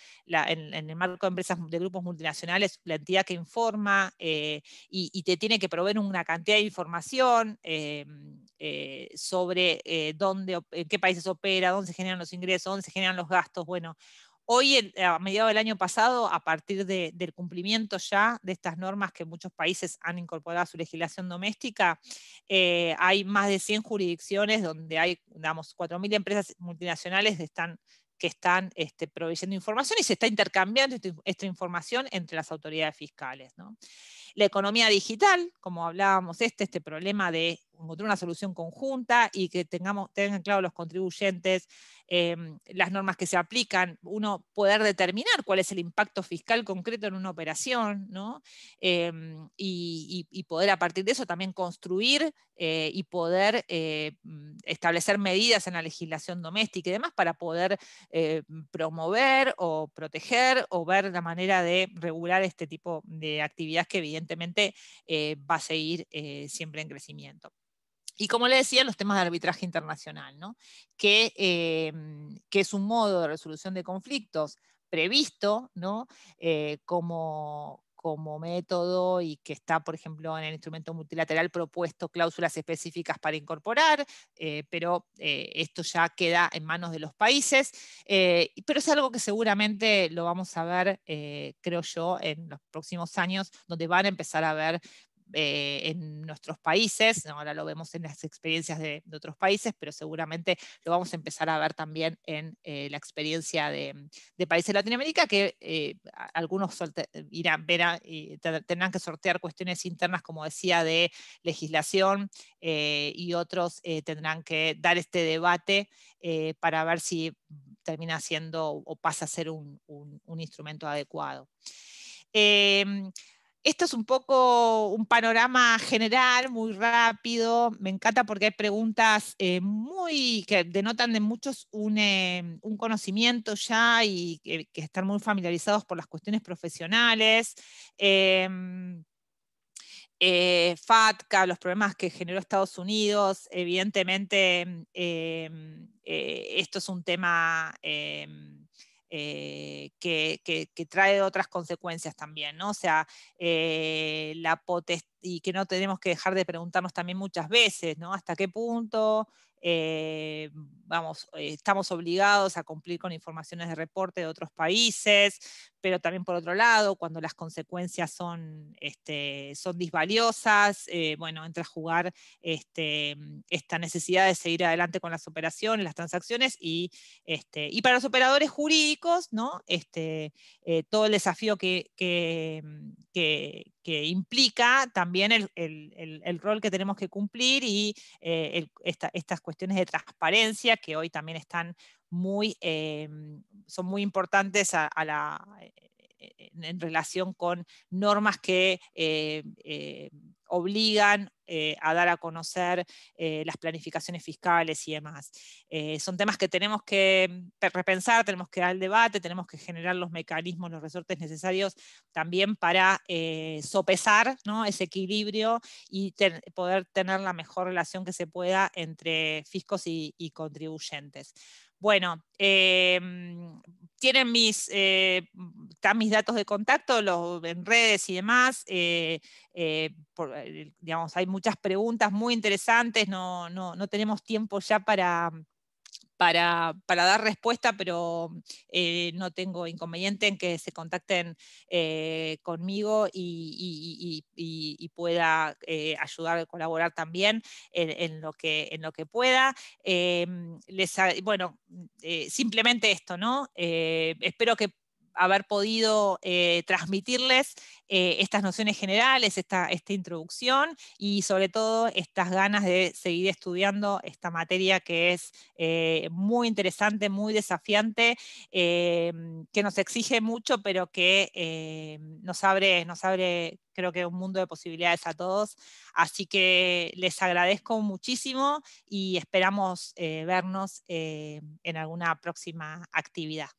en, el marco de empresas de grupos multinacionales, la entidad que informa eh, y, te tiene que proveer una cantidad de información em, eh, sobre dónde, en qué países opera, dónde se generan los ingresos, dónde se generan los gastos, bueno, Hoy, a mediados del año pasado, a partir del cumplimiento ya de estas normas que muchos países han incorporado a su legislación doméstica, eh, hay más de 100 jurisdicciones donde hay, digamos, 4.000 empresas multinacionales que están, este, proveyendo información y se está intercambiando este, esta, información entre las autoridades fiscales. ¿no? La economía digital, como hablábamos, este, este problema de encontrar una solución conjunta y que tengamos, tengan claro los contribuyentes em, las normas que se aplican, uno poder determinar cuál es el impacto fiscal concreto en una operación, ¿no? Em, y, poder a partir de eso también construir eh, y poder eh, establecer medidas en la legislación doméstica y demás para poder eh, promover o proteger o ver la manera de regular este tipo de actividades que vienen evidentemente eh, va a seguir eh, siempre en crecimiento. Y como le decía, los temas de arbitraje internacional, que, eh, que es un modo de resolución de conflictos previsto ¿no? como, como método y que está, por ejemplo, en el instrumento multilateral propuesto cláusulas específicas para incorporar, eh, pero eh, esto ya queda en manos de los países, eh, pero es algo que seguramente lo vamos a ver, creo yo, en los próximos años, donde van a empezar a ver eh, en nuestros países, ahora lo vemos en las experiencias de, otros países, pero seguramente lo vamos a empezar a ver también en eh, la experiencia de, países de Latinoamérica, que eh, algunos irán, ver y tendrán que sortear cuestiones internas, como decía, de legislación, y otros tendrán que dar este debate para ver si termina siendo o pasa a ser un, instrumento adecuado. Em, esto es un poco un panorama general, muy rápido. Me encanta porque hay preguntas eh, muy que denotan de muchos un, eh, conocimiento ya y que, están muy familiarizados por las cuestiones profesionales. Em, eh, FATCA, los problemas que generó Estados Unidos, evidentemente em, esto es un tema em, eh, que, que, trae otras consecuencias también, ¿no? O sea, eh, la y que no tenemos que dejar de preguntarnos también muchas veces, ¿no? ¿Hasta qué punto eh, vamos, eh, estamos obligados a cumplir con informaciones de reporte de otros países, pero también por otro lado, cuando las consecuencias son, este, son disvaliosas, eh, bueno, entra a jugar este, esta necesidad de seguir adelante con las operaciones, las transacciones y, este, y para los operadores jurídicos, ¿no? Este, todo el desafío que, que que implica también el, rol que tenemos que cumplir y eh, estas cuestiones de transparencia que hoy también están muy, eh, son muy importantes a, la, eh, en, relación con normas que obligan eh, a dar a conocer eh, las planificaciones fiscales y demás. Eh, son temas que tenemos que repensar, tenemos que dar el debate, tenemos que generar los mecanismos, los resortes necesarios también para sopesar ese equilibrio y poder tener la mejor relación que se pueda entre fiscos y contribuyentes. Bueno, em, tienen mis, eh, están mis datos de contacto los, en redes y demás. Eh, eh, digamos, hay muchas preguntas muy interesantes, no, no, no tenemos tiempo ya para, para, dar respuesta, pero eh, no tengo inconveniente en que se contacten eh, conmigo y, pueda eh, ayudar a colaborar también en, lo, que, pueda. Em, bueno, simplemente esto, ¿no? espero que haber podido eh, transmitirles eh, estas nociones generales, esta, esta, introducción y sobre todo estas ganas de seguir estudiando esta materia que es eh, muy interesante, muy desafiante, que nos exige mucho, pero que nos, abre, nos abre creo que un mundo de posibilidades a todos. Así que les agradezco muchísimo y esperamos vernos en alguna próxima actividad.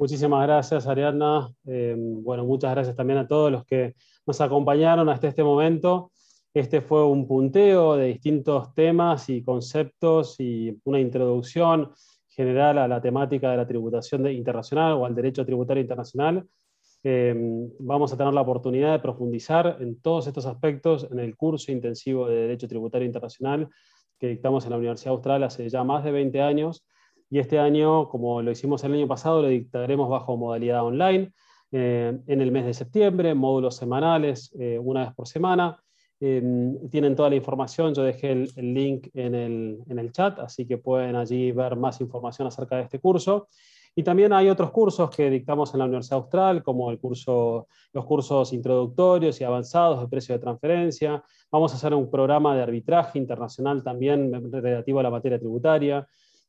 Muchísimas gracias, Ariadna. Eh, bueno, muchas gracias también a todos los que nos acompañaron hasta este momento. Este fue un punteo de distintos temas y conceptos y una introducción general a la temática de la tributación internacional o al derecho tributario internacional. Eh, vamos a tener la oportunidad de profundizar en todos estos aspectos en el curso intensivo de Derecho Tributario Internacional que dictamos en la Universidad Austral hace ya más de 20 años y este año, como lo hicimos el año pasado, lo dictaremos bajo modalidad online eh, en el mes de septiembre, módulos semanales, eh, una vez por semana. Eh, tienen toda la información, yo dejé el, link en el, chat, así que pueden allí ver más información acerca de este curso. Y también hay otros cursos que dictamos en la Universidad Austral, como el curso, los cursos introductorios y avanzados de precio de transferencia. Vamos a hacer un programa de arbitraje internacional también relativo a la materia tributaria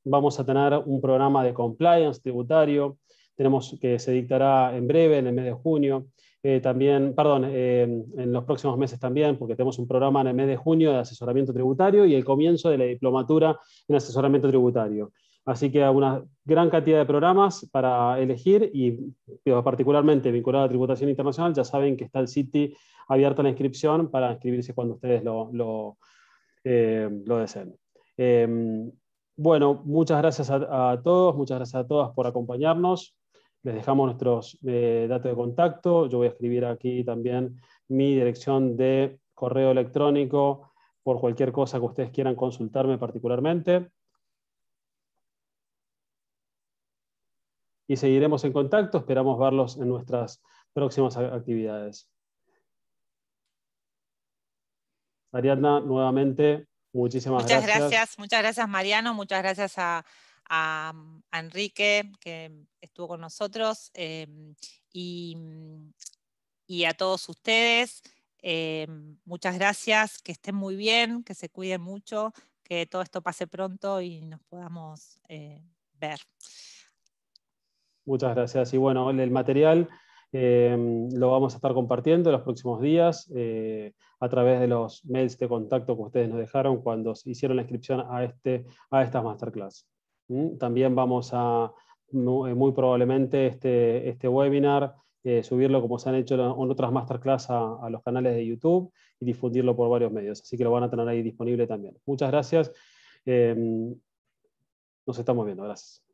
vamos a tener un programa de compliance tributario, tenemos que se dictará en breve, en el mes de junio. Eh, también, perdón, en los próximos meses también, porque tenemos un programa en el mes de junio de asesoramiento tributario y el comienzo de la diplomatura en asesoramiento tributario. Así que hay una gran cantidad de programas para elegir y particularmente vinculado a tributación internacional, ya saben que está el sitio abierto a la inscripción para inscribirse cuando ustedes lo, lo, eh, lo deseen. Eh, bueno, muchas gracias a, todos, muchas gracias a todas por acompañarnos. Les dejamos nuestros eh, datos de contacto. Yo voy a escribir aquí también mi dirección de correo electrónico por cualquier cosa que ustedes quieran consultarme particularmente. Y seguiremos en contacto, esperamos verlos en nuestras próximas actividades. Ariadna, nuevamente, muchas gracias. Muchas gracias, Mariano. Muchas gracias a, mm, Enrique, que estuvo con nosotros, eh, mm, y, a todos ustedes. Eh, muchas gracias, que estén muy bien, que se cuiden mucho, que todo esto pase pronto y nos podamos eh, ver. Muchas gracias. Y bueno, el material eh, lo vamos a estar compartiendo en los próximos días eh, a través de los mails de contacto que ustedes nos dejaron cuando hicieron la inscripción a, este, a esta masterclass. ¿Mm? También vamos a, eh, muy probablemente, este, este webinar. subirlo como se han hecho en otras masterclass a, los canales de YouTube y difundirlo por varios medios. Así que lo van a tener ahí disponible también. Muchas gracias. nos estamos viendo. Gracias.